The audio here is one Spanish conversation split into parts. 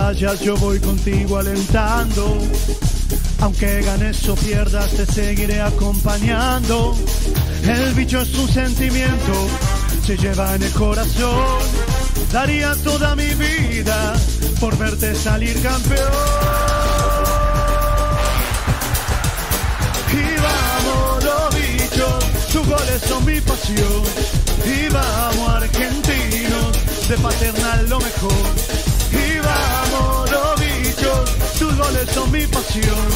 vayas, yo voy contigo alentando. Aunque ganes o pierdas, te seguiré acompañando. El bicho es un sentimiento, se lleva en el corazón. Daría toda mi vida por verte salir campeón. Y vamos los bichos, tus goles son mi pasión. Y vamos argentinos, de paternal lo mejor. Y vamos los bichos, tus goles son mi pasión.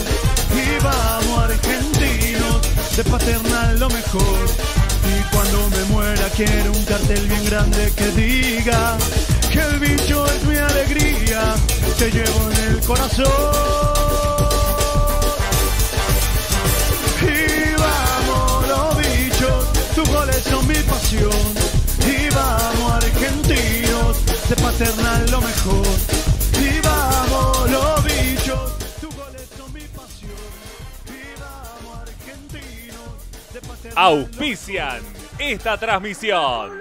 Y vamos argentinos, de paternal lo mejor. Y cuando me muera quiero un cartel bien grande que diga que el bicho es mi alegría, te llevo en el corazón. Y vamos los bichos, tus goles son mi pasión. Y vamos argentinos de paternal lo mejor. Vivamos los bichos, tu goles mi pasión. Vivamos argentinos, Auspician esta transmisión.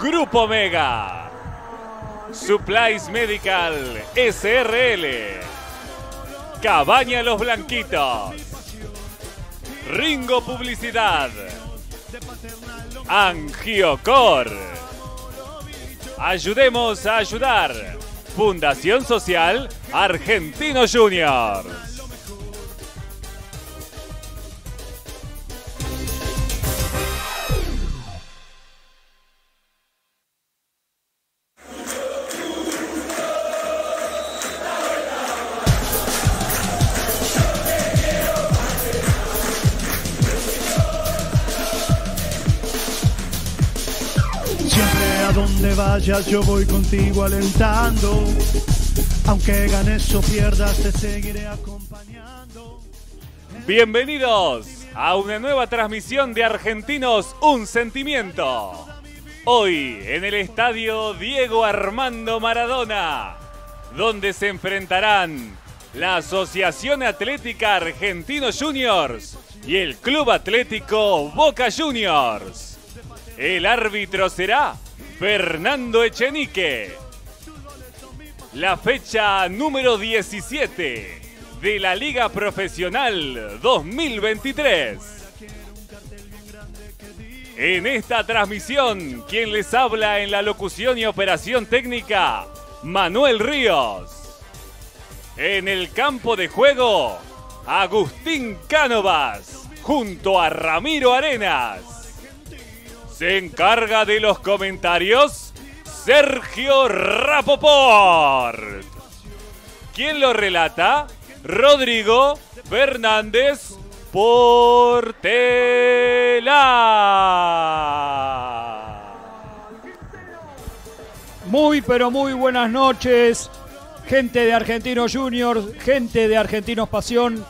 Grupo Mega. Supplies Medical SRL. Cabaña Los Blanquitos. Ringo Publicidad. Angiocor Ayudemos a ayudar. Fundación Social Argentino Junior. yo voy contigo alentando. Aunque ganes o pierdas, te seguiré acompañando. Bienvenidos a una nueva transmisión de Argentinos Un Sentimiento. Hoy en el estadio Diego Armando Maradona, donde se enfrentarán la Asociación Atlética Argentino Juniors y el Club Atlético Boca Juniors. El árbitro será Fernando Echenique. La fecha número 17 de la Liga Profesional 2023. En esta transmisión, quien les habla en la locución y operación técnica, Manuel Ríos. En el campo de juego, Agustín Cánovas, junto a Ramiro Arenas se encarga de los comentarios Sergio Rapoport. ¿Quién lo relata? Rodrigo Fernández Portela. Muy pero muy buenas noches, gente de Argentinos Juniors, gente de Argentinos Pasión.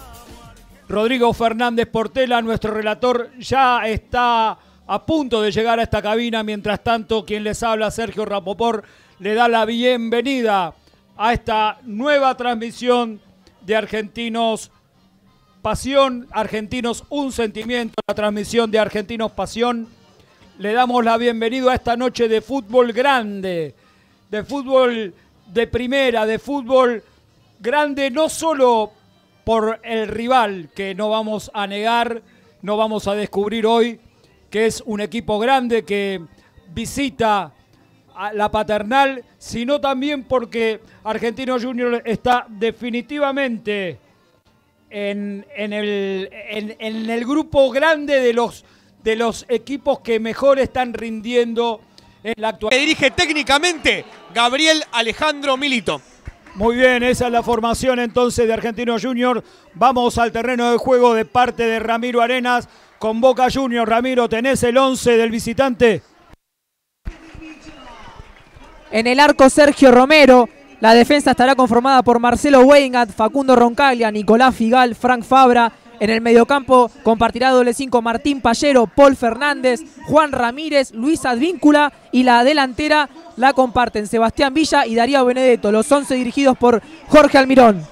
Rodrigo Fernández Portela, nuestro relator, ya está a punto de llegar a esta cabina. Mientras tanto, quien les habla, Sergio Rapopor, le da la bienvenida a esta nueva transmisión de Argentinos Pasión, Argentinos Un Sentimiento, la transmisión de Argentinos Pasión. Le damos la bienvenida a esta noche de fútbol grande, de fútbol de primera, de fútbol grande no solo por el rival que no vamos a negar, no vamos a descubrir hoy, que es un equipo grande que visita a la paternal, sino también porque Argentino Junior está definitivamente en, en, el, grupo grande de los, de los equipos que mejor están rindiendo en la actualidad. Que dirige técnicamente Gabriel Alejandro Milito. Muy bien, esa es la formación entonces de Argentino Junior. Vamos al terreno de juego de parte de Ramiro Arenas con Boca Junior. Ramiro, tenés el 11 del visitante. En el arco Sergio Romero. La defensa estará conformada por Marcelo Weingat, Facundo Roncaglia, Nicolás Figal, Frank Fabra, en el mediocampo compartirá doble 5 Martín Pallero, Paul Fernández, Juan Ramírez, Luis Advíncula y la delantera la comparten Sebastián Villa y Darío Benedetto, los 11 dirigidos por Jorge Almirón.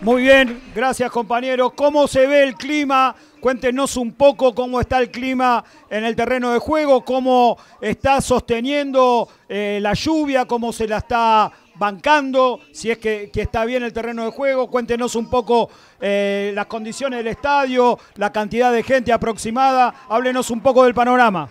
Muy bien, gracias compañero. ¿Cómo se ve el clima? Cuéntenos un poco cómo está el clima en el terreno de juego, cómo está sosteniendo eh, la lluvia, cómo se la está bancando, si es que, está bien el terreno de juego. Cuéntenos un poco eh, las condiciones del estadio, la cantidad de gente aproximada. Háblenos un poco del panorama.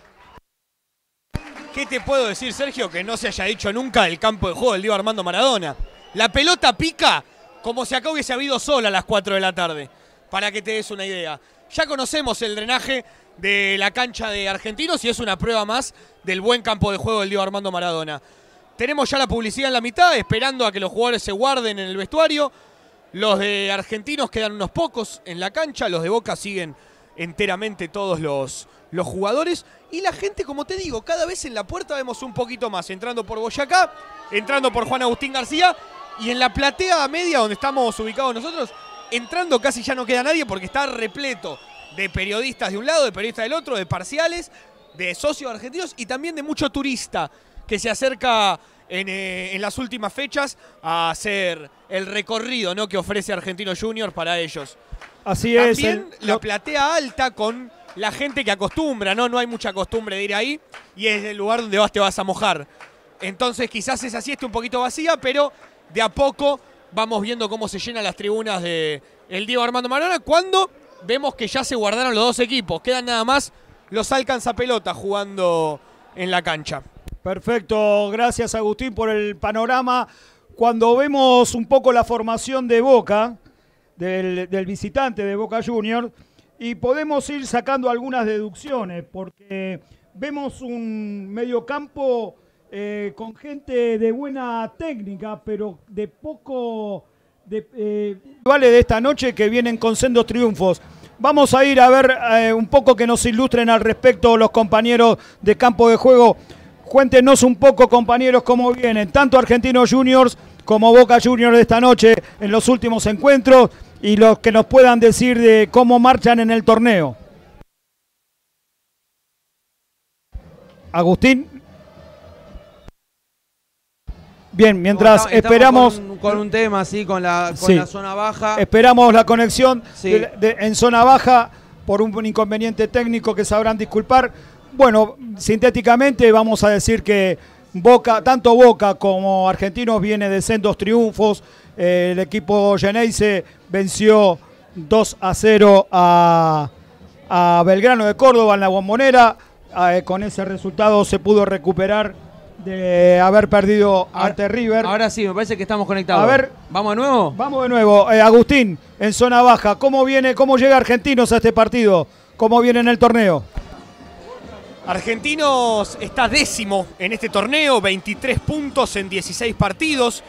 ¿Qué te puedo decir, Sergio, que no se haya dicho nunca del campo de juego del Diego Armando Maradona? La pelota pica como si acá hubiese habido sol a las 4 de la tarde, para que te des una idea. Ya conocemos el drenaje de la cancha de Argentinos y es una prueba más del buen campo de juego del Diego Armando Maradona. Tenemos ya la publicidad en la mitad, esperando a que los jugadores se guarden en el vestuario. Los de Argentinos quedan unos pocos en la cancha, los de Boca siguen enteramente todos los, los jugadores. Y la gente, como te digo, cada vez en la puerta vemos un poquito más, entrando por Boyacá, entrando por Juan Agustín García, y en la platea media donde estamos ubicados nosotros, entrando casi ya no queda nadie porque está repleto de periodistas de un lado, de periodistas del otro, de parciales, de socios argentinos y también de mucho turista que se acerca eh, en, las últimas fechas a hacer el recorrido ¿no? que ofrece Argentino Junior para ellos. Así es. También la platea alta con la gente que acostumbra, ¿no? No hay mucha costumbre de ir ahí y es el lugar donde vas te vas a mojar. Entonces quizás es así, está un poquito vacía, pero de a poco vamos viendo cómo se llenan las tribunas de el Diego Armando Marona cuando vemos que ya se guardaron los dos equipos. Quedan nada más los alcanza pelota jugando en la cancha. Perfecto, gracias Agustín por el panorama. Cuando vemos un poco la formación de Boca, del, visitante de Boca Junior, y podemos ir sacando algunas deducciones, porque vemos un mediocampo campo eh, con gente de buena técnica, pero de poco... De, eh, de esta noche que vienen con sendos triunfos. Vamos a ir a ver eh, un poco que nos ilustren al respecto los compañeros de campo de juego. Cuéntenos un poco, compañeros, cómo vienen tanto Argentinos Juniors como Boca Juniors de esta noche en los últimos encuentros y los que nos puedan decir de cómo marchan en el torneo. Agustín. Bien, mientras esperamos... Con, un tema así, con, la, zona baja. Esperamos la conexión en zona baja por un inconveniente técnico que sabrán disculpar. Bueno, sintéticamente vamos a decir que Boca, tanto Boca como Argentinos viene de sendos triunfos. Eh, el equipo Geneise venció 2 a 0 a, Belgrano de Córdoba en la Bombonera. Eh, con ese resultado se pudo recuperar de haber perdido ah, ante River. Ahora sí, me parece que estamos conectados. A ver, ¿vamos de nuevo? Vamos de nuevo. Eh, Agustín, en zona baja, ¿cómo viene, cómo llega Argentinos a este partido? ¿Cómo viene en el torneo? Argentinos está décimo en este torneo, 23 puntos en 16 partidos.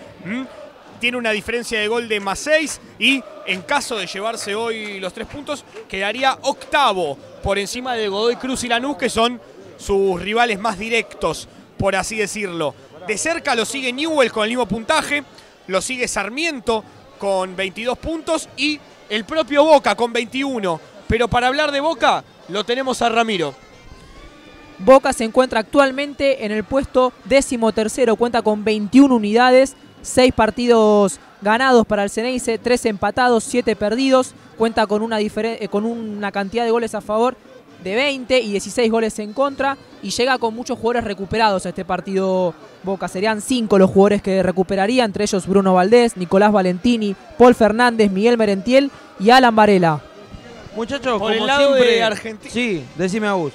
Tiene una diferencia de gol de más 6 y en caso de llevarse hoy los 3 puntos, quedaría octavo por encima de Godoy Cruz y Lanús, que son sus rivales más directos, por así decirlo. De cerca lo sigue Newell con el mismo puntaje, lo sigue Sarmiento con 22 puntos y el propio Boca con 21. Pero para hablar de Boca, lo tenemos a Ramiro. Boca se encuentra actualmente en el puesto décimo tercero, cuenta con 21 unidades, 6 partidos ganados para el Ceneice, 3 empatados, 7 perdidos, cuenta con una, eh, con una cantidad de goles a favor de 20 y 16 goles en contra y llega con muchos jugadores recuperados a este partido Boca. Serían 5 los jugadores que recuperaría, entre ellos Bruno Valdés, Nicolás Valentini, Paul Fernández, Miguel Merentiel y Alan Varela. Muchachos, como siempre, de Argentina. Sí, decime a vos.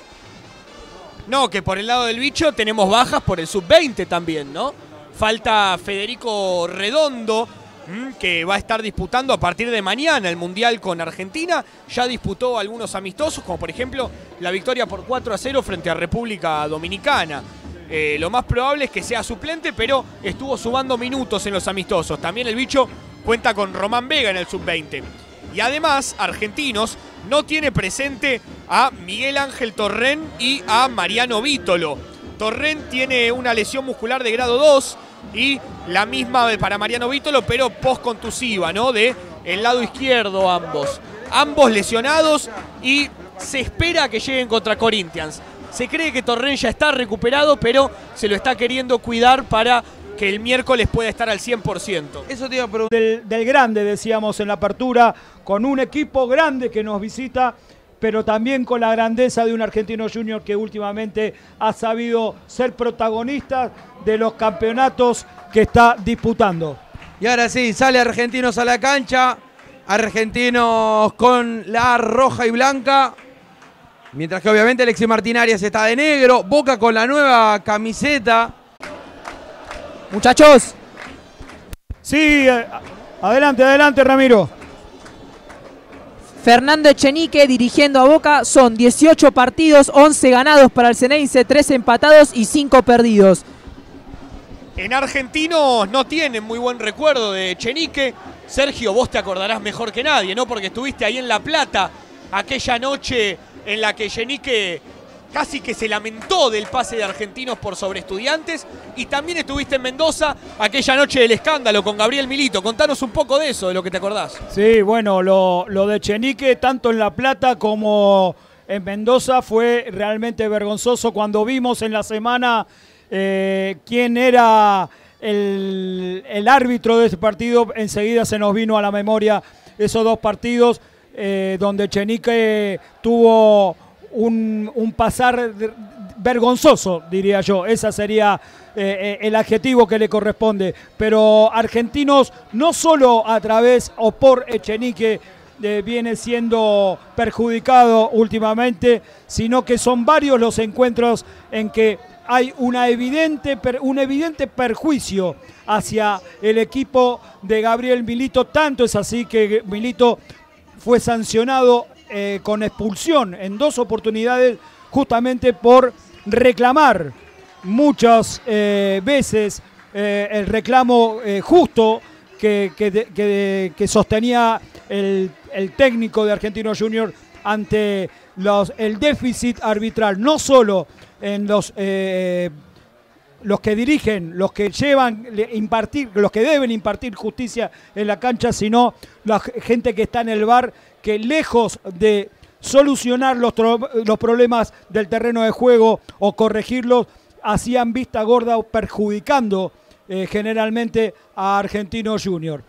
No, que por el lado del bicho tenemos bajas por el sub-20 también, ¿no? Falta Federico Redondo, que va a estar disputando a partir de mañana el Mundial con Argentina. Ya disputó algunos amistosos, como por ejemplo la victoria por 4 a 0 frente a República Dominicana. Eh, lo más probable es que sea suplente, pero estuvo sumando minutos en los amistosos. También el bicho cuenta con Román Vega en el sub-20. Y además, argentinos no tiene presente a Miguel Ángel Torren y a Mariano Vítolo. Torren tiene una lesión muscular de grado 2 y la misma para Mariano Vítolo, pero postcontusiva, ¿no? De el lado izquierdo ambos. Ambos lesionados y se espera que lleguen contra Corinthians. Se cree que Torren ya está recuperado, pero se lo está queriendo cuidar para que el miércoles puede estar al 100%. Eso te iba Del, grande, decíamos en la apertura, con un equipo grande que nos visita pero también con la grandeza de un argentino junior que últimamente ha sabido ser protagonista de los campeonatos que está disputando. Y ahora sí, sale Argentinos a la cancha, Argentinos con la roja y blanca, mientras que obviamente Alexis Martinarias está de negro, Boca con la nueva camiseta Muchachos. Sí, eh, adelante, adelante Ramiro. Fernando Echenique dirigiendo a Boca. Son 18 partidos, 11 ganados para el Ceneice, 3 empatados y 5 perdidos. En argentinos no tienen muy buen recuerdo de Echenique. Sergio, vos te acordarás mejor que nadie, ¿no? Porque estuviste ahí en La Plata aquella noche en la que Echenique casi que se lamentó del pase de Argentinos por sobre estudiantes. Y también estuviste en Mendoza aquella noche del escándalo con Gabriel Milito. Contanos un poco de eso, de lo que te acordás. Sí, bueno, lo, de Chenique, tanto en La Plata como en Mendoza, fue realmente vergonzoso cuando vimos en la semana eh, quién era el, árbitro de ese partido. Enseguida se nos vino a la memoria esos dos partidos. Eh, donde Chenique tuvo un, pasar vergonzoso, diría yo. Ese sería eh, eh, el adjetivo que le corresponde. Pero argentinos, no solo a través o por Echenique, eh, viene siendo perjudicado últimamente, sino que son varios los encuentros en que hay una evidente, un evidente perjuicio hacia el equipo de Gabriel Milito. Tanto es así que Milito fue sancionado eh, con expulsión en dos oportunidades justamente por reclamar muchas eh, veces eh, el reclamo justo que, que, sostenía el, técnico de Argentino Junior ante los, el déficit arbitral, no solo en los los que dirigen, los que llevan impartir, los que deben impartir justicia en la cancha, sino la gente que está en el bar que lejos de solucionar los, problemas del terreno de juego o corregirlos, hacían vista gorda o perjudicando eh, generalmente a Argentino Junior.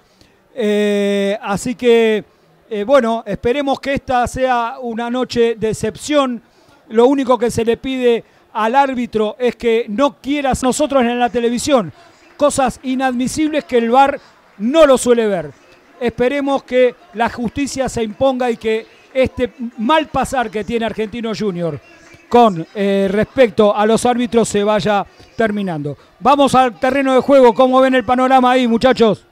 Eh, así que, eh, bueno, esperemos que esta sea una noche de excepción. Lo único que se le pide al árbitro es que no quiera nosotros en la televisión cosas inadmisibles que el VAR no lo suele ver. Esperemos que la justicia se imponga y que este mal pasar que tiene Argentino Junior con eh, respecto a los árbitros se vaya terminando. Vamos al terreno de juego, ¿cómo ven el panorama ahí muchachos?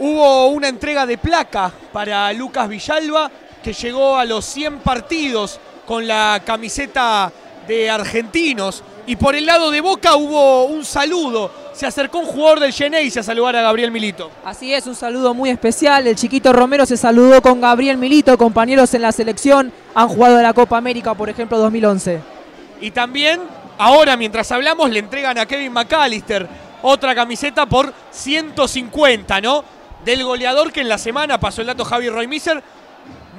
Hubo una entrega de placa para Lucas Villalba que llegó a los 100 partidos con la camiseta de argentinos. Y por el lado de Boca hubo un saludo. Se acercó un jugador del y a saludar a Gabriel Milito. Así es, un saludo muy especial. El chiquito Romero se saludó con Gabriel Milito, compañeros en la selección. Han jugado la Copa América, por ejemplo, 2011. Y también, ahora mientras hablamos, le entregan a Kevin McAllister otra camiseta por 150, ¿no? Del goleador que en la semana pasó el dato Javi Roy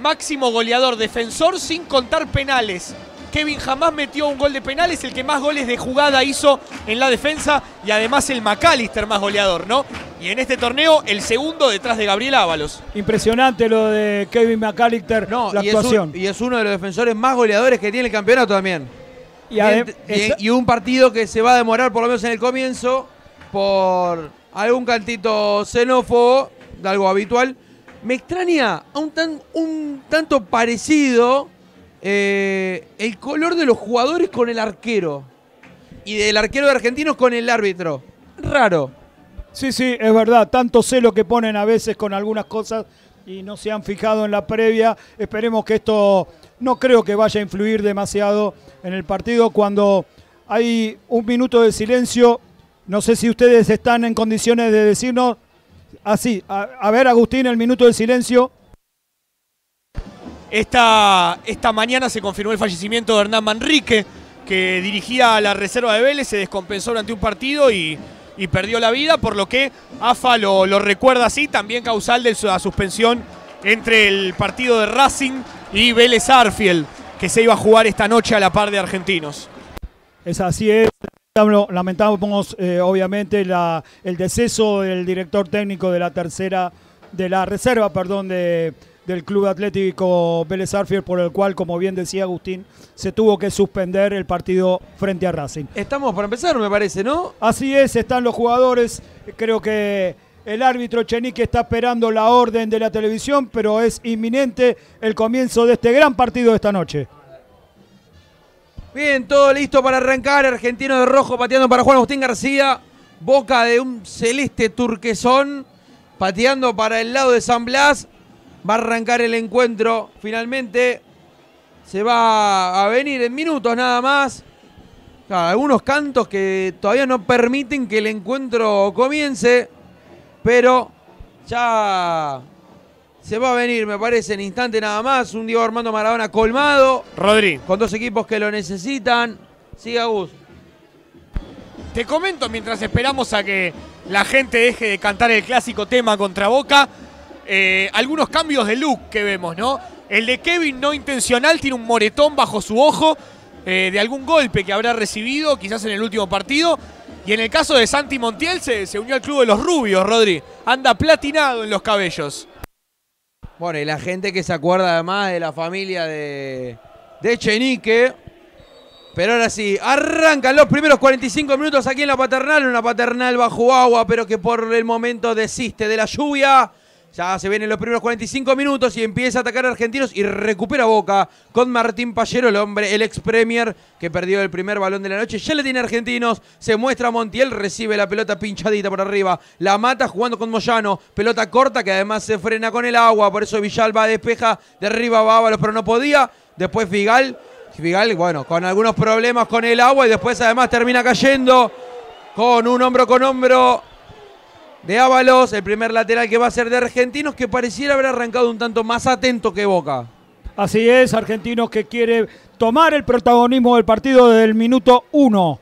máximo goleador defensor sin contar penales Kevin jamás metió un gol de penal, es el que más goles de jugada hizo en la defensa y además el McAllister más goleador, ¿no? Y en este torneo, el segundo detrás de Gabriel Ábalos. Impresionante lo de Kevin McAllister, no, la actuación. y es uno de los defensores más goleadores que tiene el campeonato también. Y, un partido que se va a demorar, por lo menos en el comienzo, por algún cantito xenófobo, de algo habitual. Me extraña a un tanto parecido eh, el color de los jugadores con el arquero. Y del arquero de argentinos con el árbitro. Raro. Sí, sí, es verdad. Tanto celo que ponen a veces con algunas cosas y no se han fijado en la previa. Esperemos que esto no creo que vaya a influir demasiado en el partido cuando hay un minuto de silencio. No sé si ustedes están en condiciones de decirnos así. Ah, a ver, Agustín, el minuto de silencio. Esta, esta mañana se confirmó el fallecimiento de Hernán Manrique, que dirigía a la reserva de Vélez, se descompensó durante un partido y, perdió la vida, por lo que AFA lo, recuerda así, también causal de la suspensión entre el partido de Racing y Vélez Arfiel, que se iba a jugar esta noche a la par de argentinos. Es así es. Lamentamos eh, obviamente el deceso del director técnico de la tercera, de la reserva, perdón, de, del Club Atlético Vélez por el cual, como bien decía Agustín, se tuvo que suspender el partido frente a Racing. Estamos para empezar, me parece, ¿no? Así es, están los jugadores. Creo que el árbitro Chenique está esperando la orden de la televisión, pero es inminente el comienzo de este gran partido de esta noche. Bien, todo listo para arrancar. Argentino de rojo pateando para Juan Agustín García. Boca de un celeste turquesón pateando para el lado de San Blas Va a arrancar el encuentro. Finalmente se va a venir en minutos nada más. algunos cantos que todavía no permiten que el encuentro comience. Pero ya se va a venir, me parece, en instante nada más. Un Diego Armando Maradona colmado. Rodri. Con dos equipos que lo necesitan. Siga, Gus. Te comento mientras esperamos a que la gente deje de cantar el clásico tema contra Boca. Eh, algunos cambios de look que vemos, ¿no? El de Kevin no intencional tiene un moretón bajo su ojo eh, de algún golpe que habrá recibido quizás en el último partido. Y en el caso de Santi Montiel se, unió al club de los rubios, Rodri. Anda platinado en los cabellos. Bueno, y la gente que se acuerda además de la familia de, de Chenique. Pero ahora sí, arrancan los primeros 45 minutos aquí en la paternal. Una paternal bajo agua, pero que por el momento desiste de la lluvia. Ya se vienen los primeros 45 minutos y empieza a atacar a Argentinos y recupera Boca con Martín Pallero, el hombre, el ex Premier que perdió el primer balón de la noche. Ya le tiene Argentinos, se muestra Montiel, recibe la pelota pinchadita por arriba, la mata jugando con Moyano, pelota corta que además se frena con el agua, por eso Villalba despeja, derriba a Bávalos, pero no podía. Después Figal, Figal, bueno, con algunos problemas con el agua y después además termina cayendo con un hombro con hombro de Ábalos, el primer lateral que va a ser de Argentinos, que pareciera haber arrancado un tanto más atento que Boca. Así es, Argentinos que quiere tomar el protagonismo del partido desde el minuto uno.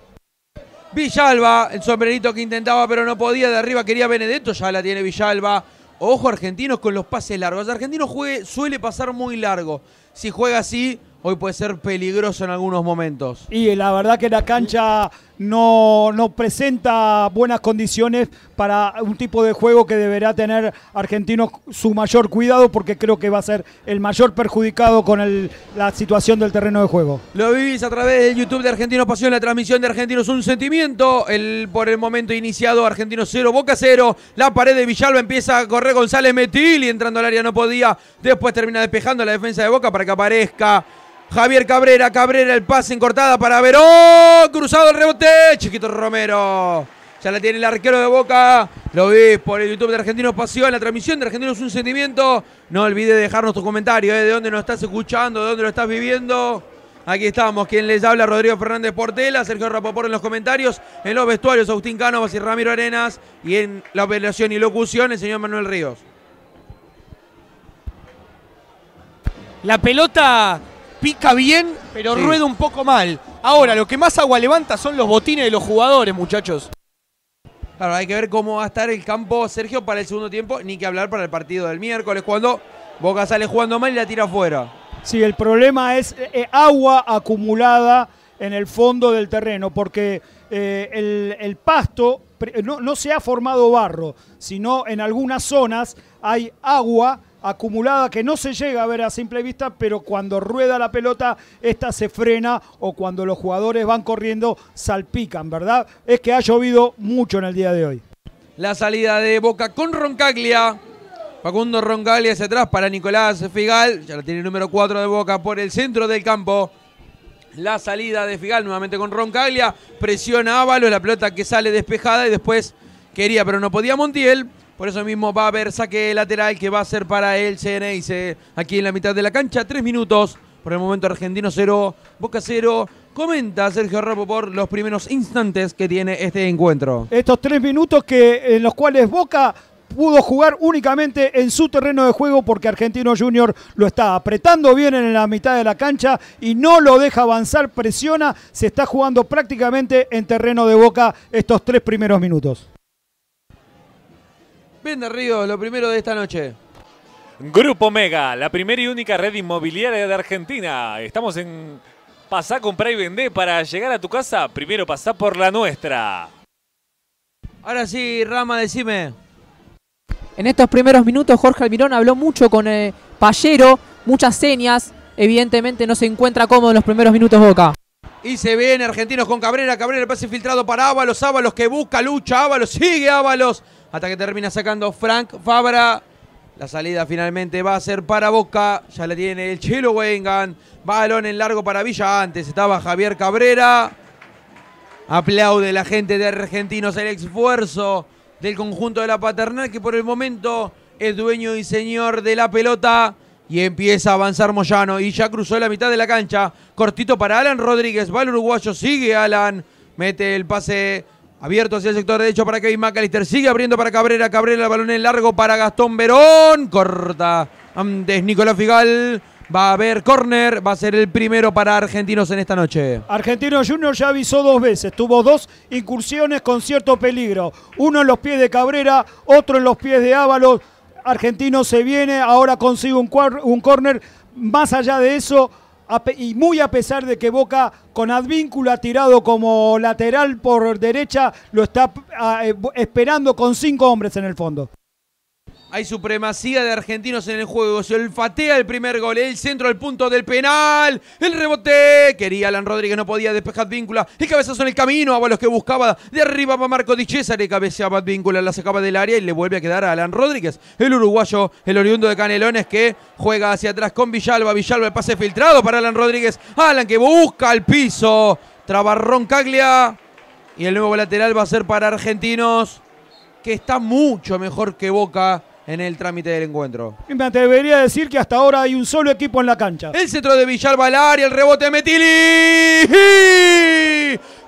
Villalba, el sombrerito que intentaba pero no podía, de arriba quería Benedetto, ya la tiene Villalba. Ojo Argentinos con los pases largos. Argentinos suele pasar muy largo. Si juega así, hoy puede ser peligroso en algunos momentos. Y la verdad que la cancha no, presenta buenas condiciones para un tipo de juego que deberá tener Argentino su mayor cuidado porque creo que va a ser el mayor perjudicado con la situación del terreno de juego. Lo vivís a través del YouTube de Argentinos Pasión, la transmisión de Argentinos Un Sentimiento, el por el momento iniciado Argentino 0, Boca 0, la pared de Villalba empieza a correr González Metil y entrando al área no podía, después termina despejando la defensa de Boca para que aparezca Javier Cabrera, Cabrera, el pase en cortada para Verón. Cruzado el rebote. Chiquito Romero. Ya la tiene el arquero de Boca. Lo vi por el YouTube de Argentinos Pasión. La transmisión de Argentinos Un Sentimiento. No olvides dejarnos tus comentarios. Eh, de dónde nos estás escuchando, de dónde lo estás viviendo. Aquí estamos. Quien les habla, Rodrigo Fernández Portela, Sergio Rapoporo en los comentarios. En los vestuarios, Agustín Cánovas y Ramiro Arenas. Y en la operación y locución, el señor Manuel Ríos. La pelota pica bien, pero rueda un poco mal. Ahora, lo que más agua levanta son los botines de los jugadores, muchachos. Claro, hay que ver cómo va a estar el campo, Sergio, para el segundo tiempo, ni que hablar para el partido del miércoles, cuando Boca sale jugando mal y la tira afuera. Sí, el problema es eh, agua acumulada en el fondo del terreno, porque eh, el, pasto no se ha formado barro, sino en algunas zonas hay agua acumulada que no se llega a ver a simple vista, pero cuando rueda la pelota, esta se frena o cuando los jugadores van corriendo, salpican, ¿verdad? Es que ha llovido mucho en el día de hoy. La salida de Boca con Roncaglia. Facundo Roncaglia hacia atrás para Nicolás Figal. Ya la tiene el número 4 de Boca por el centro del campo. La salida de Figal nuevamente con Roncaglia. Presiona Ábalos, la pelota que sale despejada y después quería, pero no podía Montiel. Por eso mismo va a haber saque lateral que va a ser para el CNIC Aquí en la mitad de la cancha, tres minutos. Por el momento Argentino cero, Boca cero. Comenta Sergio Rapo por los primeros instantes que tiene este encuentro. Estos tres minutos que, en los cuales Boca pudo jugar únicamente en su terreno de juego porque Argentino Junior lo está apretando bien en la mitad de la cancha y no lo deja avanzar, presiona, se está jugando prácticamente en terreno de boca estos tres primeros minutos. Vende Río, lo primero de esta noche. Grupo Mega, la primera y única red inmobiliaria de Argentina. Estamos en Pasá, comprá y vendé. Para llegar a tu casa, primero pasá por la nuestra. Ahora sí, Rama, decime. En estos primeros minutos, Jorge Almirón habló mucho con eh, Pallero, muchas señas. Evidentemente no se encuentra cómodo en los primeros minutos Boca. Y se viene Argentinos con Cabrera. Cabrera el pase filtrado para Ábalos. Ábalos que busca, lucha. Ábalos sigue Ábalos hasta que termina sacando Frank Fabra. La salida finalmente va a ser para Boca. Ya la tiene el Chilo Wengan. Balón en largo para Villa. Antes estaba Javier Cabrera. Aplaude la gente de Argentinos el esfuerzo del conjunto de la paternal que por el momento es dueño y señor de la pelota. Y empieza a avanzar Moyano. Y ya cruzó la mitad de la cancha. Cortito para Alan Rodríguez. Va uruguayo. Sigue Alan. Mete el pase Abierto hacia el sector derecho para Kevin McAllister. Sigue abriendo para Cabrera. Cabrera, el balón en largo para Gastón Verón. Corta antes Nicolás Figal. Va a haber córner, va a ser el primero para Argentinos en esta noche. Argentinos Junior ya avisó dos veces, tuvo dos incursiones con cierto peligro. Uno en los pies de Cabrera, otro en los pies de Ábalos. Argentino se viene, ahora consigue un, un córner. Más allá de eso, y muy a pesar de que Boca con Advíncula tirado como lateral por derecha lo está ah, eh, esperando con cinco hombres en el fondo. Hay supremacía de argentinos en el juego. Se olfatea el primer gol. El centro al punto del penal. El rebote. Quería Alan Rodríguez. No podía despejar Víncula. y cabezazo en el camino. A los que buscaba. De arriba va Marco Di Cesare. Cabeceaba Víncula. La sacaba del área y le vuelve a quedar a Alan Rodríguez. El uruguayo, el oriundo de Canelones que juega hacia atrás con Villalba. Villalba el pase filtrado para Alan Rodríguez. Alan que busca el piso. Trabarrón Caglia. Y el nuevo lateral va a ser para Argentinos. Que está mucho mejor que Boca en el trámite del encuentro. Me debería decir que hasta ahora hay un solo equipo en la cancha. El centro de Villalba al área, el rebote de Metili.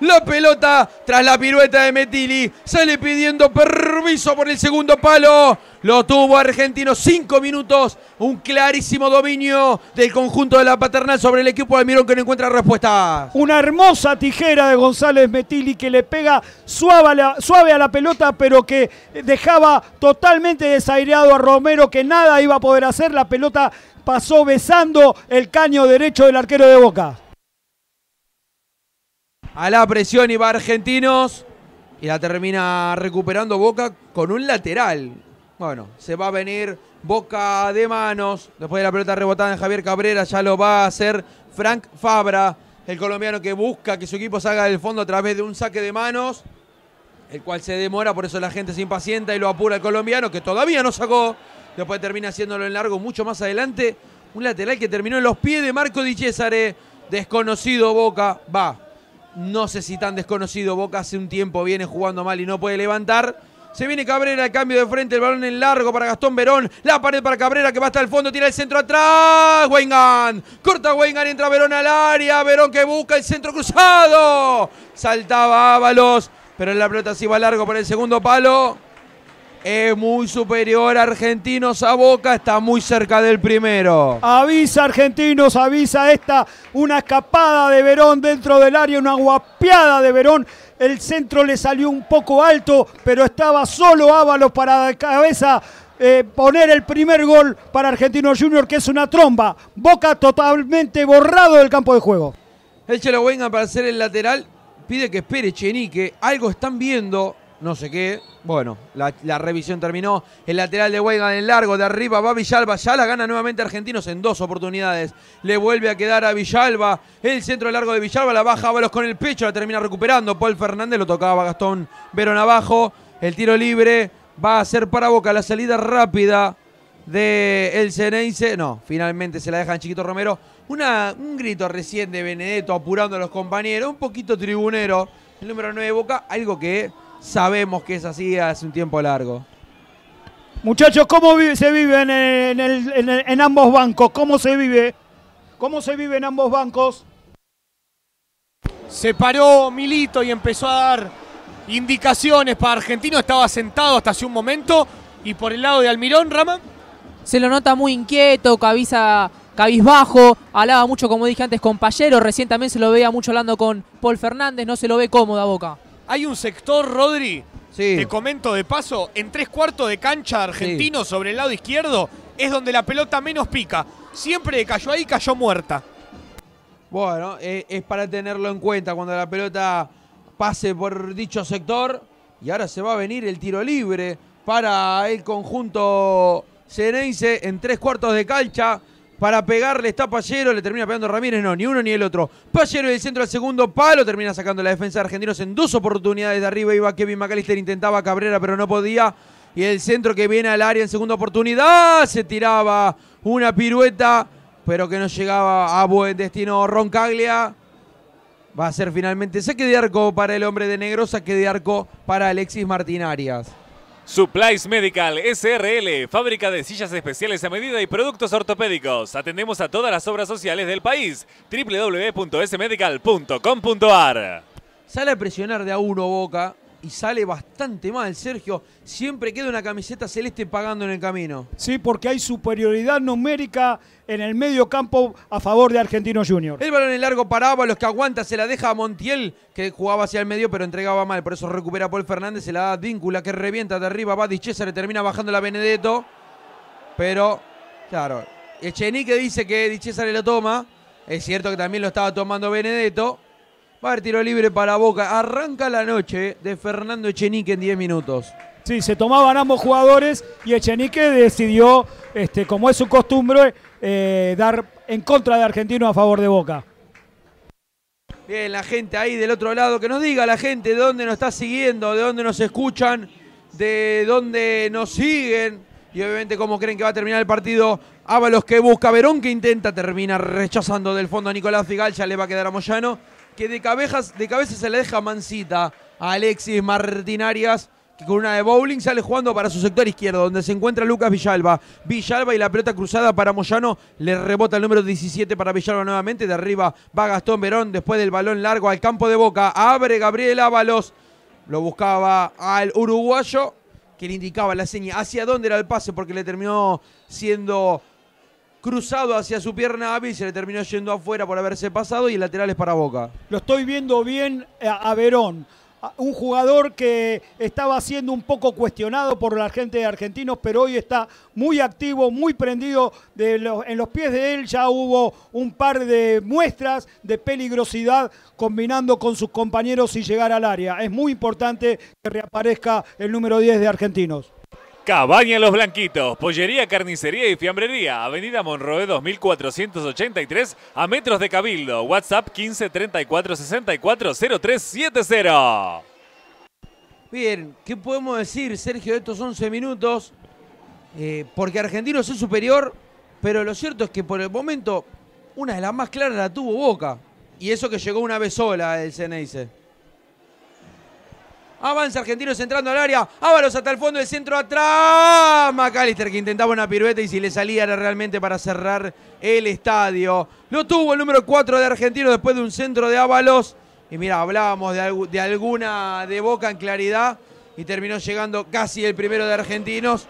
La pelota tras la pirueta de Metili. Sale pidiendo permiso por el segundo palo. Lo tuvo Argentino. Cinco minutos. Un clarísimo dominio del conjunto de la paternal sobre el equipo de Almirón que no encuentra respuesta. Una hermosa tijera de González Metili que le pega suave a la, suave a la pelota, pero que dejaba totalmente desairado a Romero que nada iba a poder hacer. La pelota pasó besando el caño derecho del arquero de Boca. A la presión iba Argentinos y la termina recuperando Boca con un lateral. Bueno, se va a venir Boca de manos. Después de la pelota rebotada en Javier Cabrera, ya lo va a hacer Frank Fabra, el colombiano que busca que su equipo salga del fondo a través de un saque de manos el cual se demora, por eso la gente se impacienta y lo apura el colombiano, que todavía no sacó, después termina haciéndolo en largo mucho más adelante, un lateral que terminó en los pies de Marco Di Cesare, desconocido Boca, va, no sé si tan desconocido Boca hace un tiempo viene jugando mal y no puede levantar, se viene Cabrera, el cambio de frente, el balón en largo para Gastón Verón. La pared para Cabrera que va hasta el fondo, tira el centro atrás. Weingan. Corta Weingan. entra Verón al área. Verón que busca el centro cruzado. Saltaba Ábalos. Pero la pelota sí va largo para el segundo palo. Es muy superior Argentinos a Boca, está muy cerca del primero. Avisa Argentinos, avisa esta, una escapada de Verón dentro del área, una guapiada de Verón. El centro le salió un poco alto, pero estaba solo Ábalos para de cabeza. Eh, poner el primer gol para Argentinos Junior, que es una tromba. Boca totalmente borrado del campo de juego. échelo venga, para hacer el lateral, pide que espere Chenique, algo están viendo, no sé qué. Bueno, la, revisión terminó. El lateral de Huelga en el largo, de arriba va Villalba. Ya la gana nuevamente Argentinos en dos oportunidades. Le vuelve a quedar a Villalba. El centro largo de Villalba la baja balos con el pecho, la termina recuperando. Paul Fernández lo tocaba Gastón Verón abajo. El tiro libre va a ser para Boca la salida rápida de el Ceneice. No, finalmente se la deja en Chiquito Romero un grito recién de Benedetto apurando a los compañeros, un poquito tribunero, el número 9 de Boca, algo que sabemos que es así hace un tiempo largo. Muchachos, ¿cómo se vive en, ambos bancos? ¿Cómo se vive? ¿Cómo se vive en ambos bancos? Se paró Milito y empezó a dar indicaciones para Argentino. Estaba sentado hasta hace un momento. Y por el lado de Almirón, Rama. Se lo nota muy inquieto, cabeza cabizbajo, alaba mucho, como dije antes, con Pallero, recientemente se lo veía mucho hablando con Paul Fernández, no se lo ve cómodo a Boca. Hay un sector, Rodri, te comento de paso, en tres cuartos de cancha argentino sobre el lado izquierdo es donde la pelota menos pica. Siempre cayó ahí, cayó muerta. Bueno, e, es para tenerlo en cuenta cuando la pelota pase por dicho sector. Y ahora se va a venir el tiro libre para el conjunto Ceneice en tres cuartos de cancha para pegarle está Pallero, le termina pegando Ramírez, no, ni uno ni el otro. Pallero el centro al segundo palo, termina sacando la defensa de Argentinos en dos oportunidades de arriba, iba Kevin McAllister, intentaba Cabrera pero no podía. Y el centro que viene al área en segunda oportunidad, se tiraba una pirueta, pero que no llegaba a buen destino Roncaglia. Va a ser finalmente saque de arco para el hombre de negro, saque de arco para Alexis Arias. Supplies Medical SRL, fábrica de sillas especiales a medida y productos ortopédicos. Atendemos a todas las obras sociales del país. www.smedical.com.ar Sale a presionar de a uno Boca y sale bastante mal, Sergio. Siempre queda una camiseta celeste pagando en el camino. Sí, porque hay superioridad numérica en el medio campo a favor de Argentino Junior. El balón en largo paraba. Los que aguanta, se la deja a Montiel, que jugaba hacia el medio pero entregaba mal. Por eso recupera Paul Fernández, se la da a Díncula, que revienta de arriba. Va César, termina bajando la Benedetto. Pero, claro, Echenique dice que Di César lo toma. Es cierto que también lo estaba tomando Benedetto. Va tiro libre para Boca. Arranca la noche de Fernando Echenique en 10 minutos. Sí, se tomaban ambos jugadores y Echenique decidió, este, como es su costumbre, eh, dar en contra de Argentino a favor de Boca. Bien, la gente ahí del otro lado, que nos diga la gente de dónde nos está siguiendo, de dónde nos escuchan, de dónde nos siguen y obviamente cómo creen que va a terminar el partido. Ábalos que busca, Verón que intenta, termina rechazando del fondo a Nicolás Figal, ya le va a quedar a Moyano que de, cabezas, de cabeza se le deja Mancita a Alexis Martinarias, que con una de bowling sale jugando para su sector izquierdo, donde se encuentra Lucas Villalba. Villalba y la pelota cruzada para Moyano, le rebota el número 17 para Villalba nuevamente, de arriba va Gastón Verón, después del balón largo al campo de Boca, abre Gabriel Ábalos, lo buscaba al uruguayo, que le indicaba la seña hacia dónde era el pase, porque le terminó siendo cruzado hacia su pierna Avi, se le terminó yendo afuera por haberse pasado y laterales para Boca. Lo estoy viendo bien eh, a, Verón un jugador que estaba siendo un poco cuestionado por la gente de Argentinos, pero hoy está muy activo, muy prendido. en los pies de él ya hubo un par de muestras de peligrosidad combinando con sus compañeros y llegar al área. Es muy importante que reaparezca el número 10 de Argentinos. Cabaña Los Blanquitos, pollería, carnicería y fiambrería, Avenida Monroe 2483, a metros de Cabildo, WhatsApp 1534640370. Bien, ¿qué podemos decir, Sergio, de estos 11 minutos? Eh, porque Argentino es superior, pero lo cierto es que por el momento una de las más claras la tuvo Boca. Y eso que llegó una vez sola el Ceneice. Avanza Argentinos entrando al área. Ábalos hasta el fondo del centro atrás. McAllister que intentaba una pirueta y si le salía era realmente para cerrar el estadio. Lo tuvo el número 4 de Argentinos después de un centro de Ábalos. Y mira, hablábamos de, de alguna de boca en claridad. Y terminó llegando casi el primero de Argentinos.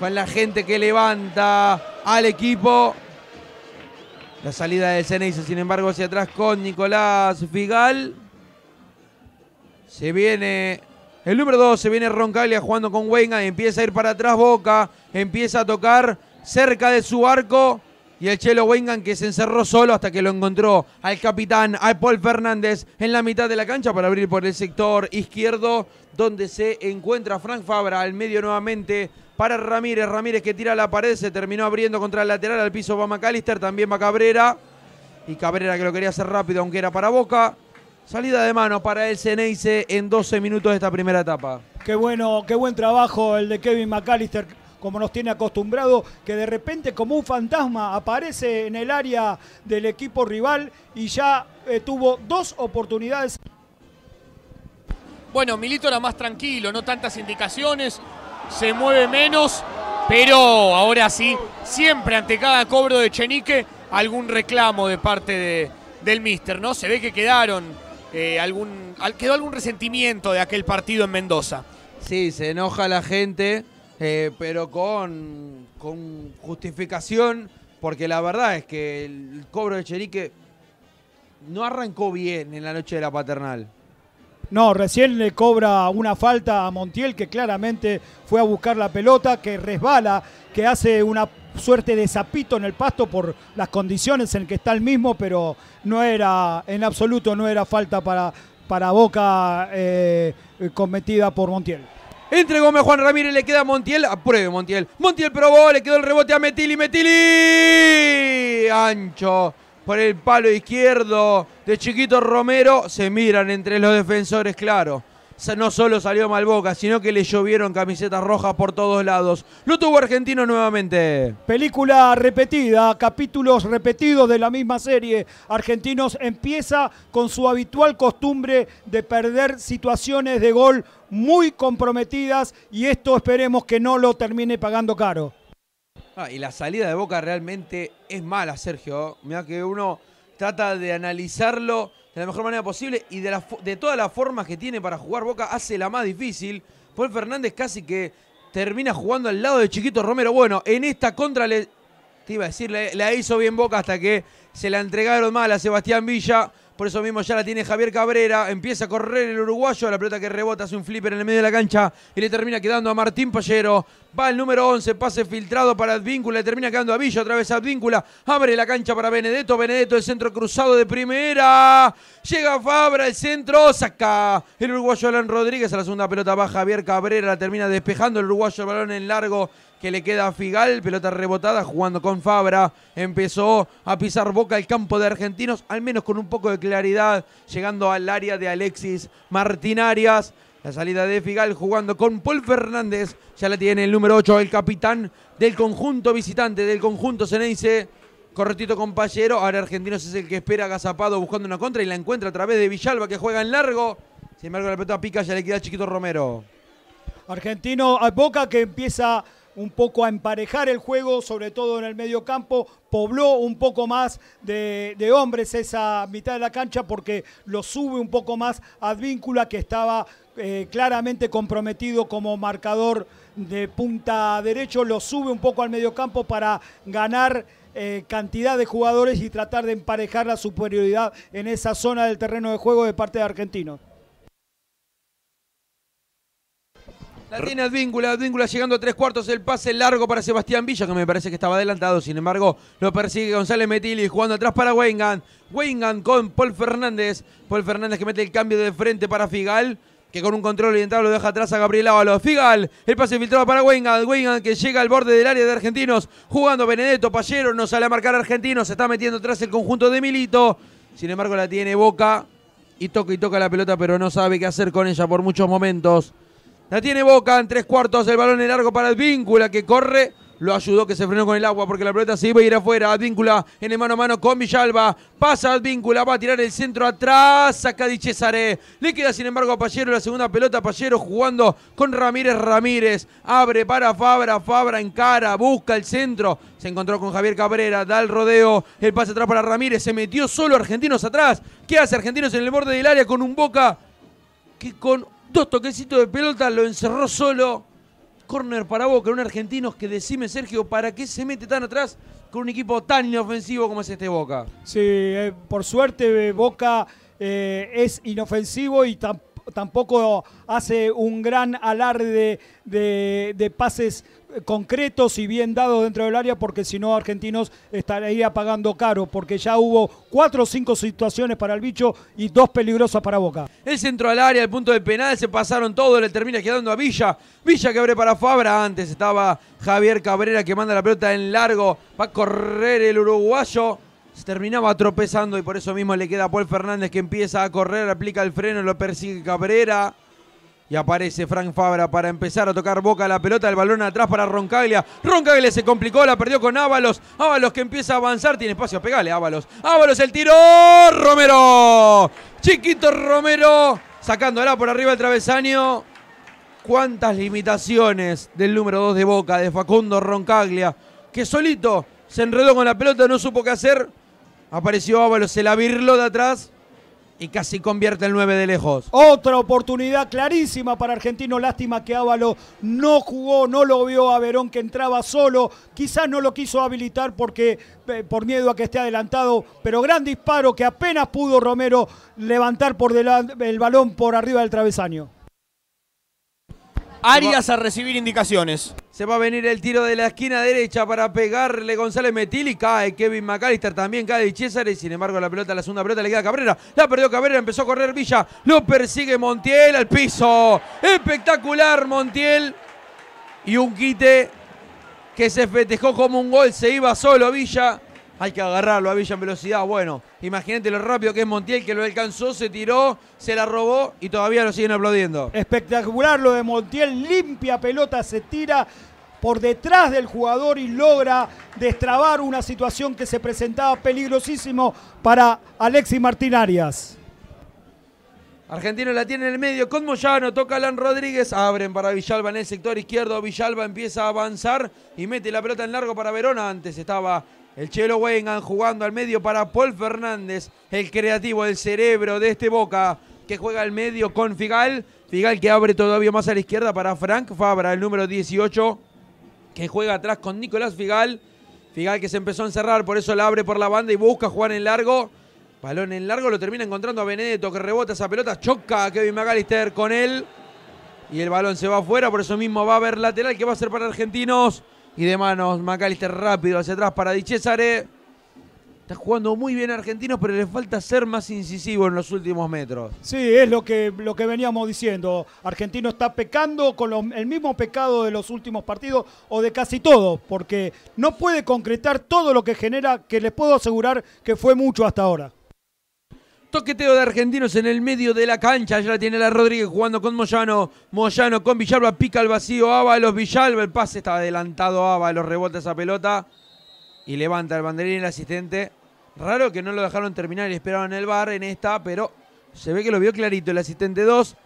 Con la gente que levanta al equipo. La salida del Ceneza, sin embargo, hacia atrás con Nicolás Figal. Se viene el número se viene Roncaglia jugando con Wenga. Empieza a ir para atrás Boca. Empieza a tocar cerca de su arco. Y el Chelo Wengan que se encerró solo hasta que lo encontró al capitán, a Paul Fernández, en la mitad de la cancha para abrir por el sector izquierdo, donde se encuentra Frank Fabra al medio nuevamente para Ramírez. Ramírez que tira la pared, se terminó abriendo contra el lateral, al piso va McAllister, también va Cabrera. Y Cabrera que lo quería hacer rápido, aunque era para Boca. Salida de mano para el Ceneice en 12 minutos de esta primera etapa. Qué bueno, qué buen trabajo el de Kevin McAllister, como nos tiene acostumbrado, que de repente como un fantasma aparece en el área del equipo rival y ya eh, tuvo dos oportunidades. Bueno, Milito era más tranquilo, no tantas indicaciones, se mueve menos, pero ahora sí, siempre ante cada cobro de Chenique, algún reclamo de parte de, del Mister, ¿no? Se ve que quedaron eh, quedó algún resentimiento de aquel partido en Mendoza. Sí, se enoja la gente, eh, pero con, con justificación, porque la verdad es que el cobro de Cherique no arrancó bien en la noche de la paternal. No, recién le cobra una falta a Montiel que claramente fue a buscar la pelota, que resbala que hace una suerte de zapito en el pasto por las condiciones en que está el mismo, pero no era, en absoluto, no era falta para, para Boca eh, cometida por Montiel. Entre Gómez Juan Ramírez, le queda a Montiel, apruebe Montiel. Montiel probó, le quedó el rebote a Metili, Metili. Ancho por el palo izquierdo de Chiquito Romero. Se miran entre los defensores, claro no solo salió mal Boca, sino que le llovieron camisetas rojas por todos lados. Lo tuvo Argentino nuevamente. Película repetida, capítulos repetidos de la misma serie. Argentinos empieza con su habitual costumbre de perder situaciones de gol muy comprometidas y esto esperemos que no lo termine pagando caro. Ah, y la salida de Boca realmente es mala, Sergio. Mira que uno trata de analizarlo de la mejor manera posible y de, todas las formas que tiene para jugar Boca hace la más difícil. Paul Fernández casi que termina jugando al lado de Chiquito Romero. Bueno, en esta contra le, te iba a decir, le la hizo bien Boca hasta que se la entregaron mal a Sebastián Villa. Por eso mismo ya la tiene Javier Cabrera. Empieza a correr el uruguayo. La pelota que rebota hace un flipper en el medio de la cancha. Y le termina quedando a Martín Pallero. Va el número 11. Pase filtrado para Advíncula. Le termina quedando a Villa. Otra vez Advíncula. Abre la cancha para Benedetto. Benedetto el centro cruzado de primera. Llega Fabra. El centro. Saca el uruguayo Alan Rodríguez. A la segunda pelota baja, Javier Cabrera. La termina despejando el uruguayo. El balón en largo que le queda a Figal, pelota rebotada jugando con Fabra, empezó a pisar boca el campo de Argentinos, al menos con un poco de claridad, llegando al área de Alexis Martín Arias. La salida de Figal jugando con Paul Fernández. Ya la tiene el número 8, el capitán del conjunto visitante, del conjunto Ceneice. Corretito compañero Ahora Argentinos es el que espera agazapado buscando una contra y la encuentra a través de Villalba que juega en largo. Sin embargo, la pelota pica, ya le queda Chiquito Romero. Argentino a Boca que empieza un poco a emparejar el juego, sobre todo en el medio campo, pobló un poco más de, hombres esa mitad de la cancha porque lo sube un poco más Advíncula que estaba eh, claramente comprometido como marcador de punta derecho, lo sube un poco al medio campo para ganar eh, cantidad de jugadores y tratar de emparejar la superioridad en esa zona del terreno de juego de parte de Argentino. La tiene Advíncula, Advíncula llegando a tres cuartos, el pase largo para Sebastián Villa, que me parece que estaba adelantado, sin embargo, lo persigue González Metili, jugando atrás para Wengan. Wengan con Paul Fernández, Paul Fernández que mete el cambio de frente para Figal, que con un control orientado lo deja atrás a Gabriel Ábalos. Figal, el pase filtrado para Wengan, Wengan que llega al borde del área de Argentinos, jugando Benedetto, Pallero, no sale a marcar Argentinos, se está metiendo atrás el conjunto de Milito, sin embargo la tiene Boca, y toca y toca la pelota, pero no sabe qué hacer con ella por muchos momentos. La tiene Boca en tres cuartos, el balón en largo para Advíncula que corre. Lo ayudó que se frenó con el agua porque la pelota se iba a ir afuera. Advíncula en el mano a mano con Villalba. Pasa Advíncula, va a tirar el centro atrás. Saca Di Cesare. Le queda sin embargo a Pallero la segunda pelota. Pallero jugando con Ramírez Ramírez. Abre para Fabra. Fabra encara, busca el centro. Se encontró con Javier Cabrera, da el rodeo, el pase atrás para Ramírez, se metió solo Argentinos atrás. ¿Qué hace Argentinos en el borde del área con un Boca que con Dos toquecitos de pelota, lo encerró solo. Corner para Boca, un argentino que decime, Sergio, ¿para qué se mete tan atrás con un equipo tan inofensivo como es este Boca? Sí, eh, por suerte eh, Boca eh, es inofensivo y tampoco hace un gran alarde de, pases concretos y bien dados dentro del área, porque si no Argentinos estaría pagando caro, porque ya hubo cuatro o cinco situaciones para el bicho y dos peligrosas para Boca. El centro al área, el punto de penal, se pasaron todo, le termina quedando a Villa. Villa que abre para Fabra, antes estaba Javier Cabrera que manda la pelota en largo, va a correr el uruguayo. Se terminaba tropezando y por eso mismo le queda a Paul Fernández que empieza a correr, aplica el freno, lo persigue Cabrera. Y aparece Frank Fabra para empezar a tocar boca la pelota, el balón atrás para Roncaglia. Roncaglia se complicó, la perdió con Ábalos. Ábalos que empieza a avanzar, tiene espacio, pegale Ábalos. Ábalos el tiro, Romero. Chiquito Romero sacándola por arriba el travesaño. Cuántas limitaciones del número 2 de Boca, de Facundo Roncaglia, que solito se enredó con la pelota, no supo qué hacer. Apareció Ábalos, se la de atrás y casi convierte el 9 de lejos. Otra oportunidad clarísima para Argentino. Lástima que Ávalo no jugó, no lo vio a Verón que entraba solo. Quizás no lo quiso habilitar porque eh, por miedo a que esté adelantado. Pero gran disparo que apenas pudo Romero levantar por el balón por arriba del travesaño. Arias a recibir indicaciones. Se va a venir el tiro de la esquina derecha para pegarle González Metil y cae Kevin McAllister, también cae César y sin embargo la pelota, la segunda pelota le queda a Cabrera. La perdió Cabrera, empezó a correr Villa, lo persigue Montiel al piso. Espectacular Montiel. Y un quite que se festejó como un gol, se iba solo Villa. Hay que agarrarlo a Villa en velocidad. Bueno, imagínate lo rápido que es Montiel, que lo alcanzó, se tiró, se la robó y todavía lo siguen aplaudiendo. Espectacular lo de Montiel. Limpia pelota, se tira por detrás del jugador y logra destrabar una situación que se presentaba peligrosísimo para Alexis Martín Arias. Argentino la tiene en el medio con Moyano, toca Alan Rodríguez, abren para Villalba en el sector izquierdo, Villalba empieza a avanzar y mete la pelota en largo para Verona, antes estaba el Chelo Wengan jugando al medio para Paul Fernández, el creativo, el cerebro de este Boca, que juega al medio con Figal. Figal que abre todavía más a la izquierda para Frank Fabra, el número 18, que juega atrás con Nicolás Figal. Figal que se empezó a encerrar, por eso la abre por la banda y busca jugar en largo. Balón en largo, lo termina encontrando a Benedetto, que rebota esa pelota, choca a Kevin McAllister con él. Y el balón se va afuera, por eso mismo va a haber lateral que va a ser para Argentinos y de manos. McAllister rápido hacia atrás para Di Cesare. Está jugando muy bien Argentino, pero le falta ser más incisivo en los últimos metros. Sí, es lo que, lo que veníamos diciendo. Argentino está pecando con el mismo pecado de los últimos partidos o de casi todos, porque no puede concretar todo lo que genera, que les puedo asegurar que fue mucho hasta ahora. Toqueteo de argentinos en el medio de la cancha. Ya la tiene la Rodríguez jugando con Moyano. Moyano con Villalba. Pica el vacío. los Villalba. El pase está adelantado. los rebota esa pelota. Y levanta el banderín el asistente. Raro que no lo dejaron terminar y esperaban el bar en esta. Pero se ve que lo vio clarito el asistente 2.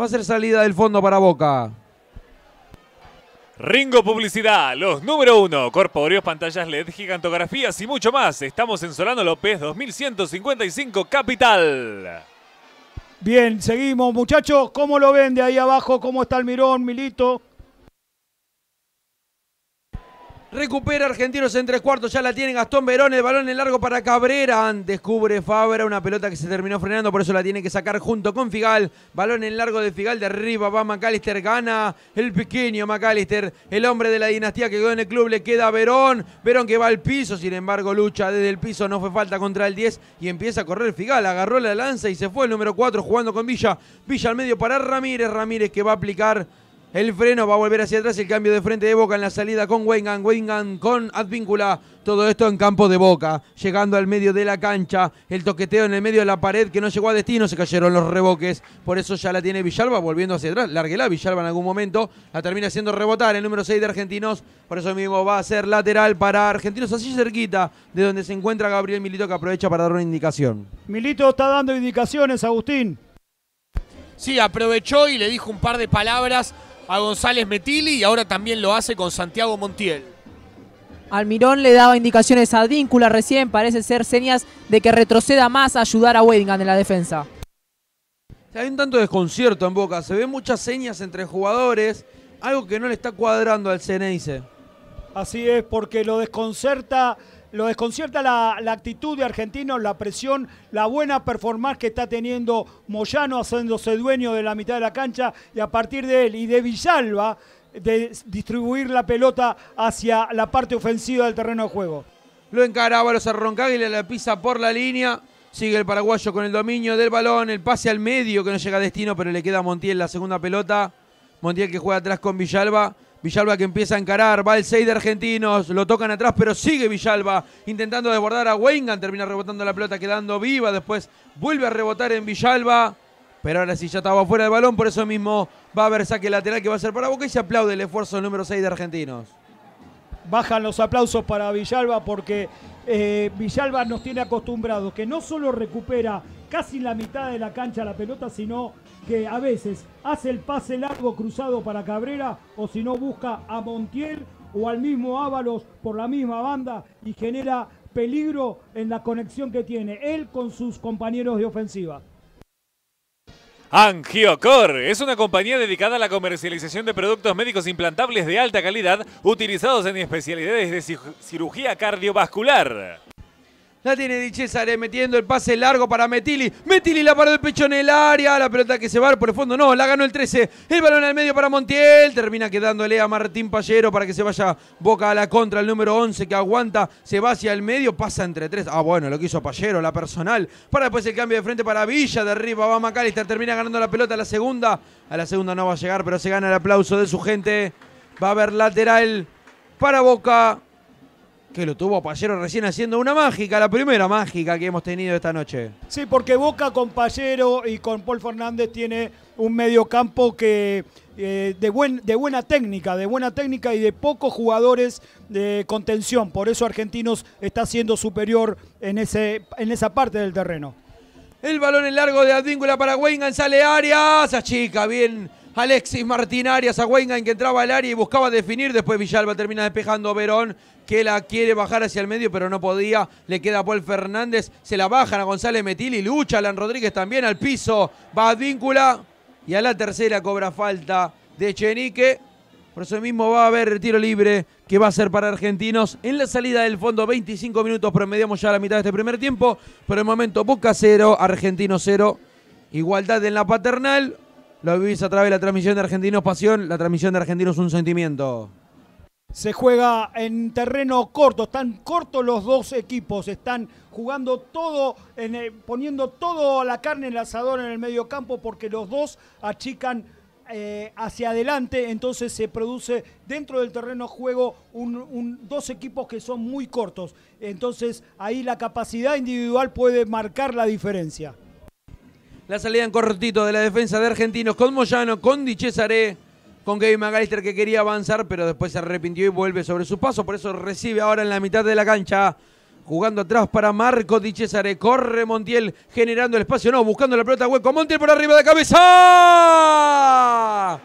Va a ser salida del fondo para Boca. Ringo Publicidad, los número uno, corpóreos, pantallas LED, gigantografías y mucho más. Estamos en Solano López, 2155 Capital. Bien, seguimos muchachos. ¿Cómo lo ven de ahí abajo? ¿Cómo está el mirón, Milito? Recupera Argentinos en tres cuartos, ya la tiene Gastón Verón, el balón en largo para Cabrera, descubre Fabra, una pelota que se terminó frenando, por eso la tiene que sacar junto con Figal, balón en largo de Figal, de arriba va McAllister, gana el pequeño McAllister, el hombre de la dinastía que quedó en el club, le queda a Verón, Verón que va al piso, sin embargo lucha desde el piso, no fue falta contra el 10 y empieza a correr Figal, agarró la lanza y se fue el número 4 jugando con Villa, Villa al medio para Ramírez, Ramírez que va a aplicar el freno va a volver hacia atrás. El cambio de frente de Boca en la salida con Wengan. Wengan con Advíncula. Todo esto en campo de Boca. Llegando al medio de la cancha. El toqueteo en el medio de la pared que no llegó a destino. Se cayeron los reboques. Por eso ya la tiene Villalba volviendo hacia atrás. Larguela Villalba en algún momento. La termina haciendo rebotar el número 6 de Argentinos. Por eso mismo va a ser lateral para Argentinos. Así cerquita de donde se encuentra Gabriel Milito que aprovecha para dar una indicación. Milito está dando indicaciones, Agustín. Sí, aprovechó y le dijo un par de palabras a González Metili y ahora también lo hace con Santiago Montiel. Almirón le daba indicaciones a Díncula recién, parece ser señas de que retroceda más a ayudar a Weddingham en la defensa. Hay un tanto desconcierto en Boca, se ven muchas señas entre jugadores, algo que no le está cuadrando al Ceneice. Así es, porque lo desconcerta lo desconcierta la, actitud de Argentinos, la presión, la buena performance que está teniendo Moyano, haciéndose dueño de la mitad de la cancha y a partir de él y de Villalba, de distribuir la pelota hacia la parte ofensiva del terreno de juego. Lo encaraba los le la pisa por la línea. Sigue el paraguayo con el dominio del balón, el pase al medio que no llega a destino, pero le queda a Montiel la segunda pelota. Montiel que juega atrás con Villalba. Villalba que empieza a encarar, va el 6 de argentinos, lo tocan atrás, pero sigue Villalba intentando desbordar a Wengan, termina rebotando la pelota, quedando viva, después vuelve a rebotar en Villalba, pero ahora sí ya estaba fuera del balón, por eso mismo va a haber saque lateral que va a ser para Boca y se aplaude el esfuerzo número 6 de argentinos. Bajan los aplausos para Villalba porque eh, Villalba nos tiene acostumbrados que no solo recupera casi la mitad de la cancha la pelota, sino que a veces hace el pase largo cruzado para Cabrera o si no busca a Montiel o al mismo Ábalos por la misma banda y genera peligro en la conexión que tiene él con sus compañeros de ofensiva. Angiocor es una compañía dedicada a la comercialización de productos médicos implantables de alta calidad utilizados en especialidades de cirugía cardiovascular. La tiene Di Cesare metiendo el pase largo para Metili. Metili la paró el pecho en el área. La pelota que se va por el fondo. No, la ganó el 13. El balón al medio para Montiel. Termina quedándole a Martín Pallero para que se vaya boca a la contra. El número 11 que aguanta. Se va hacia el medio. Pasa entre tres. Ah, bueno, lo que hizo Pallero, la personal. Para después el cambio de frente para Villa. De arriba va McAllister. Termina ganando la pelota a la segunda. A la segunda no va a llegar, pero se gana el aplauso de su gente. Va a haber lateral para Boca que lo tuvo Pallero recién haciendo una mágica, la primera mágica que hemos tenido esta noche. Sí, porque Boca con Pallero y con Paul Fernández tiene un medio que eh, de, de buena técnica, de buena técnica y de pocos jugadores de contención. Por eso Argentinos está siendo superior en, ese, en esa parte del terreno. El balón en largo de Advíncula para Wayne área Arias. chica bien Alexis Martín Arias a en que entraba al área y buscaba definir. Después Villalba termina despejando Verón que la quiere bajar hacia el medio, pero no podía. Le queda a Paul Fernández. Se la bajan a González Metil y lucha. Alan Rodríguez también al piso. Va a víncula. Y a la tercera cobra falta de Chenique. Por eso mismo va a haber tiro libre que va a ser para argentinos. En la salida del fondo, 25 minutos promediamos ya la mitad de este primer tiempo. Por el momento, Boca cero, Argentino cero. Igualdad en la paternal. Lo vivís a través de la transmisión de Argentinos Pasión, la transmisión de Argentinos Un Sentimiento. Se juega en terreno corto, están cortos los dos equipos, están jugando todo, poniendo todo la carne en el asador en el medio campo porque los dos achican eh, hacia adelante, entonces se produce dentro del terreno juego dos equipos que son muy cortos, entonces ahí la capacidad individual puede marcar la diferencia. La salida en cortito de la defensa de Argentinos con Moyano, con Di con Kevin McAllister que quería avanzar, pero después se arrepintió y vuelve sobre su paso. Por eso recibe ahora en la mitad de la cancha. Jugando atrás para Marco Di Corre Montiel generando el espacio. No, buscando la pelota hueco. Montiel por arriba de cabeza.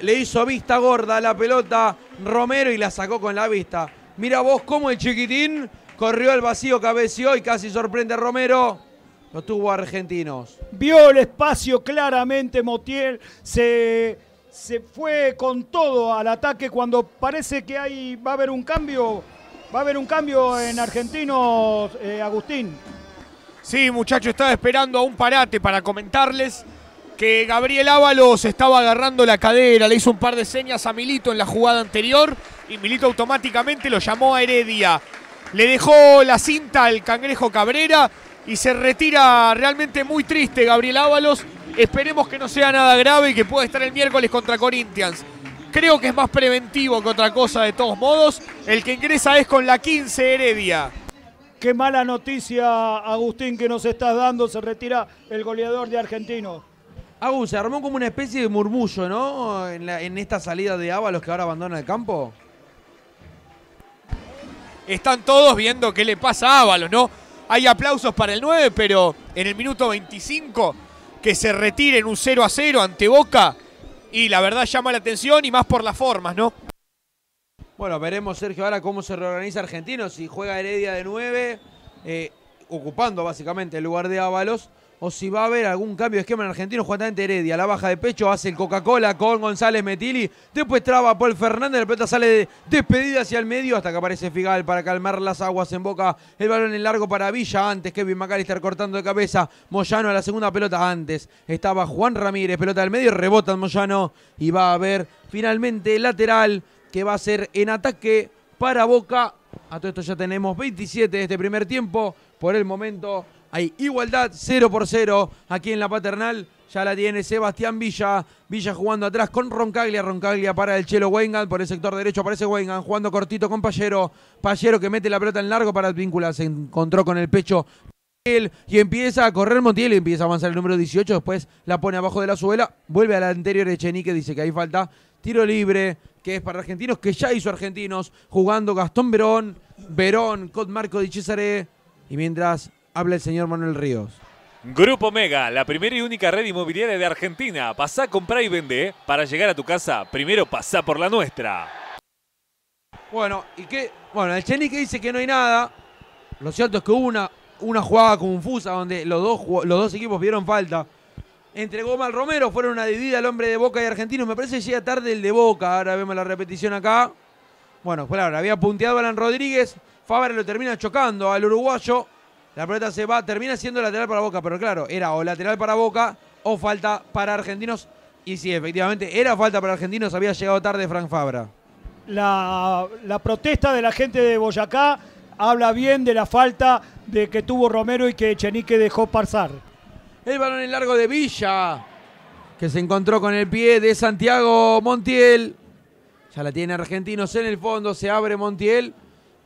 le hizo vista gorda a la pelota Romero y la sacó con la vista. Mira vos cómo el chiquitín corrió al vacío, cabeció y casi sorprende a Romero. No tuvo argentinos. Vio el espacio claramente Motiel, se, fue con todo al ataque cuando parece que hay, va a haber un cambio. Va a haber un cambio en argentinos, eh, Agustín. Sí, muchacho, estaba esperando a un parate para comentarles que Gabriel Ábalos estaba agarrando la cadera, le hizo un par de señas a Milito en la jugada anterior y Milito automáticamente lo llamó a Heredia. Le dejó la cinta al cangrejo Cabrera y se retira realmente muy triste Gabriel Ábalos. Esperemos que no sea nada grave y que pueda estar el miércoles contra Corinthians. Creo que es más preventivo que otra cosa de todos modos. El que ingresa es con la 15 Heredia. Qué mala noticia, Agustín, que nos estás dando. Se retira el goleador de Argentino. Agus, se armó como una especie de murmullo, ¿no? En, en esta salida de Ábalos que ahora abandona el campo. Están todos viendo qué le pasa a Ábalos, ¿no? Hay aplausos para el 9, pero en el minuto 25 que se retire en un 0 a 0 ante Boca y la verdad llama la atención y más por las formas, ¿no? Bueno, veremos Sergio ahora cómo se reorganiza Argentino, si juega Heredia de 9, eh, ocupando básicamente el lugar de Ábalos, o si va a haber algún cambio de esquema en argentino, justamente Heredia, la baja de pecho, hace el Coca-Cola con González Metilli. después traba Paul Fernández, la pelota sale de despedida hacia el medio, hasta que aparece Figal para calmar las aguas en boca, el balón en largo para Villa, antes Kevin McAllister cortando de cabeza, Moyano a la segunda pelota, antes estaba Juan Ramírez, pelota del medio, rebota Moyano y va a haber finalmente lateral que va a ser en ataque para Boca. A todo esto ya tenemos 27 de este primer tiempo, por el momento... Hay igualdad 0 por 0 aquí en la paternal. Ya la tiene Sebastián Villa. Villa jugando atrás con Roncaglia. Roncaglia para el Chelo Wengan, Por el sector derecho aparece Wengan, Jugando cortito con Pallero. Pallero que mete la pelota en largo para vínculo. Se encontró con el pecho y empieza a correr Montiel, empieza a avanzar el número 18, después la pone abajo de la suela, vuelve a la anterior Chenique, dice que ahí falta tiro libre, que es para argentinos, que ya hizo argentinos, jugando Gastón Verón, Verón con Marco Di Cesare, y mientras Habla el señor Manuel Ríos. Grupo Mega, la primera y única red inmobiliaria de Argentina. Pasá, comprá y vende. Para llegar a tu casa, primero pasá por la nuestra. Bueno, y qué, bueno, el Chenique dice que no hay nada. Lo cierto es que hubo una, una jugada confusa donde los dos, los dos equipos vieron falta. Entre Goma Romero fueron una dividida al hombre de Boca y Argentino. Me parece que llega tarde el de Boca. Ahora vemos la repetición acá. Bueno, ahora había punteado Alan Rodríguez. Fabra lo termina chocando al uruguayo. La pelota se va, termina siendo lateral para Boca, pero claro, era o lateral para Boca o falta para Argentinos. Y sí, efectivamente, era falta para Argentinos, había llegado tarde Frank Fabra. La, protesta de la gente de Boyacá habla bien de la falta de que tuvo Romero y que Chenique dejó pasar. El balón en largo de Villa, que se encontró con el pie de Santiago Montiel. Ya la tiene Argentinos en el fondo, se abre Montiel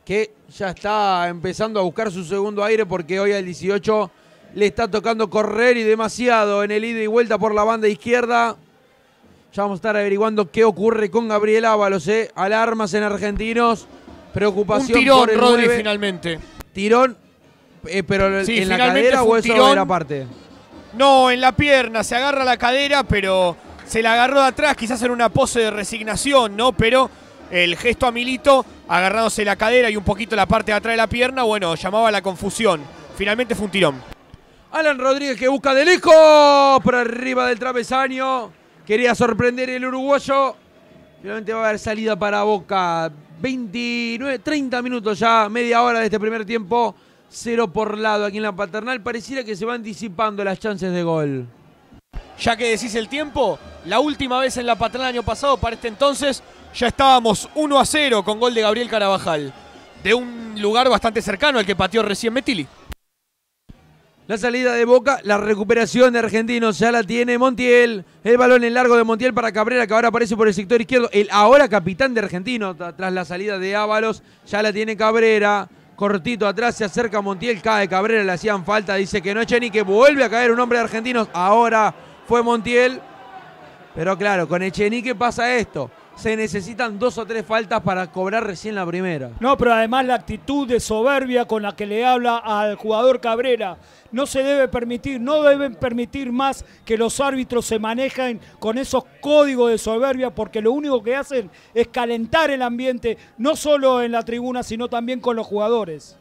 que ya está empezando a buscar su segundo aire porque hoy al 18 le está tocando correr y demasiado en el ida y vuelta por la banda izquierda. Ya vamos a estar averiguando qué ocurre con Gabriel Ábalos. ¿eh? Alarmas en argentinos. Preocupación. tirón, por el Rodri, finalmente. Tirón, eh, pero en la cadera o eso la parte. No, en la pierna. Se agarra la cadera, pero se la agarró de atrás. Quizás en una pose de resignación, ¿no? Pero el gesto a Milito agarrándose la cadera y un poquito la parte de atrás de la pierna, bueno, llamaba la confusión. Finalmente fue un tirón. Alan Rodríguez que busca de lejos por arriba del travesaño. Quería sorprender el uruguayo. Finalmente va a haber salida para Boca. 29, 30 minutos ya, media hora de este primer tiempo. Cero por lado aquí en la paternal. Pareciera que se van disipando las chances de gol. Ya que decís el tiempo, la última vez en la paternal año pasado, para este entonces, ya estábamos 1 a 0 con gol de Gabriel Carabajal, de un lugar bastante cercano al que pateó recién Metili. La salida de Boca, la recuperación de Argentinos, ya la tiene Montiel. El balón en largo de Montiel para Cabrera, que ahora aparece por el sector izquierdo. El ahora capitán de Argentinos. tras la salida de Ábalos, ya la tiene Cabrera. Cortito atrás, se acerca Montiel, cae Cabrera, le hacían falta, dice que no Echenique. que vuelve a caer un hombre de Argentinos. Ahora fue Montiel. Pero claro, con Echenique pasa esto se necesitan dos o tres faltas para cobrar recién la primera. No, pero además la actitud de soberbia con la que le habla al jugador Cabrera. No se debe permitir, no deben permitir más que los árbitros se manejen con esos códigos de soberbia porque lo único que hacen es calentar el ambiente, no solo en la tribuna, sino también con los jugadores.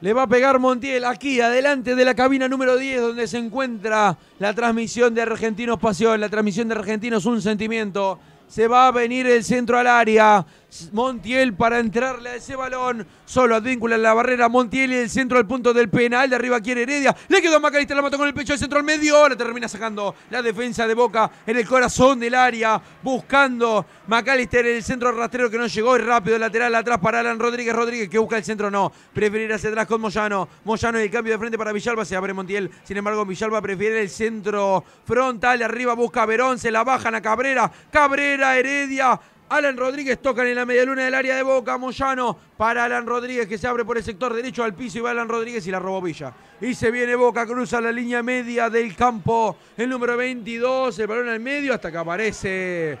Le va a pegar Montiel aquí, adelante de la cabina número 10, donde se encuentra la transmisión de Argentinos Pasión, la transmisión de Argentinos Un Sentimiento se va a venir el centro al área. Montiel para entrarle a ese balón. Solo advíncula en la barrera Montiel y el centro al punto del penal. De arriba quiere Heredia. Le quedó Macalister, la mató con el pecho el centro al medio. Ahora termina sacando la defensa de Boca en el corazón del área. Buscando Macalister el centro rastrero que no llegó. Y rápido lateral atrás para Alan Rodríguez. Rodríguez que busca el centro, no. Prefiere hacia atrás con Moyano. Moyano y el cambio de frente para Villalba. Se abre Montiel. Sin embargo, Villalba prefiere el centro frontal. Arriba busca Verón. Se la bajan a Cabrera. Cabrera, Heredia. Alan Rodríguez toca en la media luna del área de Boca. Moyano para Alan Rodríguez que se abre por el sector derecho al piso y va Alan Rodríguez y la robó Villa. Y se viene Boca, cruza la línea media del campo. El número 22, el balón al medio hasta que aparece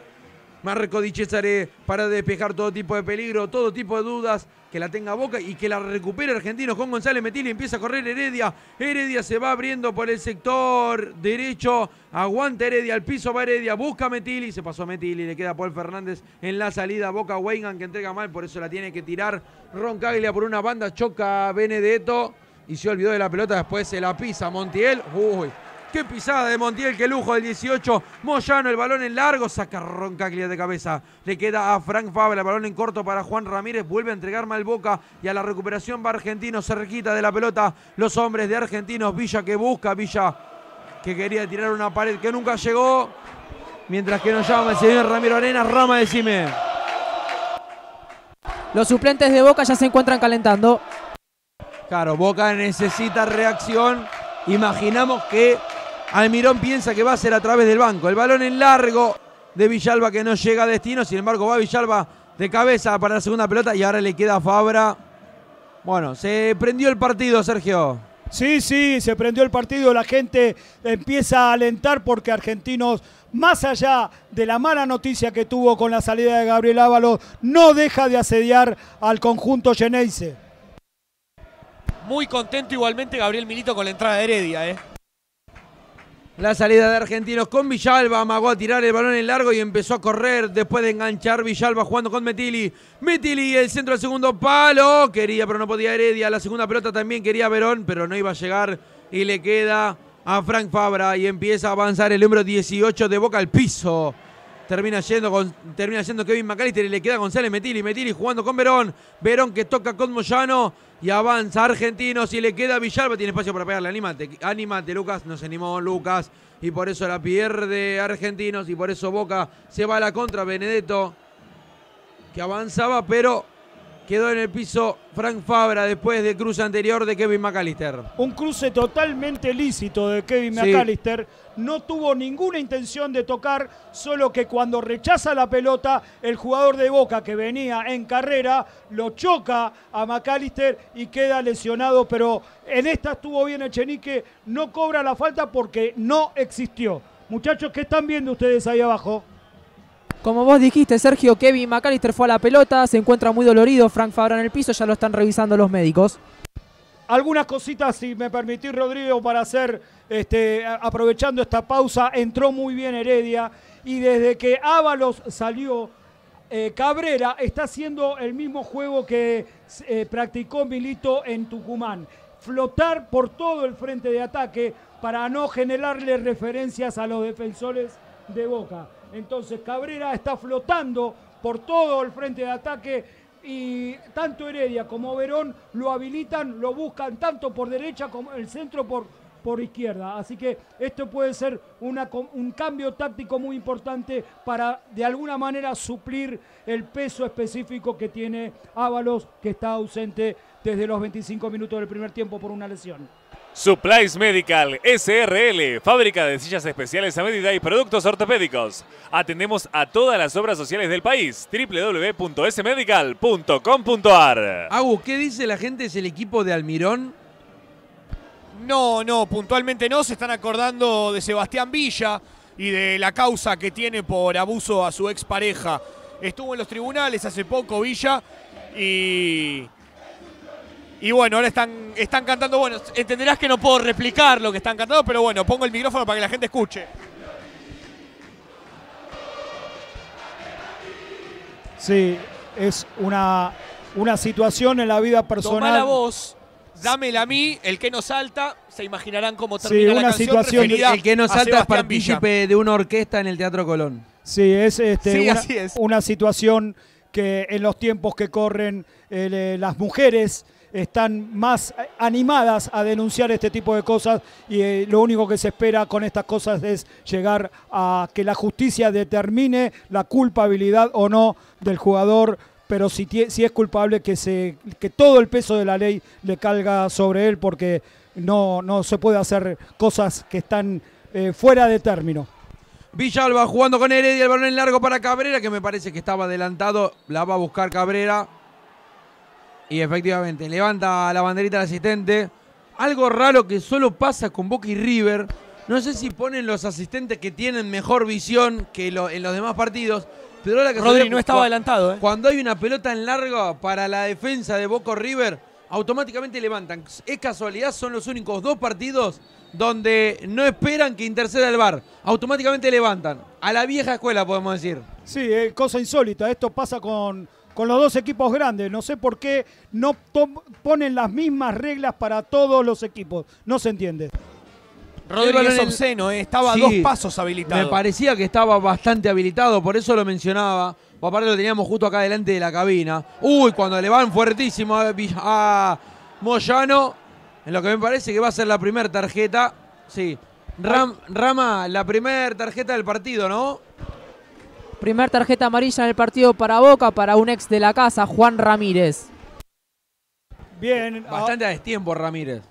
Marco Di para despejar todo tipo de peligro, todo tipo de dudas, que la tenga Boca y que la recupere Argentino. con González Metili, empieza a correr Heredia, Heredia se va abriendo por el sector derecho, aguanta Heredia, al piso va Heredia, busca Metili, se pasó Metili, le queda Paul Fernández en la salida, Boca Weigand que entrega mal, por eso la tiene que tirar Roncaglia por una banda, choca Benedetto y se olvidó de la pelota, después se la pisa Montiel, uy, Qué pisada de Montiel, qué lujo del 18. Moyano, el balón en largo, saca Roncaglia de cabeza. Le queda a Frank Fabel, el balón en corto para Juan Ramírez. Vuelve a entregar mal boca y a la recuperación va Argentino, cerquita de la pelota. Los hombres de Argentinos, Villa que busca, Villa que quería tirar una pared que nunca llegó. Mientras que nos llama el señor Ramiro Arenas, Rama, de decime. Los suplentes de Boca ya se encuentran calentando. Claro, Boca necesita reacción. Imaginamos que Almirón piensa que va a ser a través del banco. El balón en largo de Villalba que no llega a destino. Sin embargo, va Villalba de cabeza para la segunda pelota y ahora le queda a Fabra. Bueno, se prendió el partido, Sergio. Sí, sí, se prendió el partido, la gente empieza a alentar porque Argentinos, más allá de la mala noticia que tuvo con la salida de Gabriel Ábalos, no deja de asediar al conjunto Geneise. Muy contento igualmente Gabriel Milito con la entrada de Heredia, ¿eh? La salida de Argentinos con Villalba, amagó a tirar el balón en largo y empezó a correr después de enganchar Villalba jugando con Metili. Metili, el centro al segundo palo, quería pero no podía Heredia, la segunda pelota también quería Verón, pero no iba a llegar y le queda a Frank Fabra y empieza a avanzar el número 18 de Boca al piso. Termina yendo, termina Kevin McAllister y le queda González Metili. Metili jugando con Verón. Verón que toca con Moyano. Y avanza Argentinos. Y le queda Villalba, tiene espacio para pegarle, Animate, anímate Lucas, nos animó Lucas y por eso la pierde Argentinos y por eso Boca se va a la contra, Benedetto que avanzaba pero Quedó en el piso Frank Fabra después del cruce anterior de Kevin McAllister. Un cruce totalmente lícito de Kevin McAllister. No tuvo ninguna intención de tocar, solo que cuando rechaza la pelota, el jugador de Boca que venía en carrera lo choca a McAllister y queda lesionado. Pero en esta estuvo bien Echenique, no cobra la falta porque no existió. Muchachos, ¿qué están viendo ustedes ahí abajo? Como vos dijiste, Sergio, Kevin McAllister fue a la pelota, se encuentra muy dolorido, Frank Fabra en el piso, ya lo están revisando los médicos. Algunas cositas, si me permitís, Rodrigo, para hacer, este, aprovechando esta pausa, entró muy bien Heredia y desde que Ábalos salió, eh, Cabrera está haciendo el mismo juego que eh, practicó Milito en Tucumán. Flotar por todo el frente de ataque para no generarle referencias a los defensores de Boca. Entonces Cabrera está flotando por todo el frente de ataque y tanto Heredia como Verón lo habilitan, lo buscan tanto por derecha como el centro por, por izquierda. Así que esto puede ser un cambio táctico muy importante para de alguna manera suplir el peso específico que tiene Ábalos, que está ausente desde los 25 minutos del primer tiempo por una lesión. Supplies Medical SRL, fábrica de sillas especiales a medida y productos ortopédicos. Atendemos a todas las obras sociales del país. www.smedical.com.ar. Agus, ¿qué dice la gente? ¿Es el equipo de Almirón? No, no, puntualmente no. Se están acordando de Sebastián Villa y de la causa que tiene por abuso a su expareja. Estuvo en los tribunales hace poco Villa y y bueno, ahora están, están cantando, bueno, entenderás que no puedo replicar lo que están cantando, pero bueno, pongo el micrófono para que la gente escuche. Sí, es una, una situación en la vida personal. toma la voz, dámela a mí, el que nos salta, se imaginarán cómo termina sí, una la situación El que no salta es partícipe de una orquesta en el Teatro Colón. Sí, es, este, una, situación que en los tiempos que corren eh, las mujeres están más animadas a denunciar este tipo de cosas y eh, lo único que se espera con estas cosas es llegar a que la justicia determine la culpabilidad o no del jugador pero si, si es culpable que, se, que todo el peso de la ley le calga sobre él porque no, no se puede hacer cosas que están eh, fuera de término. Villalba jugando con Heredia, el balón en largo para Cabrera, que me parece que estaba adelantado, la va a buscar Cabrera, y efectivamente, levanta la banderita el asistente. Algo raro que solo pasa con Boca y River. No sé si ponen los asistentes que tienen mejor visión que en los demás partidos. Pero la que Rodri no estaba adelantado. ¿eh? Cuando hay una pelota en larga para la defensa de Boca River, automáticamente levantan. Es casualidad, son los únicos dos partidos donde no esperan que interceda el bar Automáticamente levantan. A la vieja escuela, podemos decir. Sí, es cosa insólita. Esto pasa con con los dos equipos grandes. No sé por qué no ponen las mismas reglas para todos los equipos. No se entiende. Rodríguez obsceno, eh, estaba dos pasos habilitado. Me parecía que estaba bastante habilitado, por eso lo mencionaba. Papá aparte lo teníamos justo acá delante de la cabina. Uy, cuando le van fuertísimo a, Moyano, en lo que me parece que va a ser la primera tarjeta. Sí. Rama, la primera tarjeta del partido, ¿no? Primer tarjeta amarilla en el partido para Boca, para un ex de la casa, Juan Ramírez. Bien. Bastante a destiempo, Ramírez.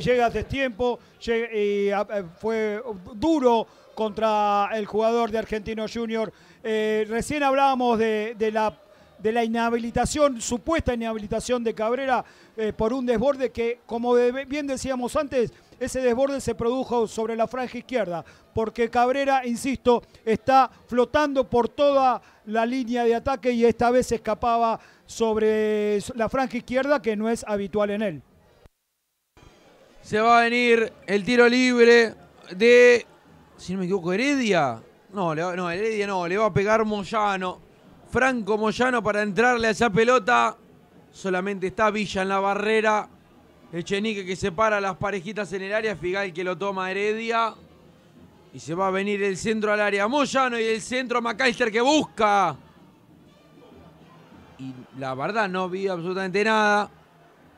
Llega a destiempo, y eh, fue duro contra el jugador de Argentino Junior. Eh, recién hablábamos de, la, de, la, inhabilitación, supuesta inhabilitación de Cabrera eh, por un desborde que, como bien decíamos antes, ese desborde se produjo sobre la franja izquierda, porque Cabrera, insisto, está flotando por toda la línea de ataque y esta vez escapaba sobre la franja izquierda, que no es habitual en él. Se va a venir el tiro libre de, si no me equivoco, Heredia. No, no, Heredia no, le va a pegar Moyano. Franco Moyano para entrarle a esa pelota. Solamente está Villa en la barrera. Echenique que separa las parejitas en el área, Figal que lo toma Heredia. Y se va a venir el centro al área Moyano y el centro McAllister que busca. Y la verdad no vi absolutamente nada.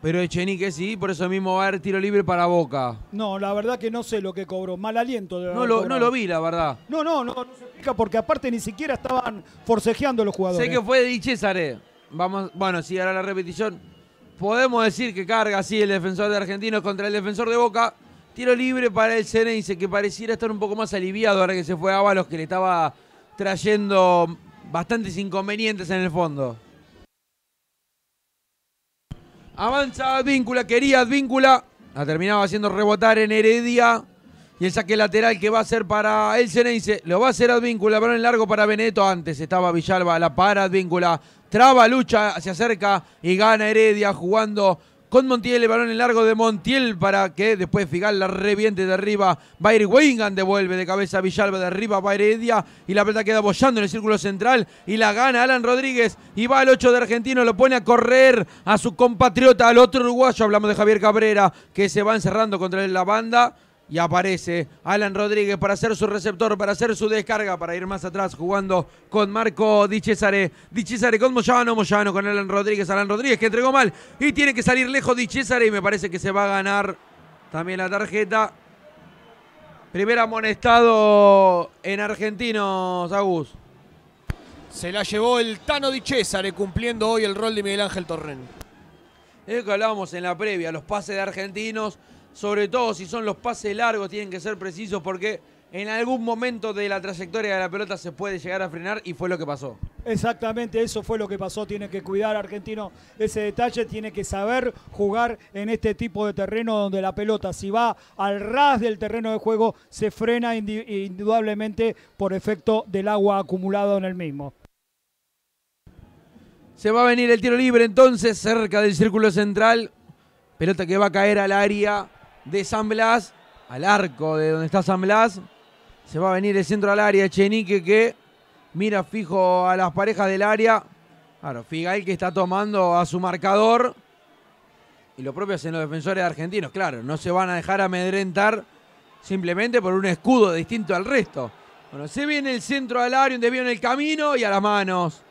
Pero Echenique sí, por eso mismo va a haber tiro libre para Boca. No, la verdad que no sé lo que cobró. Mal aliento. De no, no lo vi, la verdad. No, no, no, se explica porque aparte ni siquiera estaban forcejeando los jugadores. Sé que fue de Dichesare. Vamos, bueno, sí, ahora la repetición podemos decir que carga así el defensor de Argentinos contra el defensor de Boca. Tiro libre para el Ceneice, que pareciera estar un poco más aliviado ahora que se fue a balos que le estaba trayendo bastantes inconvenientes en el fondo. Avanza Advíncula, quería Advíncula. La terminaba haciendo rebotar en Heredia. Y el saque lateral que va a ser para el Ceneice. Lo va a hacer Advíncula. Pero en largo para Beneto Antes estaba Villalba. La para Advíncula. Traba lucha, se acerca y gana Heredia jugando con Montiel, el balón en largo de Montiel para que después Figal la reviente de arriba. Va a ir devuelve de cabeza a Villalba, de arriba va Heredia y la pelota queda bollando en el círculo central y la gana Alan Rodríguez y va al 8 de Argentino, lo pone a correr a su compatriota, al otro uruguayo, hablamos de Javier Cabrera, que se va encerrando contra la banda y aparece Alan Rodríguez para hacer su receptor, para hacer su descarga, para ir más atrás jugando con Marco Di Cesare. Di con Moyano, Moyano con Alan Rodríguez, Alan Rodríguez que entregó mal y tiene que salir lejos Di y me parece que se va a ganar también la tarjeta. Primer amonestado en Argentinos, Agus. Se la llevó el Tano Di cumpliendo hoy el rol de Miguel Ángel Torrén. Es lo que hablábamos en la previa, los pases de argentinos sobre todo si son los pases largos, tienen que ser precisos porque en algún momento de la trayectoria de la pelota se puede llegar a frenar y fue lo que pasó. Exactamente, eso fue lo que pasó. Tiene que cuidar argentino ese detalle, tiene que saber jugar en este tipo de terreno donde la pelota, si va al ras del terreno de juego, se frena indudablemente por efecto del agua acumulada en el mismo. Se va a venir el tiro libre entonces cerca del círculo central. Pelota que va a caer al área de San Blas, al arco de donde está San Blas. Se va a venir el centro al área, Chenique que mira fijo a las parejas del área. Claro, Figal que está tomando a su marcador. Y lo propio hacen los defensores argentinos, claro, no se van a dejar amedrentar simplemente por un escudo distinto al resto. Bueno, se viene el centro al área, un desvío en el camino y a las manos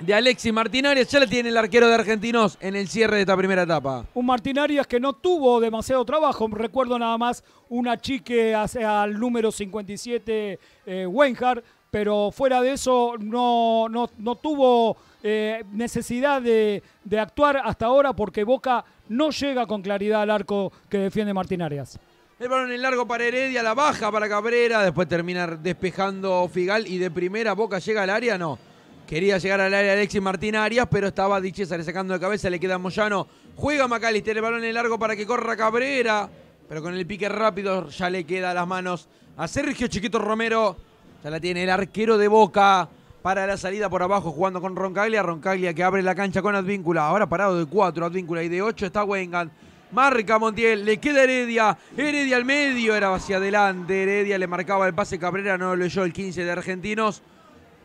de Alexis Martinarias Ya la tiene el arquero de Argentinos en el cierre de esta primera etapa. Un martinarias que no tuvo demasiado trabajo. Recuerdo nada más una chique hacia al número 57, eh, Pero fuera de eso, no, no, tuvo eh, necesidad de, actuar hasta ahora porque Boca no llega con claridad al arco que defiende Martín El balón en largo para Heredia, la baja para Cabrera, después termina despejando Figal y de primera Boca llega al área, no. Quería llegar al área Alexis Martín Arias, pero estaba Di sacando de cabeza, le queda Moyano. Juega Macalister, el balón en el largo para que corra Cabrera. Pero con el pique rápido ya le queda a las manos a Sergio Chiquito Romero. Ya la tiene el arquero de Boca para la salida por abajo jugando con Roncaglia. Roncaglia que abre la cancha con Advíncula. Ahora parado de 4 Advíncula y de 8 está Wengan. Marca Montiel, le queda Heredia. Heredia al medio, era hacia adelante. Heredia le marcaba el pase Cabrera, no lo leyó el 15 de Argentinos.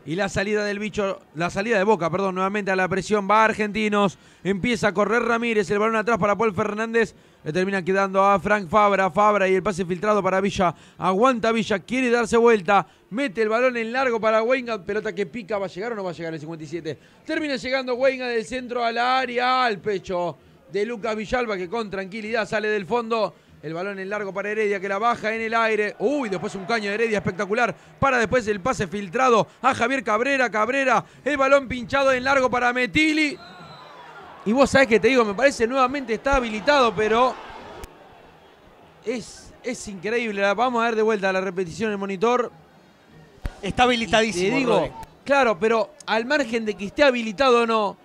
Y la salida del bicho, la salida de Boca, perdón, nuevamente a la presión, va Argentinos, empieza a correr Ramírez, el balón atrás para Paul Fernández, le termina quedando a Frank Fabra, Fabra y el pase filtrado para Villa, aguanta Villa, quiere darse vuelta, mete el balón en largo para Weingart, pelota que pica, ¿va a llegar o no va a llegar el 57? Termina llegando Weingart del centro al área, al pecho de Lucas Villalba que con tranquilidad sale del fondo el balón en largo para Heredia que la baja en el aire. Uy, después un caño de Heredia espectacular. Para después el pase filtrado a Javier Cabrera. Cabrera, el balón pinchado en largo para Metili. Y vos sabés que te digo, me parece nuevamente está habilitado, pero es, es increíble. Vamos a ver de vuelta la repetición en el monitor. Está habilitadísimo. digo, claro, pero al margen de que esté habilitado o no,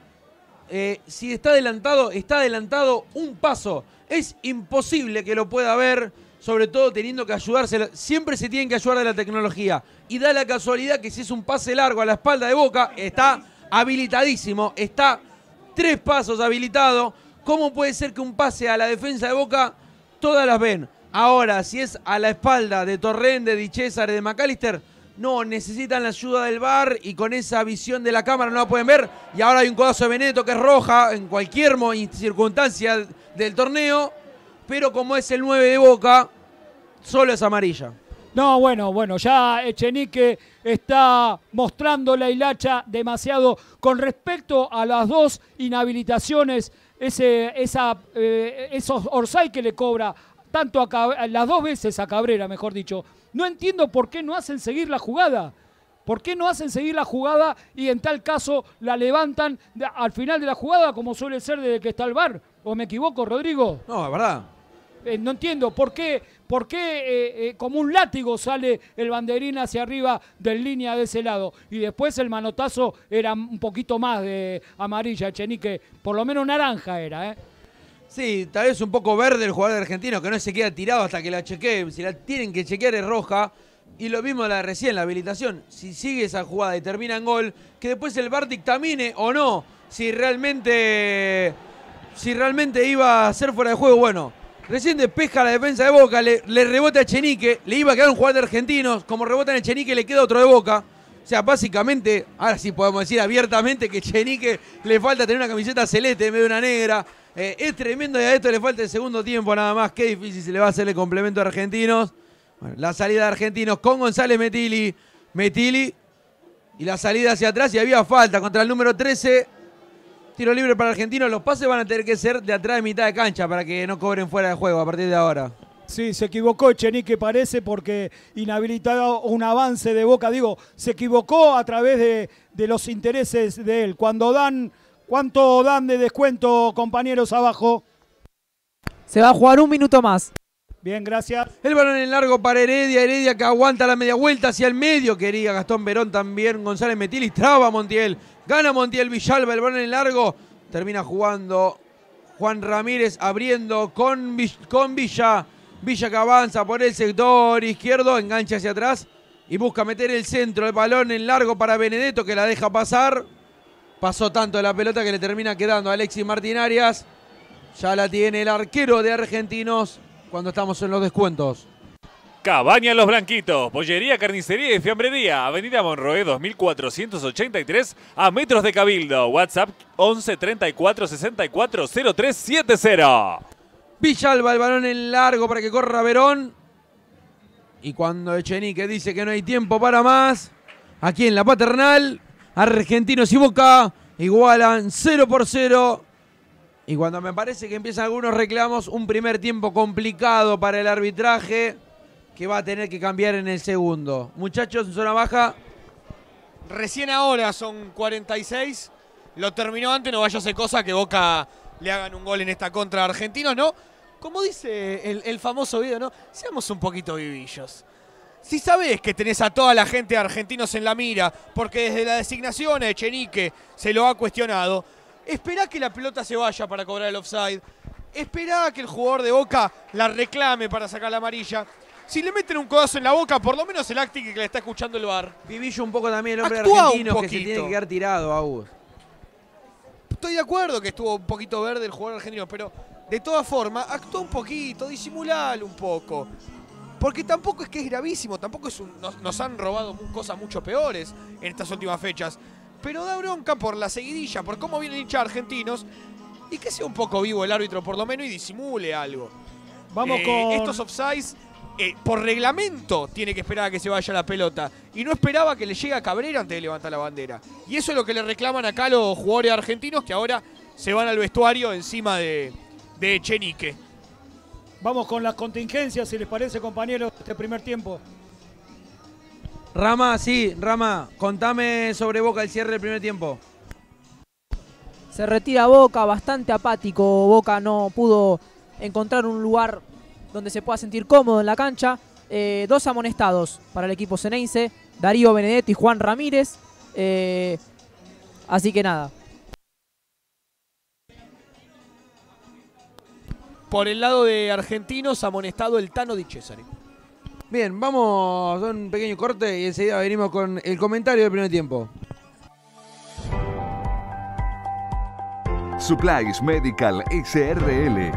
eh, si está adelantado, está adelantado un paso es imposible que lo pueda ver, sobre todo teniendo que ayudarse, siempre se tienen que ayudar de la tecnología. Y da la casualidad que si es un pase largo a la espalda de Boca, está habilitadísimo, está tres pasos habilitado. ¿Cómo puede ser que un pase a la defensa de Boca todas las ven? Ahora, si es a la espalda de Torrén, de Di César, de McAllister, no, necesitan la ayuda del bar y con esa visión de la cámara no la pueden ver. Y ahora hay un codazo de Beneto que es roja en cualquier circunstancia del torneo. Pero como es el 9 de Boca, solo es amarilla. No, bueno, bueno, ya Echenique está mostrando la hilacha demasiado. Con respecto a las dos inhabilitaciones, ese, esa, eh, esos Orsay que le cobra tanto a las dos veces a Cabrera, mejor dicho, no entiendo por qué no hacen seguir la jugada. ¿Por qué no hacen seguir la jugada y en tal caso la levantan al final de la jugada como suele ser desde que está el bar? ¿O me equivoco, Rodrigo? No, es verdad. Eh, no entiendo por qué, por qué eh, eh, como un látigo sale el banderín hacia arriba de línea de ese lado. Y después el manotazo era un poquito más de amarilla, Chenique, por lo menos naranja era. ¿eh? Sí, tal vez un poco verde el jugador argentino que no se queda tirado hasta que la chequeen. Si la tienen que chequear es roja. Y lo mismo la recién, la habilitación. Si sigue esa jugada y termina en gol, que después el VAR termine o no si realmente si realmente iba a ser fuera de juego. Bueno, recién despeja la defensa de Boca, le, le rebota a Chenique, le iba a quedar un jugador argentino, argentinos. Como rebota en Chenique, le queda otro de Boca. O sea, básicamente, ahora sí podemos decir abiertamente que Chenique le falta tener una camiseta celeste en vez de una negra. Eh, es tremendo y a esto le falta el segundo tiempo nada más. Qué difícil se le va a hacer el complemento a Argentinos. la salida de Argentinos con González Metili. Metili y la salida hacia atrás y había falta contra el número 13. Tiro libre para Argentinos. Los pases van a tener que ser de atrás de mitad de cancha para que no cobren fuera de juego a partir de ahora. Sí, se equivocó Echenique parece porque inhabilitado un avance de Boca. Digo, se equivocó a través de, de los intereses de él. Cuando dan ¿Cuánto dan de descuento, compañeros, abajo? Se va a jugar un minuto más. Bien, gracias. El balón en largo para Heredia. Heredia que aguanta la media vuelta hacia el medio. Quería Gastón Verón también. González Metili. traba Montiel. Gana Montiel Villalba. El balón en largo. Termina jugando Juan Ramírez abriendo con, con Villa. Villa que avanza por el sector izquierdo. Engancha hacia atrás. Y busca meter el centro. El balón en largo para Benedetto que la deja pasar pasó tanto la pelota que le termina quedando a Alexis Martín Arias. Ya la tiene el arquero de Argentinos cuando estamos en los descuentos. Cabaña Los Blanquitos, pollería, carnicería y fiambrería, Avenida Monroe 2483, a metros de Cabildo, WhatsApp 11 34 Villalba el balón en largo para que corra Verón. Y cuando Echenique dice que no hay tiempo para más, aquí en la paternal, Argentinos y Boca igualan 0 por 0. Y cuando me parece que empiezan algunos reclamos, un primer tiempo complicado para el arbitraje que va a tener que cambiar en el segundo. Muchachos, en zona baja. Recién ahora son 46. Lo terminó antes, no vaya a ser cosa que Boca le hagan un gol en esta contra a Argentinos, ¿no? Como dice el, el famoso video, ¿no? Seamos un poquito vivillos. Si sabés que tenés a toda la gente de argentinos en la mira, porque desde la designación a Echenique se lo ha cuestionado, esperá que la pelota se vaya para cobrar el offside, esperá que el jugador de Boca la reclame para sacar la amarilla. Si le meten un codazo en la boca, por lo menos el actique que le está escuchando el bar. Vivillo un poco también el hombre argentino que se tiene que quedar tirado, Agus. Estoy de acuerdo que estuvo un poquito verde el jugador argentino, pero de todas formas, actúa un poquito, disimulalo un poco. Porque tampoco es que es gravísimo, tampoco nos, han robado cosas mucho peores en estas últimas fechas. Pero da bronca por la seguidilla, por cómo vienen hinchas argentinos. Y que sea un poco vivo el árbitro por lo menos y disimule algo. Vamos eh, con... Estos offsides, eh, por reglamento, tiene que esperar a que se vaya la pelota. Y no esperaba que le llegue a Cabrera antes de levantar la bandera. Y eso es lo que le reclaman acá los jugadores argentinos que ahora se van al vestuario encima de Chenique. Vamos con las contingencias, si les parece, compañeros, este primer tiempo. Rama, sí, Rama, contame sobre Boca el cierre del primer tiempo. Se retira Boca, bastante apático. Boca no pudo encontrar un lugar donde se pueda sentir cómodo en la cancha. Eh, dos amonestados para el equipo ceneice, Darío Benedetti y Juan Ramírez. Eh, así que nada, Por el lado de argentinos, amonestado el Tano Di Cesare. Bien, vamos a un pequeño corte y enseguida venimos con el comentario del primer tiempo. Supplies Medical SRL.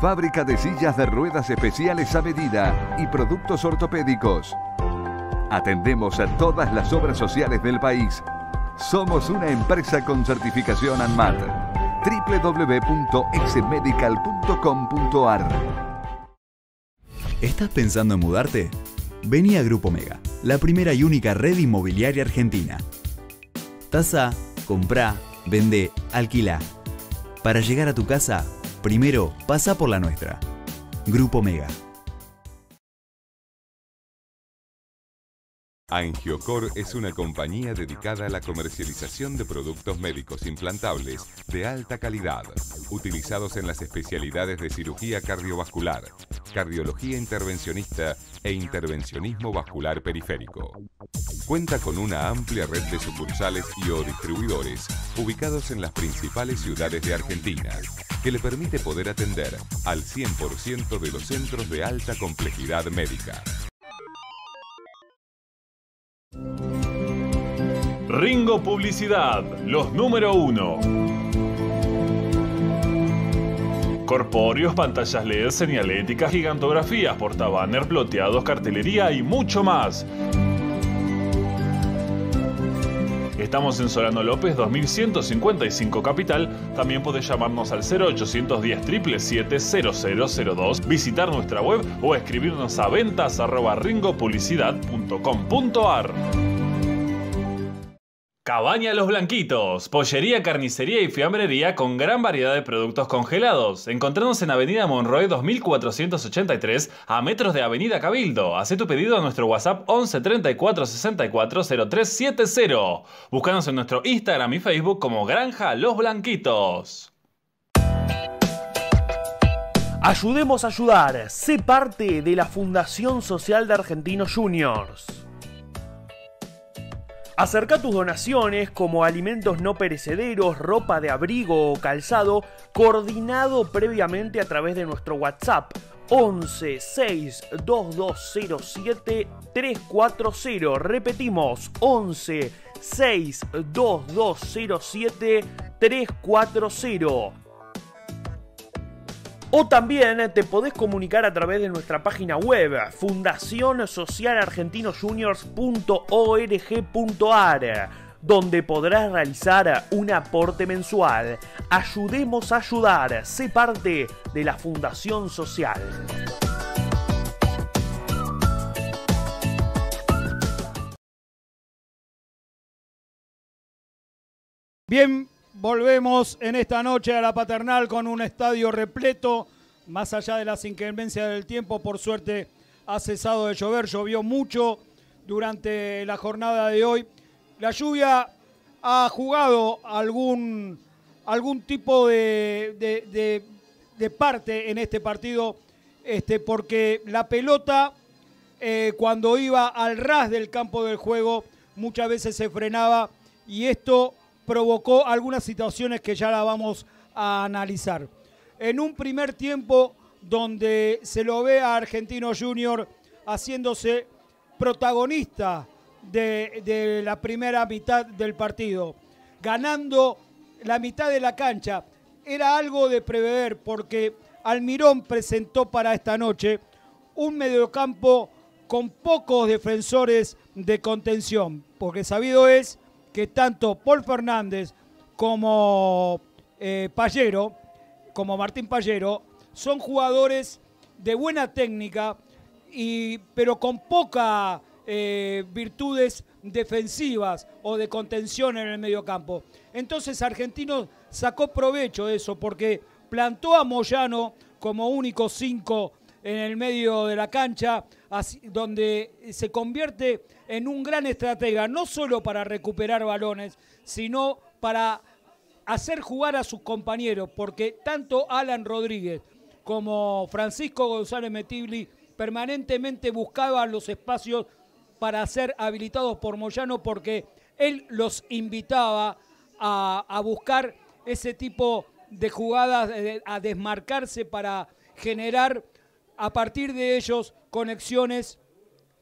Fábrica de sillas de ruedas especiales a medida y productos ortopédicos. Atendemos a todas las obras sociales del país. Somos una empresa con certificación ANMAT www.exmedical.com.ar. ¿Estás pensando en mudarte? Vení a Grupo Mega, la primera y única red inmobiliaria argentina. Tasa, compra, vende, alquila. Para llegar a tu casa, primero pasa por la nuestra. Grupo Mega. Angiocor es una compañía dedicada a la comercialización de productos médicos implantables de alta calidad, utilizados en las especialidades de cirugía cardiovascular, cardiología intervencionista e intervencionismo vascular periférico. Cuenta con una amplia red de sucursales y o distribuidores ubicados en las principales ciudades de Argentina, que le permite poder atender al 100% de los centros de alta complejidad médica. Ringo Publicidad, los número uno. Corpóreos, pantallas LED, señaléticas, gigantografías, portabanner, ploteados, cartelería y mucho más. Estamos en Solano López 2155 Capital. También podés llamarnos al 0810 777 0002, visitar nuestra web o escribirnos a ventas@ringopublicidad.com.ar. Cabaña Los Blanquitos, pollería, carnicería y fiambrería con gran variedad de productos congelados. encontramos en Avenida Monroy 2483 a metros de Avenida Cabildo. Hacé tu pedido a nuestro WhatsApp 11 34 64 0370. Búscanos en nuestro Instagram y Facebook como Granja Los Blanquitos. Ayudemos a ayudar. Sé parte de la Fundación Social de Argentinos Juniors. Acerca tus donaciones como alimentos no perecederos, ropa de abrigo o calzado, coordinado previamente a través de nuestro WhatsApp 11 6 2207 340. Repetimos, 11 6 2207 340. O también eh, te podés comunicar a través de nuestra página web fundacionsocialargentinosjuniors.org.ar donde podrás realizar un aporte mensual. Ayudemos a ayudar, sé parte de la Fundación Social. Bien, Volvemos en esta noche a la paternal con un estadio repleto, más allá de las inclemencias del tiempo, por suerte ha cesado de llover, llovió mucho durante la jornada de hoy. La lluvia ha jugado algún, algún tipo de, parte en este partido, este, porque la pelota eh, cuando iba al ras del campo del juego muchas veces se frenaba y esto provocó algunas situaciones que ya la vamos a analizar. En un primer tiempo donde se lo ve a Argentino Junior haciéndose protagonista de, de la primera mitad del partido, ganando la mitad de la cancha. Era algo de prever porque Almirón presentó para esta noche un mediocampo con pocos defensores de contención, porque sabido es que tanto Paul Fernández como eh, Pallero, como Martín Pallero, son jugadores de buena técnica, y, pero con pocas eh, virtudes defensivas o de contención en el mediocampo. Entonces Argentino sacó provecho de eso porque plantó a Moyano como único 5 en el medio de la cancha, donde se convierte en un gran estratega, no solo para recuperar balones, sino para hacer jugar a sus compañeros, porque tanto Alan Rodríguez como Francisco González Metibli permanentemente buscaban los espacios para ser habilitados por Moyano porque él los invitaba a buscar ese tipo de jugadas, a desmarcarse para generar a partir de ellos conexiones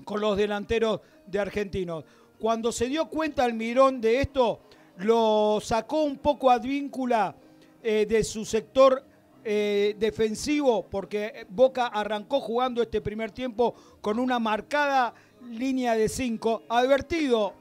con los delanteros de Argentinos. Cuando se dio cuenta Almirón de esto, lo sacó un poco advíncula víncula eh, de su sector eh, defensivo, porque Boca arrancó jugando este primer tiempo con una marcada línea de cinco. advertido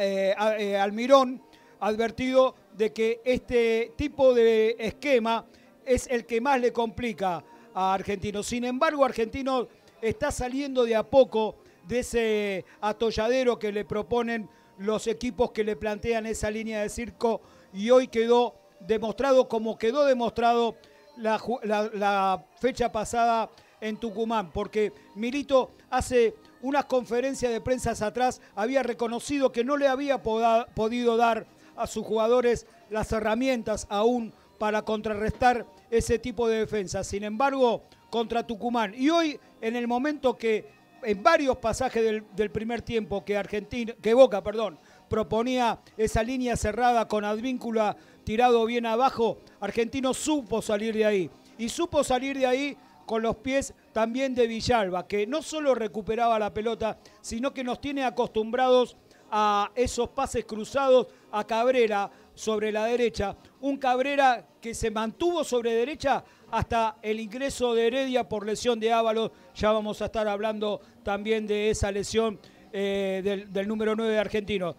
eh, Almirón, advertido de que este tipo de esquema es el que más le complica a Sin embargo, Argentino está saliendo de a poco de ese atolladero que le proponen los equipos que le plantean esa línea de circo y hoy quedó demostrado como quedó demostrado la, fecha pasada en Tucumán, porque Milito hace unas conferencias de prensa atrás había reconocido que no le había podido dar a sus jugadores las herramientas aún para contrarrestar ese tipo de defensa. Sin embargo, contra Tucumán. Y hoy, en el momento que en varios pasajes del, primer tiempo que Argentina, que Boca, perdón, proponía esa línea cerrada con Advíncula tirado bien abajo, Argentino supo salir de ahí. Y supo salir de ahí con los pies también de Villalba, que no solo recuperaba la pelota, sino que nos tiene acostumbrados a esos pases cruzados a Cabrera, sobre la derecha. Un Cabrera que se mantuvo sobre derecha hasta el ingreso de Heredia por lesión de Ábalos. Ya vamos a estar hablando también de esa lesión eh, del, número 9 argentino.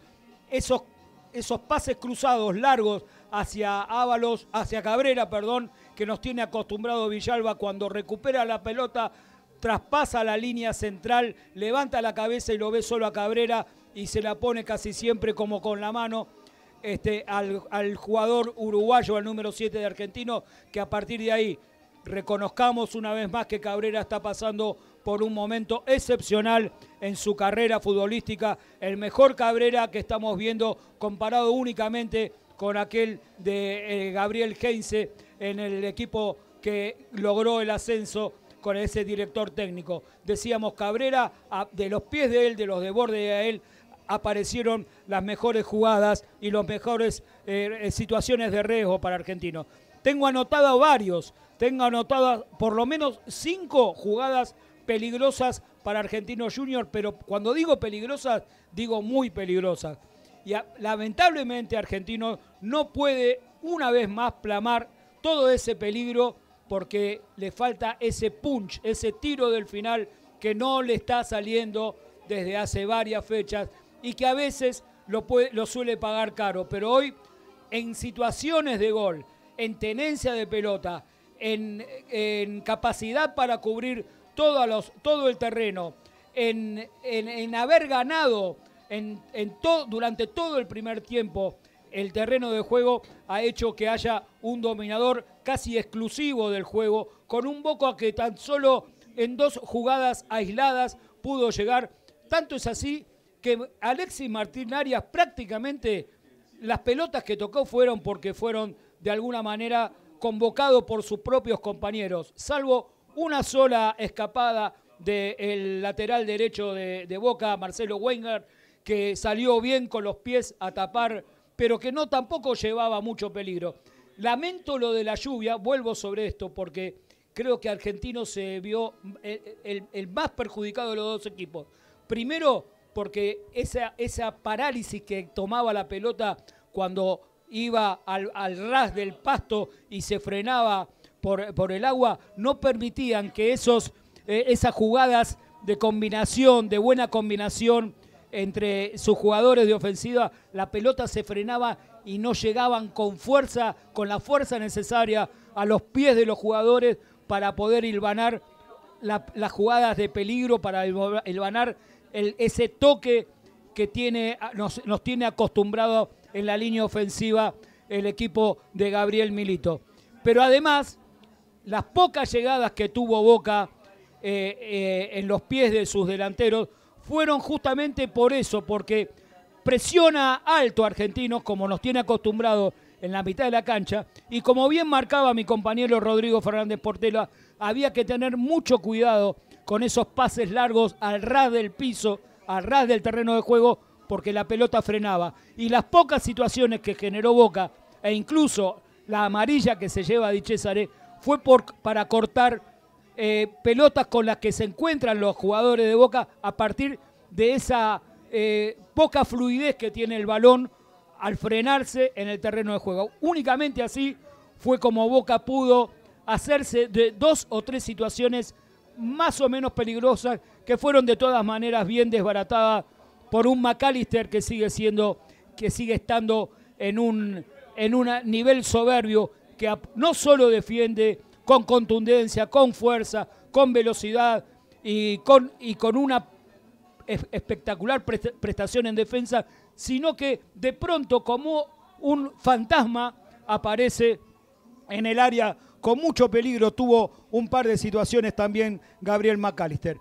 Esos, esos pases cruzados largos hacia Ábalos, hacia Cabrera, perdón, que nos tiene acostumbrado Villalba cuando recupera la pelota, traspasa la línea central, levanta la cabeza y lo ve solo a Cabrera y se la pone casi siempre como con la mano este, al, jugador uruguayo, al número 7 de Argentino, que a partir de ahí reconozcamos una vez más que Cabrera está pasando por un momento excepcional en su carrera futbolística, el mejor Cabrera que estamos viendo comparado únicamente con aquel de eh, Gabriel Heinze en el equipo que logró el ascenso con ese director técnico. Decíamos Cabrera, de los pies de él, de los de borde de él, aparecieron las mejores jugadas y las mejores eh, situaciones de riesgo para Argentino. Tengo anotado varios, tengo anotadas por lo menos cinco jugadas peligrosas para Argentino Junior, pero cuando digo peligrosas, digo muy peligrosas. Y lamentablemente Argentino no puede una vez más plamar todo ese peligro porque le falta ese punch, ese tiro del final que no le está saliendo desde hace varias fechas y que a veces lo, suele pagar caro. Pero hoy, en situaciones de gol, en tenencia de pelota, en, capacidad para cubrir todo el terreno, en, haber ganado durante todo el primer tiempo el terreno de juego ha hecho que haya un dominador casi exclusivo del juego, con un Boca que tan solo en dos jugadas aisladas pudo llegar. Tanto es así que Alexis Martín Arias prácticamente las pelotas que tocó fueron porque fueron de alguna manera convocados por sus propios compañeros, salvo una sola escapada del lateral derecho de, Boca, Marcelo Wenger, que salió bien con los pies a tapar, pero que no tampoco llevaba mucho peligro. Lamento lo de la lluvia, vuelvo sobre esto, porque creo que Argentino se vio eh, el más perjudicado de los dos equipos. Primero, porque esa, esa parálisis que tomaba la pelota cuando iba al, ras del pasto y se frenaba por, el agua, no permitían que esos, eh, esas jugadas de combinación, de buena combinación entre sus jugadores de ofensiva, la pelota se frenaba y no llegaban con fuerza, con la fuerza necesaria a los pies de los jugadores para poder hilvanar las jugadas de peligro, para hilvanar ese toque que tiene, nos, tiene acostumbrado en la línea ofensiva el equipo de Gabriel Milito. Pero además, las pocas llegadas que tuvo Boca eh, eh, en los pies de sus delanteros fueron justamente por eso, porque presiona alto a Argentinos, como nos tiene acostumbrado en la mitad de la cancha, y como bien marcaba mi compañero Rodrigo Fernández Portela, había que tener mucho cuidado con esos pases largos al ras del piso, al ras del terreno de juego, porque la pelota frenaba. Y las pocas situaciones que generó Boca, e incluso la amarilla que se lleva a César, fue por, para cortar eh, pelotas con las que se encuentran los jugadores de Boca a partir de esa eh, poca fluidez que tiene el balón al frenarse en el terreno de juego. Únicamente así fue como Boca pudo hacerse de dos o tres situaciones más o menos peligrosas, que fueron de todas maneras bien desbaratadas por un McAllister que sigue siendo, que sigue estando en un, en un nivel soberbio, que no solo defiende con contundencia, con fuerza, con velocidad y con, y con una espectacular prestación en defensa, sino que de pronto como un fantasma aparece en el área con mucho peligro tuvo un par de situaciones también Gabriel McAllister.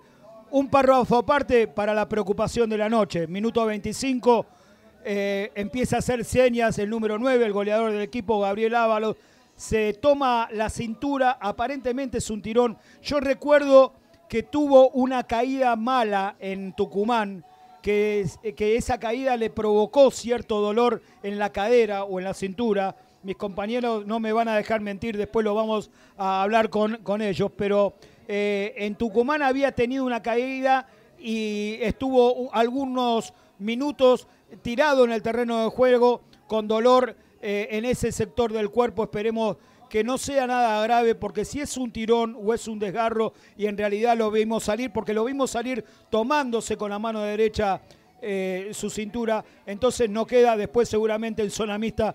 Un párrafo aparte para la preocupación de la noche. Minuto 25, eh, empieza a hacer señas el número 9, el goleador del equipo, Gabriel Ábalos. Se toma la cintura, aparentemente es un tirón. Yo recuerdo que tuvo una caída mala en Tucumán, que esa caída le provocó cierto dolor en la cadera o en la cintura mis compañeros no me van a dejar mentir, después lo vamos a hablar con, con ellos, pero eh, en Tucumán había tenido una caída y estuvo algunos minutos tirado en el terreno de juego con dolor eh, en ese sector del cuerpo, esperemos que no sea nada grave, porque si es un tirón o es un desgarro, y en realidad lo vimos salir, porque lo vimos salir tomándose con la mano derecha eh, su cintura, entonces no queda después seguramente el sonamista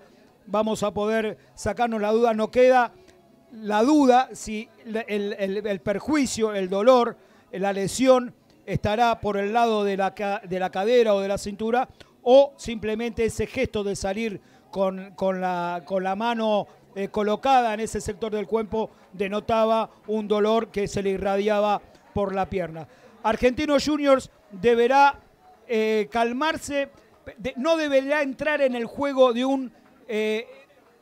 vamos a poder sacarnos la duda. No queda la duda si el, perjuicio, el dolor, la lesión estará por el lado de la, de la cadera o de la cintura o simplemente ese gesto de salir con, la, con la mano eh, colocada en ese sector del cuerpo denotaba un dolor que se le irradiaba por la pierna. Argentinos Juniors deberá eh, calmarse, no deberá entrar en el juego de un eh,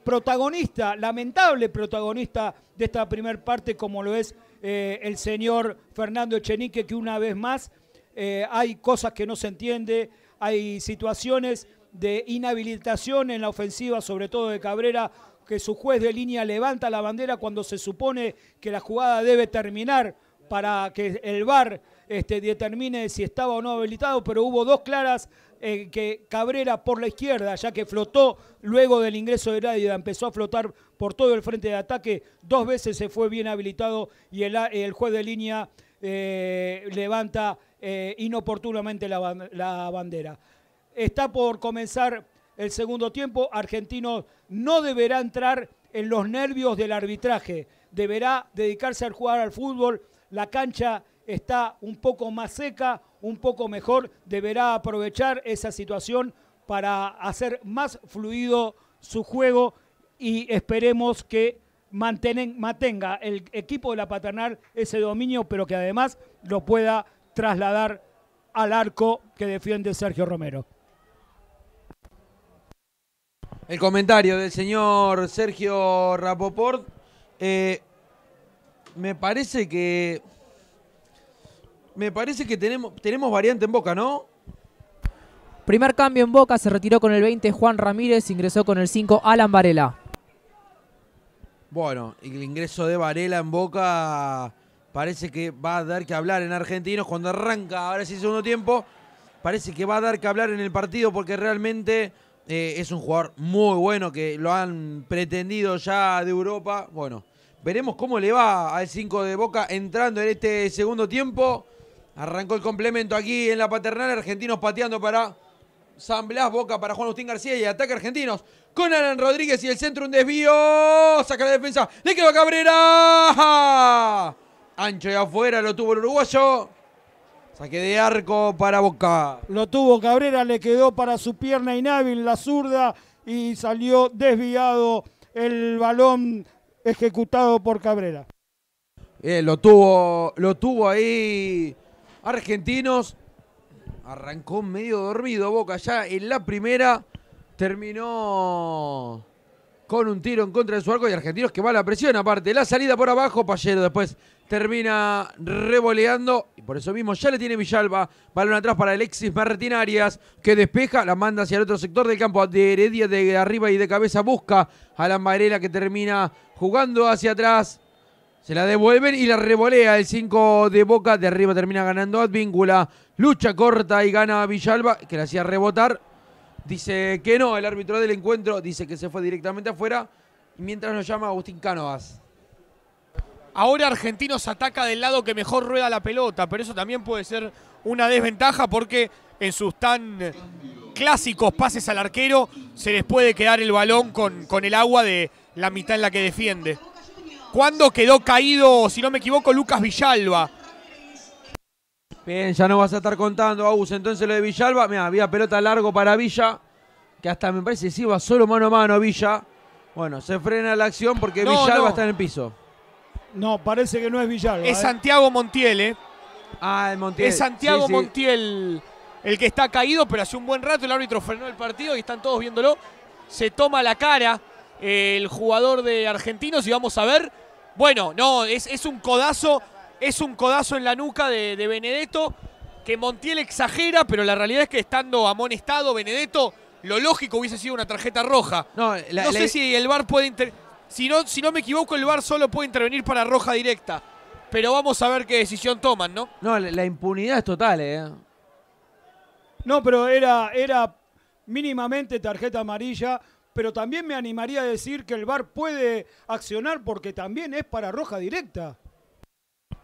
protagonista, lamentable protagonista de esta primer parte, como lo es eh, el señor Fernando Echenique, que una vez más eh, hay cosas que no se entiende, hay situaciones de inhabilitación en la ofensiva, sobre todo de Cabrera, que su juez de línea levanta la bandera cuando se supone que la jugada debe terminar para que el VAR este, determine si estaba o no habilitado, pero hubo dos claras eh, que Cabrera por la izquierda, ya que flotó luego del ingreso de Ládida, empezó a flotar por todo el frente de ataque, dos veces se fue bien habilitado y el, juez de línea eh, levanta eh, inoportunamente la, bandera. Está por comenzar el segundo tiempo, Argentino no deberá entrar en los nervios del arbitraje, deberá dedicarse al jugar al fútbol, la cancha está un poco más seca, un poco mejor, deberá aprovechar esa situación para hacer más fluido su juego y esperemos que mantenga el equipo de la Paternal ese dominio, pero que además lo pueda trasladar al arco que defiende Sergio Romero. El comentario del señor Sergio Rapoport. Eh, me parece que me parece que tenemos, tenemos variante en Boca, ¿no? Primer cambio en Boca, se retiró con el 20 Juan Ramírez, ingresó con el 5 Alan Varela. Bueno, el ingreso de Varela en Boca parece que va a dar que hablar en Argentinos cuando arranca, ahora sí segundo tiempo, parece que va a dar que hablar en el partido porque realmente eh, es un jugador muy bueno que lo han pretendido ya de Europa. Bueno, veremos cómo le va al 5 de Boca entrando en este segundo tiempo. Arrancó el complemento aquí en la paternal. Argentinos pateando para San Blas, Boca para Juan Agustín García y ataque Argentinos con Alan Rodríguez y el centro un desvío. Saca la defensa. Le quedó Cabrera. Ancho y afuera lo tuvo el uruguayo. Saque de arco para Boca. Lo tuvo Cabrera, le quedó para su pierna inhábil la zurda y salió desviado el balón ejecutado por Cabrera. Eh, lo tuvo, lo tuvo ahí argentinos. Arrancó medio dormido Boca ya en la primera. Terminó con un tiro en contra de su arco y Argentinos que va la presión. Aparte, la salida por abajo, Pallero después termina revoleando. Y por eso mismo ya le tiene Villalba. Balón atrás para Alexis Martín Arias, que despeja, la manda hacia el otro sector del campo. De Heredia de arriba y de cabeza busca a la Varela que termina jugando hacia atrás. Se la devuelven y la revolea el 5 de Boca. De arriba termina ganando Advíncula. Lucha corta y gana Villalba, que la hacía rebotar. Dice que no, el árbitro del encuentro dice que se fue directamente afuera. Y mientras nos llama Agustín Cánovas. Ahora Argentinos ataca del lado que mejor rueda la pelota, pero eso también puede ser una desventaja porque en sus tan clásicos pases al arquero se les puede quedar el balón con, con el agua de la mitad en la que defiende cuando quedó caído, si no me equivoco, Lucas Villalba. Bien, ya no vas a estar contando, Augusto. Entonces lo de Villalba, mira, había pelota largo para Villa, que hasta me parece que sí iba solo mano a mano Villa. Bueno, se frena la acción porque Villalba está en el piso. No, parece que no es Villalba. Es eh. Santiago Montiel, ¿eh? Ah, el Montiel. Es Santiago Montiel el que está caído, pero hace un buen rato el árbitro frenó el partido y están todos viéndolo. Se toma la cara eh, el jugador de Argentinos y vamos a ver bueno, no, es, un codazo, es un codazo en la nuca de, Benedetto, que Montiel exagera, pero la realidad es que estando amonestado Benedetto, lo lógico hubiese sido una tarjeta roja. No, sé si el VAR puede... Si no, si no me equivoco, el VAR solo puede intervenir para roja directa. Pero vamos a ver qué decisión toman, ¿no? No, la, impunidad es total, ¿eh? No, pero era, era mínimamente tarjeta amarilla pero también me animaría a decir que el VAR puede accionar porque también es para roja directa.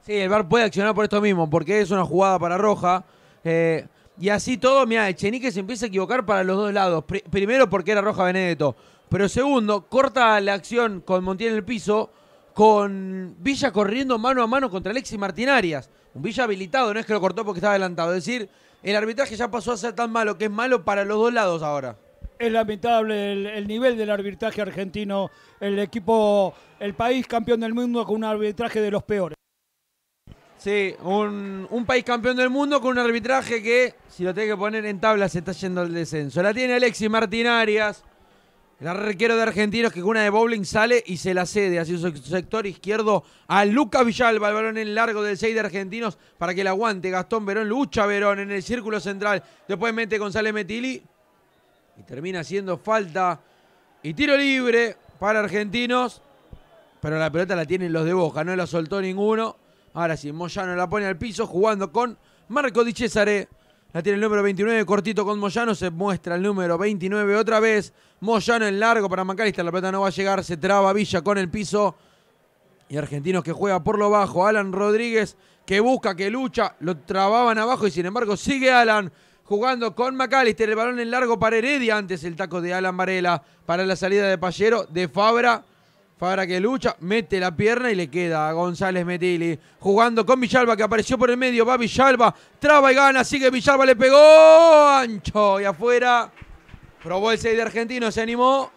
Sí, el VAR puede accionar por esto mismo, porque es una jugada para roja. Eh, y así todo, mira, Echenique se empieza a equivocar para los dos lados. primero porque era roja Benedetto, pero segundo, corta la acción con Montiel en el piso, con Villa corriendo mano a mano contra Alexis Martinarias. Un Villa habilitado, no es que lo cortó porque estaba adelantado. Es decir, el arbitraje ya pasó a ser tan malo que es malo para los dos lados ahora es lamentable el, nivel del arbitraje argentino, el equipo, el país campeón del mundo con un arbitraje de los peores. Sí, un, país campeón del mundo con un arbitraje que, si lo tiene que poner en tabla, se está yendo al descenso. La tiene Alexis Martín Arias, el arquero de Argentinos que con una de bowling sale y se la cede hacia su sector izquierdo a Luca Villalba, el balón en largo del 6 de Argentinos para que la aguante. Gastón Verón lucha Verón en el círculo central. Después mete González Metili, y termina haciendo falta y tiro libre para argentinos. Pero la pelota la tienen los de Boca, no la soltó ninguno. Ahora sí, Moyano la pone al piso jugando con Marco Di Cesare. La tiene el número 29, cortito con Moyano. Se muestra el número 29 otra vez. Moyano en largo para Macalister. La pelota no va a llegar. Se traba Villa con el piso. Y Argentinos que juega por lo bajo. Alan Rodríguez que busca, que lucha. Lo trababan abajo y sin embargo sigue Alan jugando con McAllister. El balón en largo para Heredia. Antes el taco de Alan Varela para la salida de Pallero. De Fabra. Fabra que lucha, mete la pierna y le queda a González Metili. Jugando con Villalba que apareció por el medio. Va Villalba, traba y gana. Sigue Villalba, le pegó. Ancho y afuera. Probó el 6 de Argentino, se animó.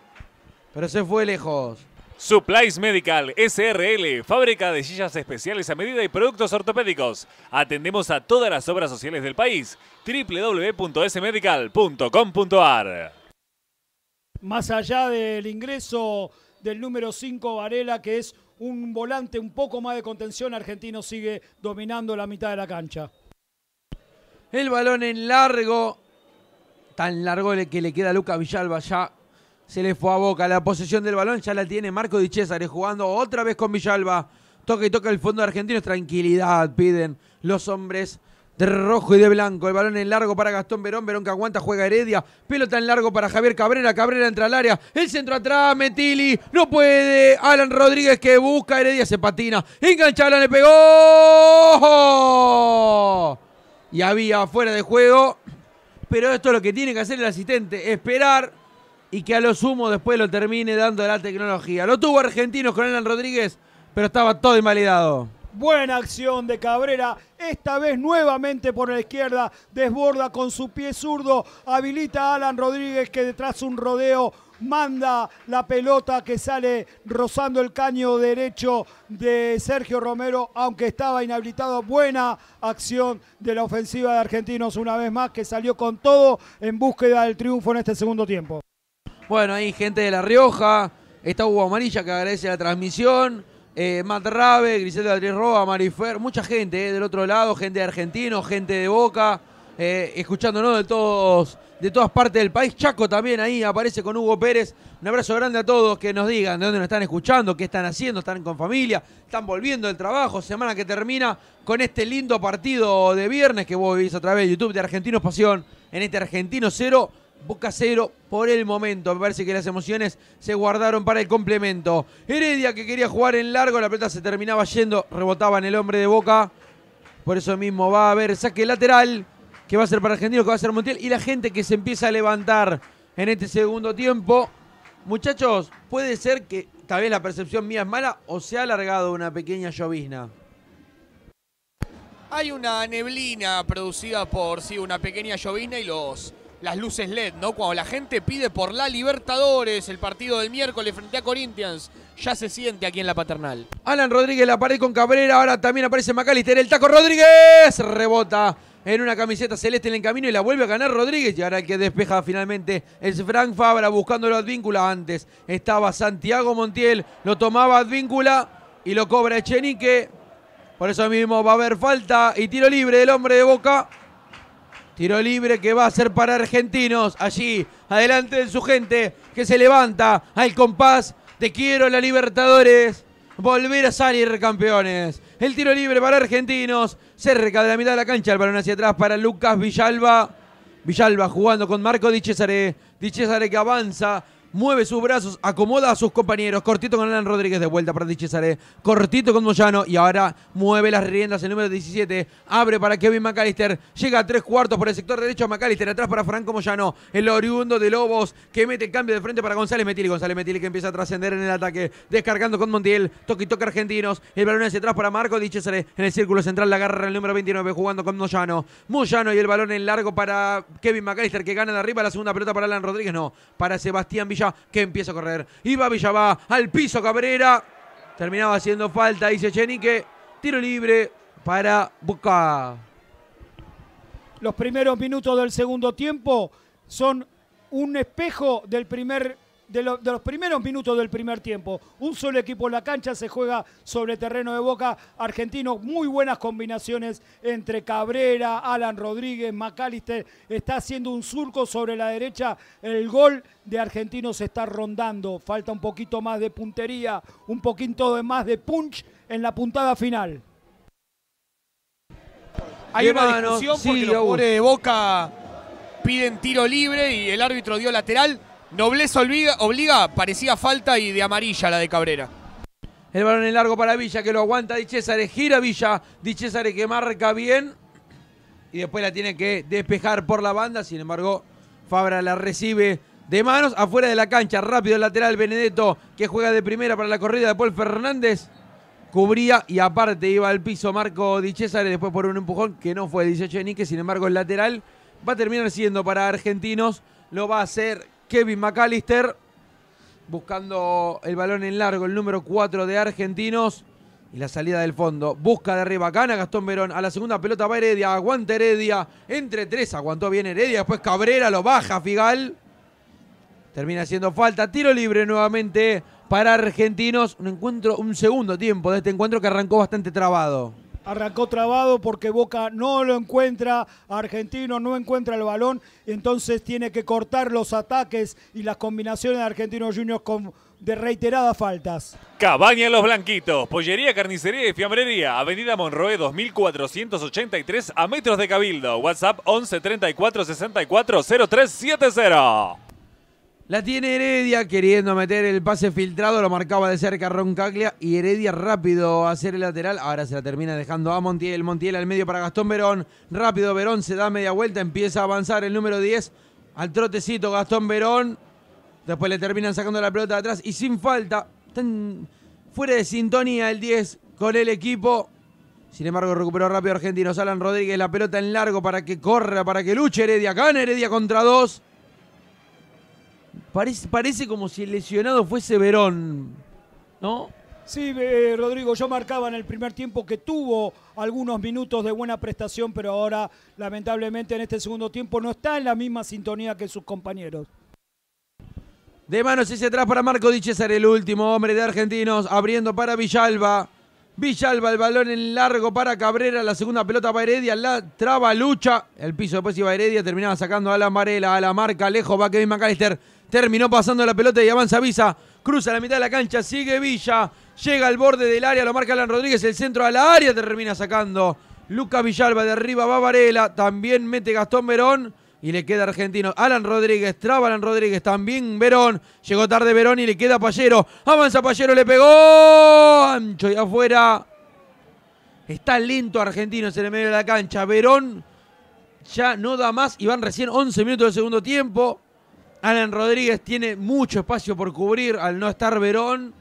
Pero se fue lejos. Supplies Medical SRL, fábrica de sillas especiales a medida y productos ortopédicos. Atendemos a todas las obras sociales del país. www.smedical.com.ar Más allá del ingreso del número 5 Varela, que es un volante un poco más de contención, Argentino sigue dominando la mitad de la cancha. El balón en largo, tan largo que le queda a Luca Villalba ya se le fue a Boca. La posesión del balón ya la tiene Marco Di Cesare jugando otra vez con Villalba. Toca y toca el fondo argentino. Tranquilidad piden los hombres de rojo y de blanco. El balón en largo para Gastón Verón. Verón que aguanta, juega Heredia. Pelota en largo para Javier Cabrera. Cabrera entra al área. El centro atrás, Metili. No puede. Alan Rodríguez que busca. Heredia se patina. Engancha, Alan le pegó. Y había fuera de juego. Pero esto es lo que tiene que hacer el asistente. Esperar y que a lo sumo después lo termine dando la tecnología. Lo tuvo Argentinos con Alan Rodríguez, pero estaba todo invalidado. Buena acción de Cabrera, esta vez nuevamente por la izquierda, desborda con su pie zurdo, habilita a Alan Rodríguez que detrás un rodeo manda la pelota que sale rozando el caño derecho de Sergio Romero, aunque estaba inhabilitado. Buena acción de la ofensiva de Argentinos una vez más, que salió con todo en búsqueda del triunfo en este segundo tiempo. Bueno, ahí gente de La Rioja. Está Hugo Amarilla que agradece la transmisión. Eh, Matt Rabe, Griselda Adrián Roa, Marifer, mucha gente eh, del otro lado, gente de Argentino, gente de Boca, eh, escuchándonos de todos, de todas partes del país. Chaco también ahí aparece con Hugo Pérez. Un abrazo grande a todos que nos digan de dónde nos están escuchando, qué están haciendo, están con familia, están volviendo del trabajo, semana que termina con este lindo partido de viernes que vos vivís a través de YouTube de Argentinos Pasión, en este Argentino Cero. Boca cero por el momento. Me parece que las emociones se guardaron para el complemento. Heredia que quería jugar en largo, la pelota se terminaba yendo, rebotaba en el hombre de Boca. Por eso mismo va a haber saque lateral que va a ser para Argentino, que va a ser Montiel. Y la gente que se empieza a levantar en este segundo tiempo. Muchachos, puede ser que tal vez la percepción mía es mala o se ha alargado una pequeña llovizna. Hay una neblina producida por sí, una pequeña llovizna y los las luces LED, ¿no? Cuando la gente pide por la Libertadores, el partido del miércoles frente a Corinthians, ya se siente aquí en la paternal. Alan Rodríguez la pared con Cabrera, ahora también aparece Macalister, el taco Rodríguez, rebota en una camiseta celeste en el camino y la vuelve a ganar Rodríguez. Y ahora que despeja finalmente es Frank Fabra buscando buscándolo Advíncula. Antes estaba Santiago Montiel, lo tomaba Advíncula y lo cobra Echenique. Por eso mismo va a haber falta y tiro libre del hombre de Boca. Tiro libre que va a ser para argentinos. Allí, adelante de su gente, que se levanta al compás. Te quiero la Libertadores. Volver a salir campeones. El tiro libre para argentinos. Cerca de la mitad de la cancha, el balón hacia atrás para Lucas Villalba. Villalba jugando con Marco Di Cesare. Di Cesare que avanza mueve sus brazos, acomoda a sus compañeros. Cortito con Alan Rodríguez de vuelta para Dichesare. Cortito con Moyano y ahora mueve las riendas el número 17. Abre para Kevin McAllister. Llega a tres cuartos por el sector derecho. McAllister atrás para Franco Moyano. El oriundo de Lobos que mete el cambio de frente para González Metili. González Metili que empieza a trascender en el ataque. Descargando con Montiel. Toque y toque argentinos. El balón hacia atrás para Marco Dichesare. En el círculo central la agarra el número 29 jugando con Moyano. Moyano y el balón en largo para Kevin McAllister que gana de arriba la segunda pelota para Alan Rodríguez. No, para Sebastián que empieza a correr. Iba Villa va al piso Cabrera. Terminaba haciendo falta, dice Chenique. Tiro libre para Boca. Los primeros minutos del segundo tiempo son un espejo del primer de, los primeros minutos del primer tiempo. Un solo equipo en la cancha se juega sobre terreno de Boca. Argentino, muy buenas combinaciones entre Cabrera, Alan Rodríguez, McAllister. Está haciendo un surco sobre la derecha. El gol de Argentinos está rondando. Falta un poquito más de puntería, un poquito más de punch en la puntada final. Hay una discusión porque los de Boca piden tiro libre y el árbitro dio lateral. Nobleza obliga, obliga, parecía falta y de amarilla la de Cabrera. El balón en largo para Villa, que lo aguanta Di gira Villa, Di que marca bien y después la tiene que despejar por la banda, sin embargo Fabra la recibe de manos, afuera de la cancha, rápido el lateral Benedetto, que juega de primera para la corrida de Paul Fernández, cubría y aparte iba al piso Marco Di después por un empujón que no fue 18 de Nique, sin embargo el lateral va a terminar siendo para argentinos, lo va a hacer Kevin McAllister. Buscando el balón en largo, el número 4 de Argentinos. Y la salida del fondo. Busca de arriba. Gana Gastón Verón. A la segunda pelota va Heredia. Aguanta Heredia. Entre tres. Aguantó bien Heredia. Después Cabrera lo baja Figal. Termina haciendo falta. Tiro libre nuevamente para Argentinos. Un encuentro, un segundo tiempo de este encuentro que arrancó bastante trabado arrancó trabado porque Boca no lo encuentra, Argentino no encuentra el balón, entonces tiene que cortar los ataques y las combinaciones de Argentino Juniors con de reiteradas faltas. Cabaña Los Blanquitos, pollería, carnicería y fiambrería, Avenida Monroe 2483 a metros de Cabildo, WhatsApp 11 34 64 0370. La tiene Heredia queriendo meter el pase filtrado, lo marcaba de cerca Roncaglia y Heredia rápido a hacer el lateral. Ahora se la termina dejando a Montiel, Montiel al medio para Gastón Verón. Rápido Verón se da media vuelta, empieza a avanzar el número 10 al trotecito Gastón Verón. Después le terminan sacando la pelota de atrás y sin falta, fuera de sintonía el 10 con el equipo. Sin embargo, recuperó rápido Argentino Alan Rodríguez la pelota en largo para que corra, para que luche Heredia. Gana Heredia contra dos. Parece, como si el lesionado fuese Verón, ¿no? Sí, eh, Rodrigo, yo marcaba en el primer tiempo que tuvo algunos minutos de buena prestación, pero ahora lamentablemente en este segundo tiempo no está en la misma sintonía que sus compañeros. De manos hacia atrás para Marco Dichesar, el último hombre de Argentinos, abriendo para Villalba. Villalba, el balón en largo para Cabrera, la segunda pelota para Heredia, la traba lucha. El piso después iba Heredia, terminaba sacando a la amarela, a la marca, lejos va Kevin McAllister. Terminó pasando la pelota y avanza Visa. Cruza la mitad de la cancha, sigue Villa. Llega al borde del área, lo marca Alan Rodríguez. El centro a la área termina sacando. Luca Villalba de arriba va Varela. También mete Gastón Verón. Y le queda argentino. Alan Rodríguez, traba Alan Rodríguez, también Verón. Llegó tarde Verón y le queda Payero. Avanza Payero, le pegó. Ancho y afuera. Está lento Argentino en el medio de la cancha. Verón ya no da más y van recién 11 minutos del segundo tiempo. Alan Rodríguez tiene mucho espacio por cubrir al no estar Verón.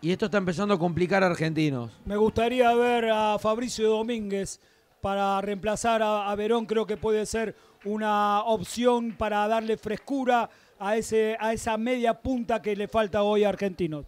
Y esto está empezando a complicar a argentinos. Me gustaría ver a Fabricio Domínguez para reemplazar a, Verón. Creo que puede ser una opción para darle frescura a, ese, a esa media punta que le falta hoy a Argentinos.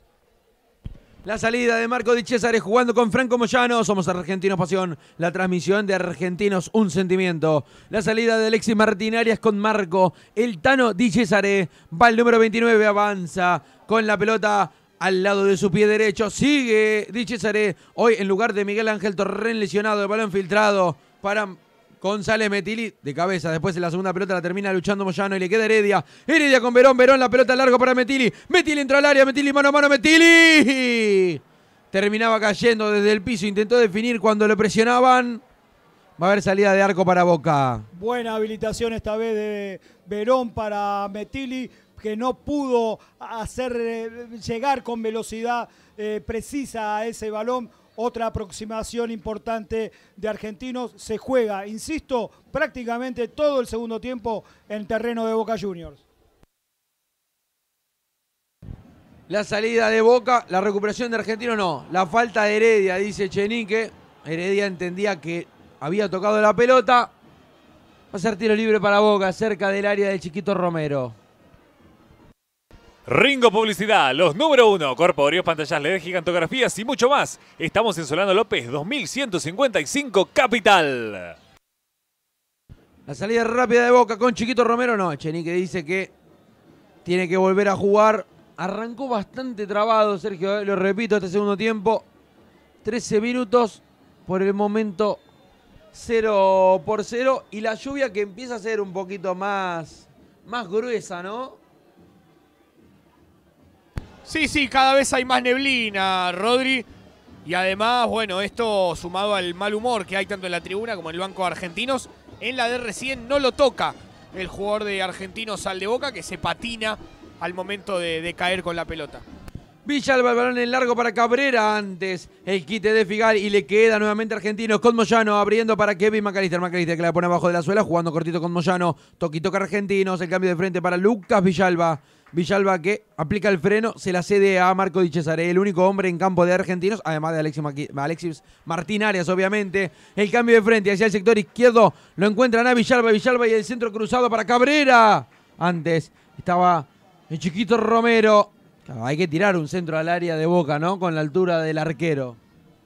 La salida de Marco Di jugando con Franco Moyano. Somos Argentinos Pasión. La transmisión de Argentinos Un Sentimiento. La salida de Alexis Martín Arias con Marco. El Tano Di va al número 29. Avanza con la pelota al lado de su pie derecho. Sigue Di Hoy en lugar de Miguel Ángel Torren lesionado. El balón filtrado para González Metili de cabeza. Después en la segunda pelota la termina luchando Moyano y le queda Heredia. Heredia con Verón. Verón la pelota largo para Metili. Metili entra al área. Metili mano a mano. Metili. Terminaba cayendo desde el piso. Intentó definir cuando lo presionaban. Va a haber salida de arco para Boca. Buena habilitación esta vez de Verón para Metili, que no pudo hacer eh, llegar con velocidad eh, precisa a ese balón otra aproximación importante de Argentinos. Se juega, insisto, prácticamente todo el segundo tiempo en terreno de Boca Juniors. La salida de Boca, la recuperación de Argentino no, la falta de Heredia, dice Chenique. Heredia entendía que había tocado la pelota. Va a ser tiro libre para Boca, cerca del área del Chiquito Romero. Ringo Publicidad, los número uno, corpóreos, pantallas LED, gigantografías y mucho más. Estamos en Solano López, 2155 Capital. La salida rápida de Boca con Chiquito Romero Noche, ni que dice que tiene que volver a jugar. Arrancó bastante trabado, Sergio, eh, lo repito, este segundo tiempo. 13 minutos, por el momento 0 por 0. Y la lluvia que empieza a ser un poquito más, más gruesa, ¿no? Sí, sí, cada vez hay más neblina, Rodri. Y además, bueno, esto sumado al mal humor que hay tanto en la tribuna como en el banco de argentinos, en la de recién no lo toca el jugador de argentinos, Sal de Boca, que se patina al momento de, caer con la pelota. Villalba, el balón en largo para Cabrera antes. El quite de Figal y le queda nuevamente argentino con Moyano abriendo para Kevin McAllister. McAllister que la pone abajo de la suela, jugando cortito con Moyano. Toqui toca argentinos. El cambio de frente para Lucas Villalba. Villalba que aplica el freno, se la cede a Marco Di Cesare, el único hombre en campo de argentinos, además de Alexis, Martín Arias, obviamente. El cambio de frente hacia el sector izquierdo lo encuentran a Villalba, Villalba y el centro cruzado para Cabrera. Antes estaba el chiquito Romero. hay que tirar un centro al área de boca, ¿no? Con la altura del arquero.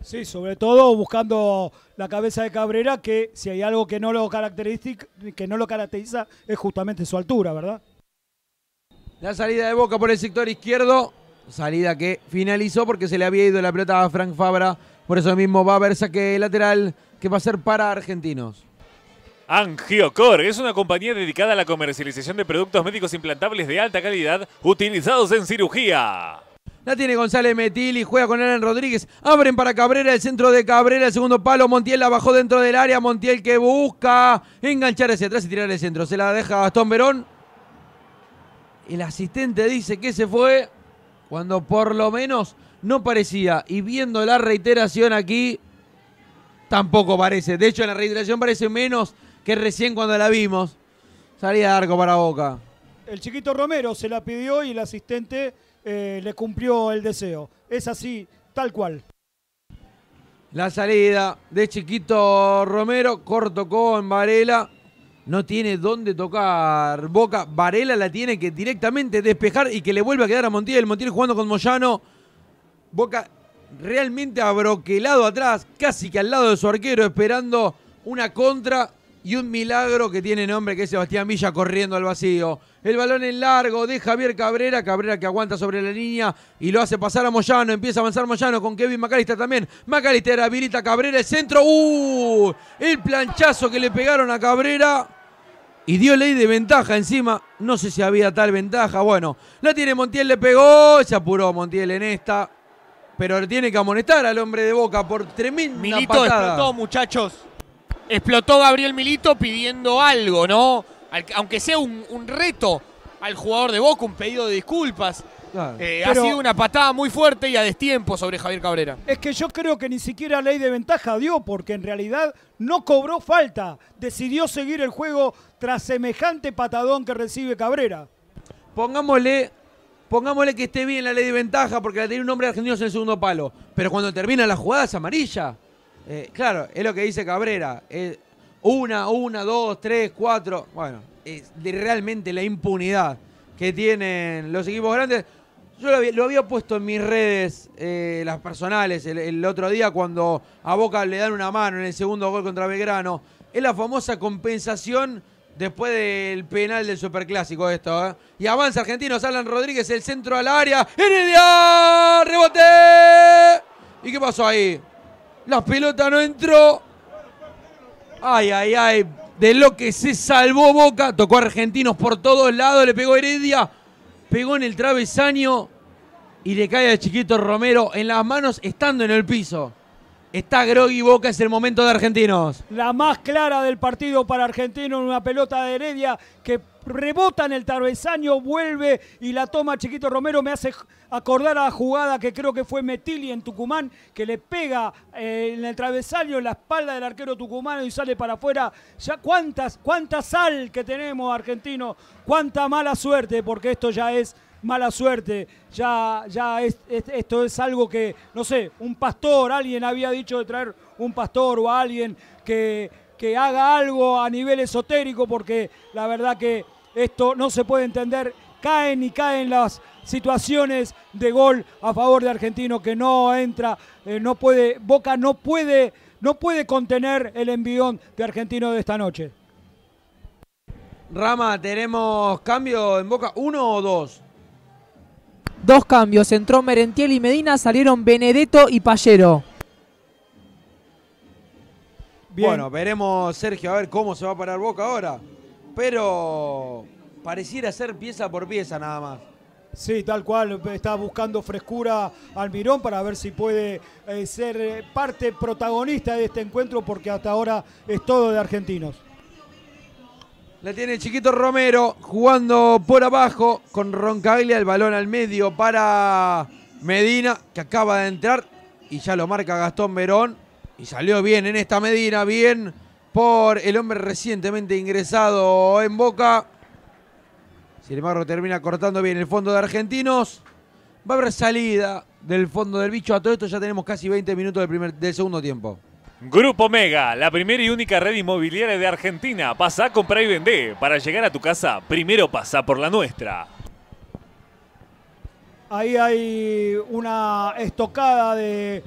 Sí, sobre todo buscando la cabeza de Cabrera, que si hay algo que no lo, que no lo caracteriza es justamente su altura, ¿verdad? La salida de Boca por el sector izquierdo, salida que finalizó porque se le había ido la pelota a Frank Fabra, por eso mismo va a haber saque lateral que va a ser para argentinos. Angiocor es una compañía dedicada a la comercialización de productos médicos implantables de alta calidad utilizados en cirugía. La tiene González Metil y juega con Alan Rodríguez. Abren para Cabrera, el centro de Cabrera, el segundo palo. Montiel la bajó dentro del área. Montiel que busca enganchar hacia atrás y tirar el centro. Se la deja Gastón Verón. El asistente dice que se fue cuando por lo menos no parecía. Y viendo la reiteración aquí, tampoco parece. De hecho, la reiteración parece menos que recién cuando la vimos. Salía de arco para boca. El chiquito Romero se la pidió y el asistente eh, le cumplió el deseo. Es así, tal cual. La salida de Chiquito Romero, corto en Varela no tiene dónde tocar Boca. Varela la tiene que directamente despejar y que le vuelve a quedar a Montiel. Montiel jugando con Moyano. Boca realmente abroquelado atrás, casi que al lado de su arquero, esperando una contra y un milagro que tiene nombre que es Sebastián Villa corriendo al vacío. El balón en largo de Javier Cabrera, Cabrera que aguanta sobre la línea y lo hace pasar a Moyano, empieza a avanzar Moyano con Kevin Macalista también. Macalister habilita Cabrera, el centro, ¡uh! El planchazo que le pegaron a Cabrera y dio ley de ventaja encima. No sé si había tal ventaja. Bueno, la tiene Montiel, le pegó. Se apuró Montiel en esta. Pero le tiene que amonestar al hombre de Boca por tremenda Milito explotó, muchachos. Explotó Gabriel Milito pidiendo algo, ¿no? aunque sea un, reto al jugador de Boca, un pedido de disculpas. Eh, ha sido una patada muy fuerte y a destiempo sobre Javier Cabrera. Es que yo creo que ni siquiera ley de ventaja dio, porque en realidad no cobró falta. Decidió seguir el juego tras semejante patadón que recibe Cabrera. Pongámosle, pongámosle que esté bien la ley de ventaja porque la tiene un hombre argentino en el segundo palo. Pero cuando termina la jugada es amarilla. Eh, claro, es lo que dice Cabrera. una, una, dos, tres, cuatro. Bueno, es realmente la impunidad que tienen los equipos grandes. Yo lo había, puesto en mis redes, eh, las personales, el, otro día cuando a Boca le dan una mano en el segundo gol contra Belgrano. Es la famosa compensación después del penal del Superclásico esto. ¿eh? Y avanza Argentinos, Alan Rodríguez, el centro al área. ¡Heredia! ¡Rebote! ¿Y qué pasó ahí? La pelota no entró. Ay, ay, ay. De lo que se salvó Boca. Tocó a Argentinos por todos lados. Le pegó Heredia. Pegó en el travesaño. Y le cae a Chiquito Romero en las manos estando en el piso. Está y Boca, es el momento de Argentinos. La más clara del partido para Argentino, una pelota de Heredia que rebota en el travesaño, vuelve y la toma Chiquito Romero. Me hace acordar a la jugada que creo que fue Metili en Tucumán, que le pega eh, en el travesaño en la espalda del arquero tucumano y sale para afuera. Ya cuántas, cuánta sal que tenemos argentino, cuánta mala suerte, porque esto ya es mala suerte. Ya, ya es, esto es algo que, no sé, un pastor, alguien había dicho de traer un pastor o alguien que, que haga algo a nivel esotérico, porque la verdad que esto no se puede entender. Caen y caen las situaciones de gol a favor de Argentino que no entra, eh, no puede, Boca no puede, no puede contener el envión de Argentino de esta noche. Rama, ¿tenemos cambio en Boca? ¿Uno o dos? Dos cambios. Entró Merentiel y Medina, salieron Benedetto y Pallero. Bueno, veremos, Sergio, a ver cómo se va a parar Boca ahora pero pareciera ser pieza por pieza nada más. Sí, tal cual, está buscando frescura Almirón para ver si puede eh, ser eh, parte protagonista de este encuentro porque hasta ahora es todo de argentinos. La tiene el Chiquito Romero jugando por abajo con Roncaglia, el balón al medio para Medina que acaba de entrar y ya lo marca Gastón Verón y salió bien en esta Medina, bien por el hombre recientemente ingresado en Boca. Sin embargo, termina cortando bien el fondo de Argentinos. Va a haber salida del fondo del bicho. A todo esto ya tenemos casi 20 minutos del, primer, del segundo tiempo. Grupo Mega, la primera y única red inmobiliaria de Argentina. Pasa, compra y vende. Para llegar a tu casa, primero pasa por la nuestra. Ahí hay una estocada de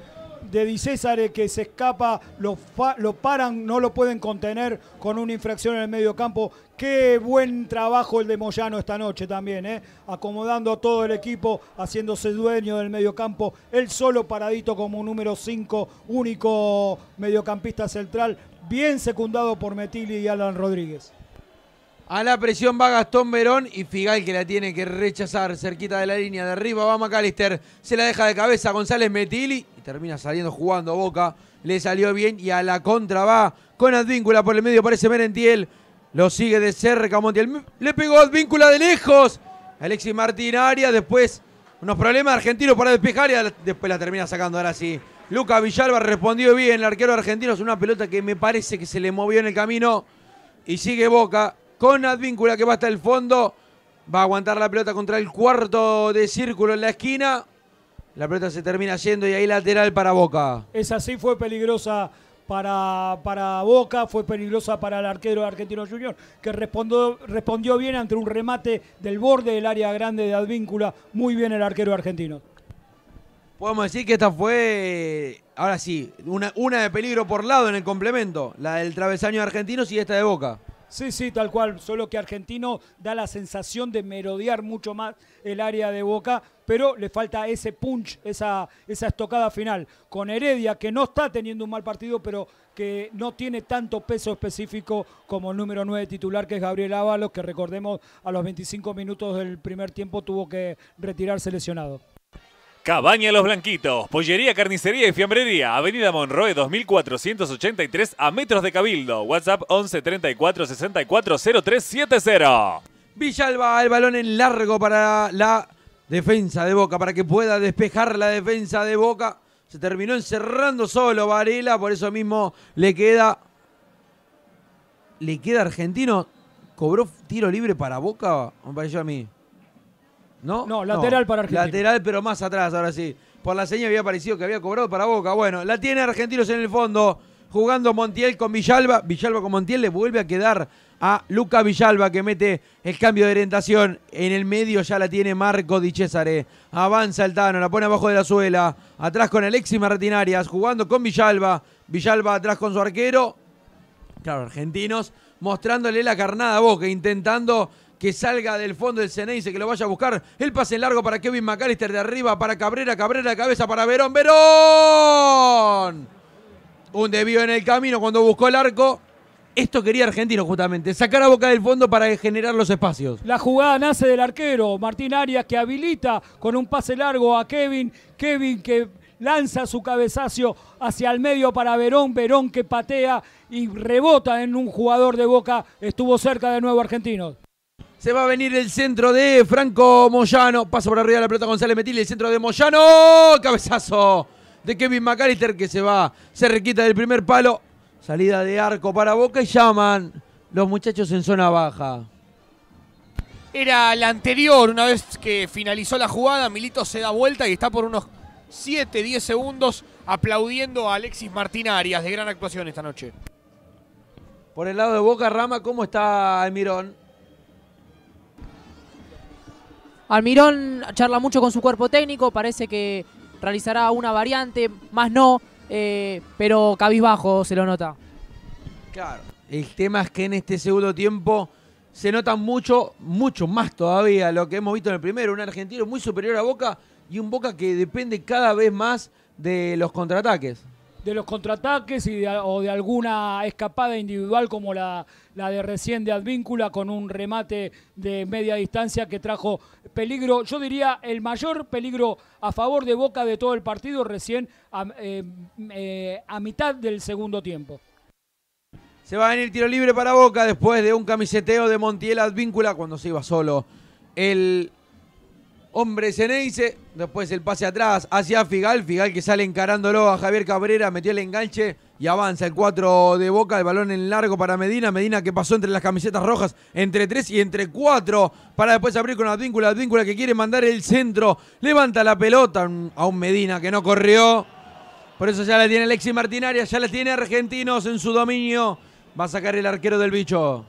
de Di César que se escapa, lo, lo paran, no lo pueden contener con una infracción en el medio campo. Qué buen trabajo el de Moyano esta noche también, ¿eh? acomodando a todo el equipo, haciéndose dueño del mediocampo, él solo paradito como número 5, único mediocampista central, bien secundado por Metili y Alan Rodríguez. A la presión va Gastón Verón y Figal que la tiene que rechazar cerquita de la línea de arriba. Va McAllister, se la deja de cabeza González Metili y termina saliendo jugando Boca. Le salió bien y a la contra va con Advíncula por el medio, parece Merentiel. Lo sigue de cerca Montiel. Le pegó Advíncula de lejos. Alexis Martín área. después unos problemas argentinos para despejar y después la termina sacando ahora sí. Luca Villalba respondió bien, el arquero argentino es una pelota que me parece que se le movió en el camino y sigue Boca con Advíncula que va hasta el fondo. Va a aguantar la pelota contra el cuarto de círculo en la esquina. La pelota se termina yendo y ahí lateral para Boca. Esa sí fue peligrosa para, para Boca, fue peligrosa para el arquero Argentino Junior, que respondió, respondió bien ante un remate del borde del área grande de Advíncula. Muy bien el arquero argentino. Podemos decir que esta fue, ahora sí, una, una de peligro por lado en el complemento. La del travesaño argentino y esta de Boca. Sí, sí, tal cual. Solo que Argentino da la sensación de merodear mucho más el área de Boca, pero le falta ese punch, esa, estocada final. Con Heredia, que no está teniendo un mal partido, pero que no tiene tanto peso específico como el número 9 titular, que es Gabriel Ábalos, que recordemos a los 25 minutos del primer tiempo tuvo que retirarse lesionado. Cabaña Los Blanquitos, Pollería, Carnicería y Fiambrería, Avenida Monroe 2483 a metros de Cabildo, WhatsApp 11 34 64 Villalba, el balón en largo para la defensa de Boca, para que pueda despejar la defensa de Boca. Se terminó encerrando solo Varela, por eso mismo le queda. Le queda argentino. ¿Cobró tiro libre para Boca? Me pareció a mí. ¿No? lateral para Argentinos. Lateral, pero más atrás, ahora sí. Por la seña había parecido que había cobrado para Boca. Bueno, la tiene Argentinos en el fondo. Jugando Montiel con Villalba. Villalba con Montiel le vuelve a quedar a Luca Villalba que mete el cambio de orientación. En el medio ya la tiene Marco Di Cesare. Avanza el Tano, la pone abajo de la suela. Atrás con Alexis Martinarias, jugando con Villalba. Villalba atrás con su arquero. Claro, argentinos mostrándole la carnada a Boca, intentando que salga del fondo del dice que lo vaya a buscar. El pase largo para Kevin McAllister de arriba, para Cabrera, Cabrera, cabeza para Verón, Verón. Un desvío en el camino cuando buscó el arco. Esto quería Argentino justamente, sacar a boca del fondo para generar los espacios. La jugada nace del arquero Martín Arias que habilita con un pase largo a Kevin. Kevin que lanza su cabezazo hacia el medio para Verón. Verón que patea y rebota en un jugador de boca. Estuvo cerca de nuevo Argentino. Se va a venir el centro de Franco Moyano. Paso por arriba de la pelota González Metil. El centro de Moyano. Cabezazo de Kevin McAllister que se va. Se requita del primer palo. Salida de arco para Boca y llaman los muchachos en zona baja. Era la anterior, una vez que finalizó la jugada, Milito se da vuelta y está por unos 7, 10 segundos aplaudiendo a Alexis Martín Arias de gran actuación esta noche. Por el lado de Boca Rama, ¿cómo está Almirón? Almirón charla mucho con su cuerpo técnico, parece que realizará una variante, más no, eh, pero cabizbajo se lo nota. Claro, el tema es que en este segundo tiempo se nota mucho, mucho más todavía lo que hemos visto en el primero, un argentino muy superior a Boca y un Boca que depende cada vez más de los contraataques de los contraataques y o de alguna escapada individual como la, la de recién de Advíncula con un remate de media distancia que trajo peligro, yo diría el mayor peligro a favor de Boca de todo el partido recién a, eh, eh, a mitad del segundo tiempo. Se va a venir tiro libre para Boca después de un camiseteo de Montiel Advíncula cuando se iba solo el Hombre Ceneice, después el pase atrás hacia Figal, Figal que sale encarándolo a Javier Cabrera, metió el enganche y avanza el 4 de Boca, el balón en largo para Medina, Medina que pasó entre las camisetas rojas, entre 3 y entre 4, para después abrir con Advíncula, Advíncula que quiere mandar el centro, levanta la pelota a un Medina que no corrió, por eso ya la tiene Alexis Martinaria, ya la tiene Argentinos en su dominio, va a sacar el arquero del bicho.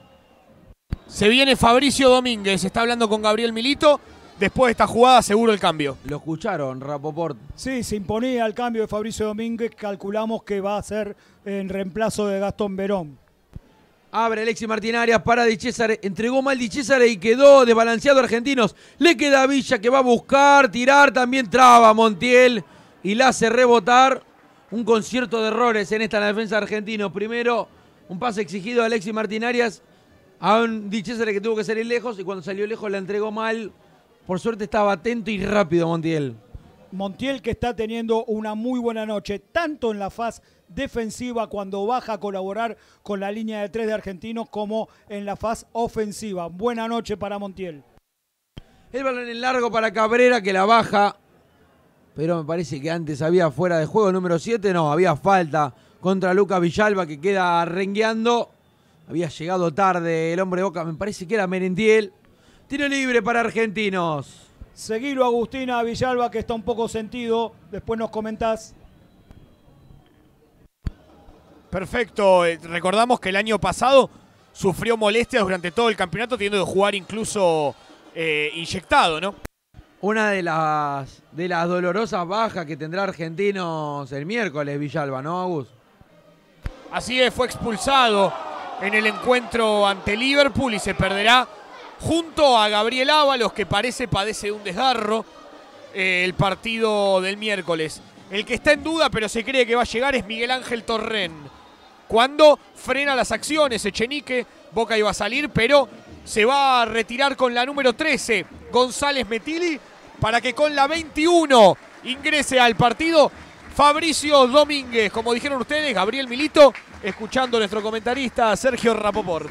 Se viene Fabricio Domínguez, está hablando con Gabriel Milito después de esta jugada seguro el cambio. Lo escucharon, Rapoport. Sí, se imponía el cambio de Fabricio Domínguez, calculamos que va a ser en reemplazo de Gastón Verón. Abre Alexis Martín para Di Entregó mal Di y quedó desbalanceado Argentinos. Le queda Villa que va a buscar, tirar. También traba Montiel y la hace rebotar. Un concierto de errores en esta la defensa argentino. Primero, un pase exigido a Alexis Martín a un Di que tuvo que salir lejos y cuando salió lejos la entregó mal. Por suerte estaba atento y rápido Montiel. Montiel que está teniendo una muy buena noche, tanto en la faz defensiva cuando baja a colaborar con la línea de tres de argentinos como en la faz ofensiva. Buena noche para Montiel. El balón en largo para Cabrera que la baja. Pero me parece que antes había fuera de juego número 7. No, había falta contra Lucas Villalba que queda rengueando. Había llegado tarde el hombre de boca. Me parece que era Merendiel. Tiro libre para argentinos. Seguilo Agustina Villalba, que está un poco sentido. Después nos comentás. Perfecto. Eh, recordamos que el año pasado sufrió molestias durante todo el campeonato, teniendo que jugar incluso eh, inyectado, ¿no? Una de las, de las dolorosas bajas que tendrá Argentinos el miércoles, Villalba, ¿no, Agus? Así fue expulsado en el encuentro ante Liverpool y se perderá junto a Gabriel Ábalos, que parece padece un desgarro eh, el partido del miércoles. El que está en duda, pero se cree que va a llegar, es Miguel Ángel Torren. Cuando frena las acciones, Echenique, Boca iba a salir, pero se va a retirar con la número 13, González Metili, para que con la 21 ingrese al partido Fabricio Domínguez. Como dijeron ustedes, Gabriel Milito, escuchando nuestro comentarista Sergio Rapoport.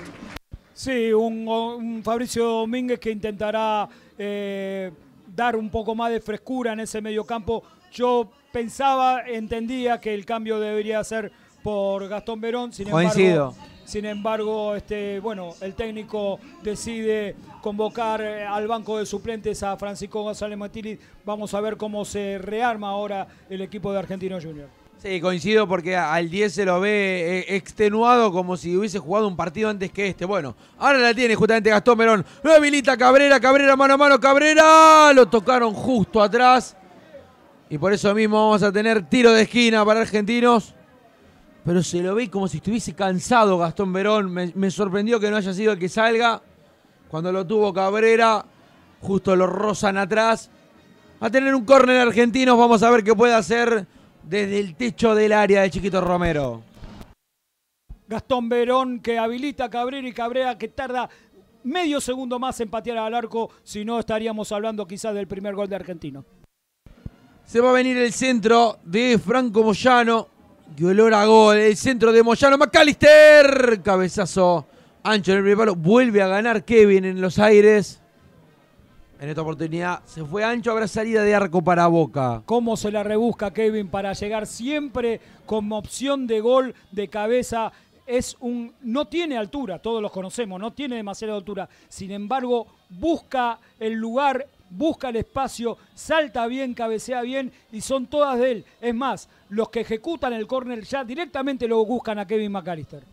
Sí, un, Fabricio Domínguez que intentará eh, dar un poco más de frescura en ese mediocampo. Yo pensaba, entendía que el cambio debería ser por Gastón Verón, sin Coincido. embargo, sin embargo, este, bueno, el técnico decide convocar eh, al banco de suplentes a Francisco González Matili. Vamos a ver cómo se rearma ahora el equipo de Argentino Junior. Sí, coincido porque al 10 se lo ve eh, extenuado como si hubiese jugado un partido antes que este. Bueno, ahora la tiene justamente Gastón Verón. Lo habilita Cabrera, Cabrera mano a mano, Cabrera. Lo tocaron justo atrás. Y por eso mismo vamos a tener tiro de esquina para argentinos. Pero se lo ve como si estuviese cansado Gastón Verón. Me, sorprendió que no haya sido el que salga. Cuando lo tuvo Cabrera, justo lo rozan atrás. Va a tener un córner argentinos. Vamos a ver qué puede hacer desde el techo del área de Chiquito Romero. Gastón Verón que habilita a Cabrera y Cabrera que tarda medio segundo más en patear al arco, si no estaríamos hablando quizás del primer gol de Argentino. Se va a venir el centro de Franco Moyano, que olor a gol, el centro de Moyano, McAllister, cabezazo ancho en el primer palo, vuelve a ganar Kevin en los aires en esta oportunidad. Se fue ancho, habrá salida de arco para Boca. ¿Cómo se la rebusca Kevin para llegar siempre como opción de gol de cabeza? Es un, no tiene altura, todos los conocemos, no tiene demasiada altura. Sin embargo, busca el lugar, busca el espacio, salta bien, cabecea bien y son todas de él. Es más, los que ejecutan el córner ya directamente lo buscan a Kevin McAllister.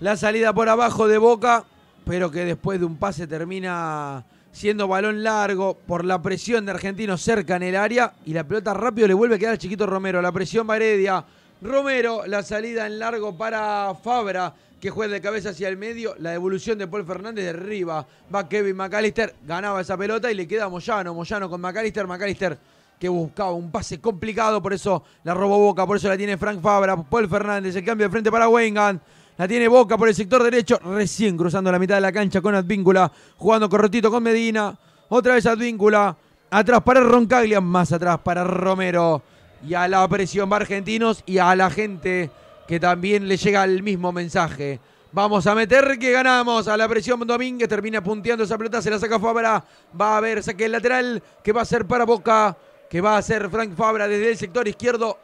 La salida por abajo de Boca, pero que después de un pase termina siendo balón largo, por la presión de Argentino cerca en el área y la pelota rápido le vuelve a quedar al chiquito Romero. La presión va Heredia. Romero, la salida en largo para Fabra, que juega de cabeza hacia el medio. La devolución de Paul Fernández de arriba. Va Kevin McAllister, ganaba esa pelota y le queda Moyano. Moyano con McAllister. McAllister que buscaba un pase complicado, por eso la robó Boca, por eso la tiene Frank Fabra. Paul Fernández, el cambio de frente para Wengan. La tiene Boca por el sector derecho. Recién cruzando la mitad de la cancha con Advíncula. Jugando corretito con Medina. Otra vez Advíncula. Atrás para Roncaglia. Más atrás para Romero. Y a la presión va Argentinos y a la gente que también le llega el mismo mensaje. Vamos a meter que ganamos a la presión Domínguez. Termina punteando esa pelota. Se la saca Fabra. Va a haber saque el lateral que va a ser para Boca. Que va a ser Frank Fabra desde el sector izquierdo.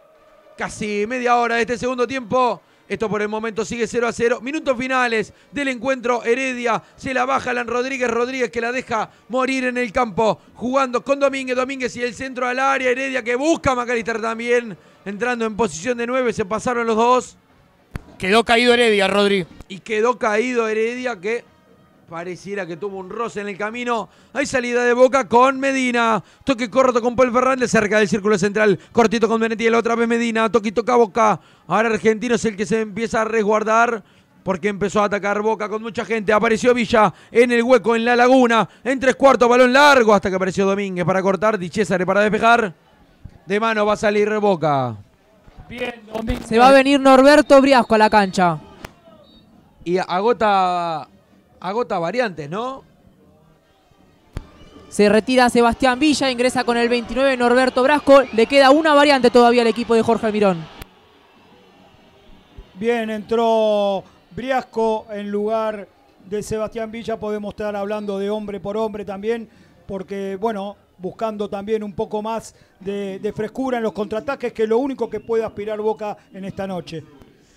Casi media hora de este segundo tiempo. Esto por el momento sigue 0 a 0. Minutos finales del encuentro. Heredia se la baja Alan Rodríguez. Rodríguez que la deja morir en el campo. Jugando con Domínguez. Domínguez y el centro al área. Heredia que busca Macalister también. Entrando en posición de 9. Se pasaron los dos. Quedó caído Heredia, Rodríguez. Y quedó caído Heredia que Pareciera que tuvo un roce en el camino. Hay salida de boca con Medina. Toque corto con Paul Fernández cerca del círculo central. Cortito con Benetiel. Otra vez Medina. Toque y toca boca. Ahora Argentino es el que se empieza a resguardar porque empezó a atacar Boca con mucha gente. Apareció Villa en el hueco, en la laguna, en tres cuartos, balón largo, hasta que apareció Domínguez para cortar, Di para despejar. De mano va a salir Boca. Bien, Domínguez. Se va a venir Norberto Briasco a la cancha. Y agota agota variante, ¿no? Se retira Sebastián Villa, ingresa con el 29 Norberto Brasco. Le queda una variante todavía al equipo de Jorge Almirón. Bien, entró Briasco en lugar de Sebastián Villa. Podemos estar hablando de hombre por hombre también, porque, bueno, buscando también un poco más de, de frescura en los contraataques, que es lo único que puede aspirar Boca en esta noche.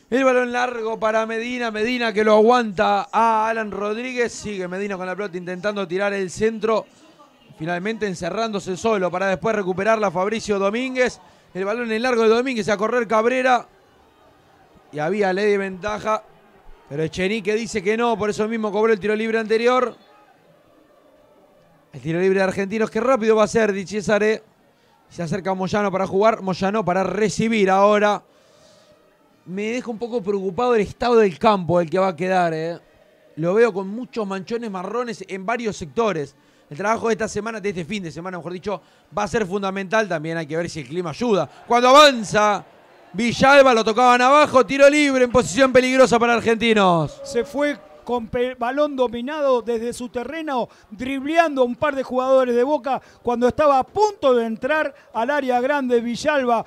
El balón largo para Medina, Medina que lo aguanta a Alan Rodríguez, sigue Medina con la pelota intentando tirar el centro, finalmente encerrándose solo para después recuperarla Fabricio Domínguez, el balón en largo de Domínguez a correr Cabrera y había ley de ventaja, pero Echenique dice que no, por eso mismo cobró el tiro libre anterior. El tiro libre de Argentinos, Qué rápido va a ser Di Cesare. Se acerca Moyano para jugar, Moyano para recibir ahora me deja un poco preocupado el estado del campo el que va a quedar. ¿eh? Lo veo con muchos manchones marrones en varios sectores. El trabajo de esta semana, de este fin de semana, mejor dicho, va a ser fundamental. También hay que ver si el clima ayuda. Cuando avanza, Villalba lo tocaban abajo, tiro libre en posición peligrosa para argentinos. Se fue con balón dominado desde su terreno, dribleando un par de jugadores de Boca cuando estaba a punto de entrar al área grande Villalba,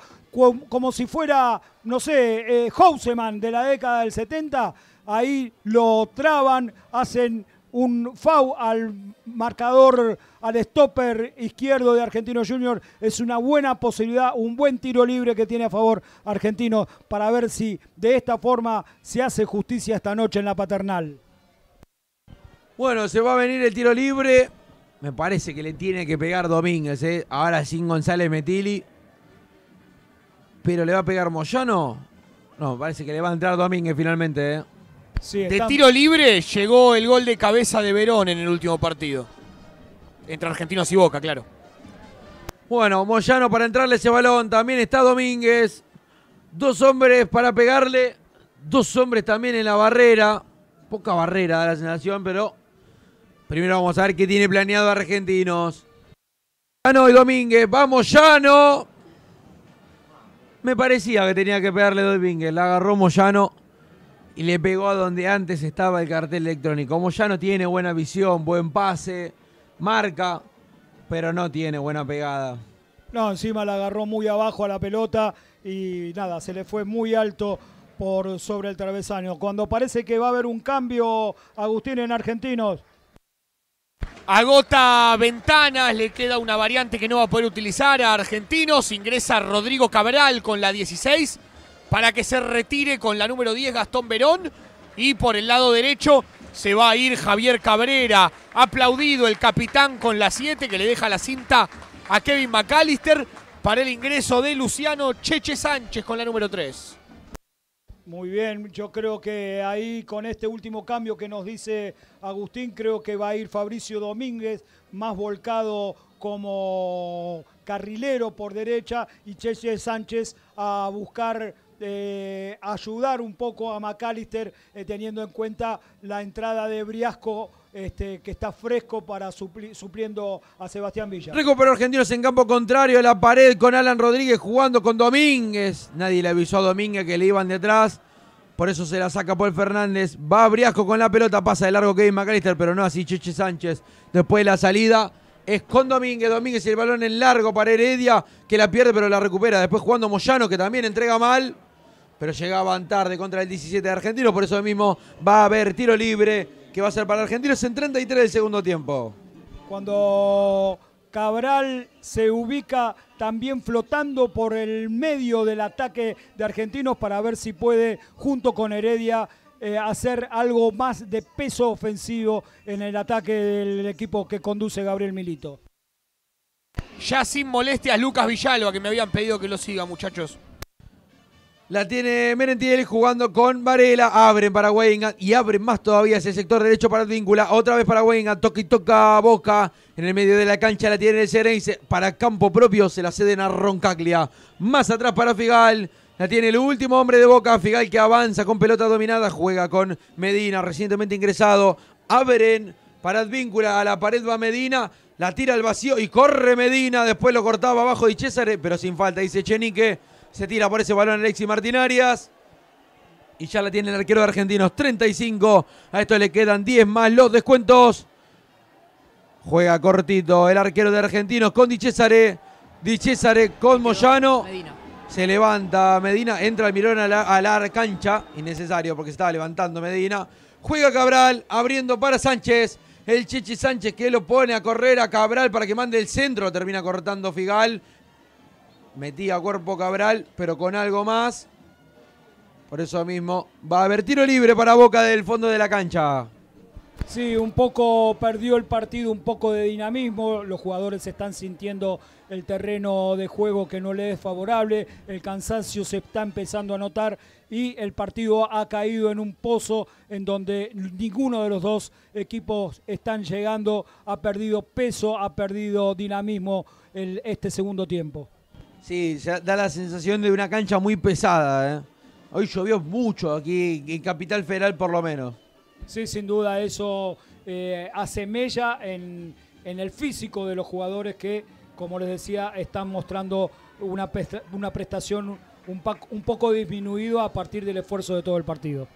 como si fuera no sé, eh, Houseman de la década del 70, ahí lo traban, hacen un FAU al marcador, al stopper izquierdo de Argentino Junior. Es una buena posibilidad, un buen tiro libre que tiene a favor Argentino para ver si de esta forma se hace justicia esta noche en la paternal. Bueno, se va a venir el tiro libre. Me parece que le tiene que pegar Domínguez, ¿eh? ahora sin González Metili. Pero le va a pegar Moyano. No, parece que le va a entrar Domínguez finalmente. Eh. de tiro libre llegó el gol de cabeza de Verón en el último partido. Entre argentinos y Boca, claro. Bueno, Moyano para entrarle ese balón. También está Domínguez. Dos hombres para pegarle. Dos hombres también en la barrera. Poca barrera de la sensación, pero primero vamos a ver qué tiene planeado Argentinos. Moyano y Domínguez. Vamos, Moyano. Me parecía que tenía que pegarle Dolbingue, La agarró Moyano y le pegó a donde antes estaba el cartel electrónico. Moyano tiene buena visión, buen pase, marca, pero no tiene buena pegada. No, encima la agarró muy abajo a la pelota y nada, se le fue muy alto por sobre el travesaño. Cuando parece que va a haber un cambio, Agustín, en Argentinos, Agota ventanas, le queda una variante que no va a poder utilizar a Argentinos. Ingresa Rodrigo Cabral con la 16 para que se retire con la número 10 Gastón Verón. Y por el lado derecho se va a ir Javier Cabrera. Aplaudido el capitán con la 7 que le deja la cinta a Kevin McAllister para el ingreso de Luciano Cheche Sánchez con la número 3. Muy bien, yo creo que ahí con este último cambio que nos dice Agustín, creo que va a ir Fabricio Domínguez más volcado como carrilero por derecha y Cheche Sánchez a buscar eh, ayudar un poco a McAllister eh, teniendo en cuenta la entrada de Briasco este, que está fresco para supliendo a Sebastián Villa. Recuperó Argentinos en campo contrario a la pared con Alan Rodríguez jugando con Domínguez. Nadie le avisó a Domínguez que le iban detrás. Por eso se la saca Paul Fernández. Va Briasco con la pelota, pasa de largo Kevin McAllister, pero no así Cheche Sánchez. Después de la salida es con Domínguez. Domínguez y el balón en largo para Heredia, que la pierde pero la recupera. Después jugando Moyano, que también entrega mal, pero llegaban tarde contra el 17 de Argentino. Por eso mismo va a haber tiro libre que va a ser para argentinos en 33 del segundo tiempo. Cuando Cabral se ubica también flotando por el medio del ataque de Argentinos para ver si puede, junto con Heredia, eh, hacer algo más de peso ofensivo en el ataque del equipo que conduce Gabriel Milito. Ya sin molestias, Lucas Villalba, que me habían pedido que lo siga, muchachos. La tiene Merentiel jugando con Varela. Abren para y abren más todavía ese sector derecho para Advíncula. Otra vez para Weigand. Toca y toca Boca. En el medio de la cancha la tiene el Serenice. Para campo propio se la ceden a Roncaglia. Más atrás para Figal. La tiene el último hombre de Boca. Figal que avanza con pelota dominada. Juega con Medina, recientemente ingresado. Abren para Advíncula. A la pared va Medina. La tira al vacío y corre Medina. Después lo cortaba abajo de César. Pero sin falta, dice Chenique. Se tira por ese balón Alexis Martín Arias. Y ya la tiene el arquero de Argentinos. 35. A esto le quedan 10 más los descuentos. Juega cortito el arquero de Argentinos con Di Cesare. con Moyano. Se levanta Medina. Entra el Mirón a la, arcancha. cancha. Innecesario porque se estaba levantando Medina. Juega Cabral. Abriendo para Sánchez. El Chichi Sánchez que lo pone a correr a Cabral para que mande el centro. Termina cortando Figal metía cuerpo Cabral, pero con algo más. Por eso mismo va a haber tiro libre para Boca del fondo de la cancha. Sí, un poco perdió el partido, un poco de dinamismo. Los jugadores están sintiendo el terreno de juego que no le es favorable. El cansancio se está empezando a notar y el partido ha caído en un pozo en donde ninguno de los dos equipos están llegando. Ha perdido peso, ha perdido dinamismo el, este segundo tiempo. Sí, da la sensación de una cancha muy pesada. ¿eh? Hoy llovió mucho aquí en Capital Federal por lo menos. Sí, sin duda, eso eh, asemella en, el físico de los jugadores que, como les decía, están mostrando una, una prestación un, poco disminuida a partir del esfuerzo de todo el partido.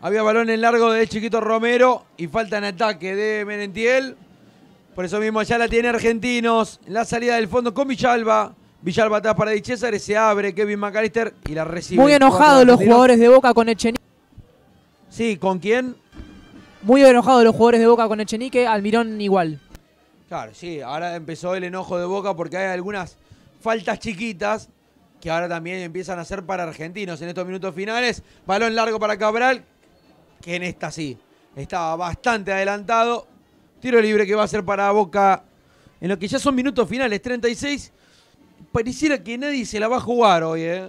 Había balón en largo de Chiquito Romero y falta en ataque de Merentiel. Por eso mismo ya la tiene Argentinos. La salida del fondo con Villalba. Villalba para Di César, se abre Kevin McAllister y la recibe. Muy enojados los jugadores de Boca con Echenique. Sí, ¿con quién? Muy enojados los jugadores de Boca con Echenique, Almirón igual. Claro, sí, ahora empezó el enojo de Boca porque hay algunas faltas chiquitas que ahora también empiezan a ser para argentinos en estos minutos finales. Balón largo para Cabral, que en esta sí, estaba bastante adelantado. Tiro libre que va a ser para Boca en lo que ya son minutos finales, 36 pareciera que nadie se la va a jugar hoy, ¿eh?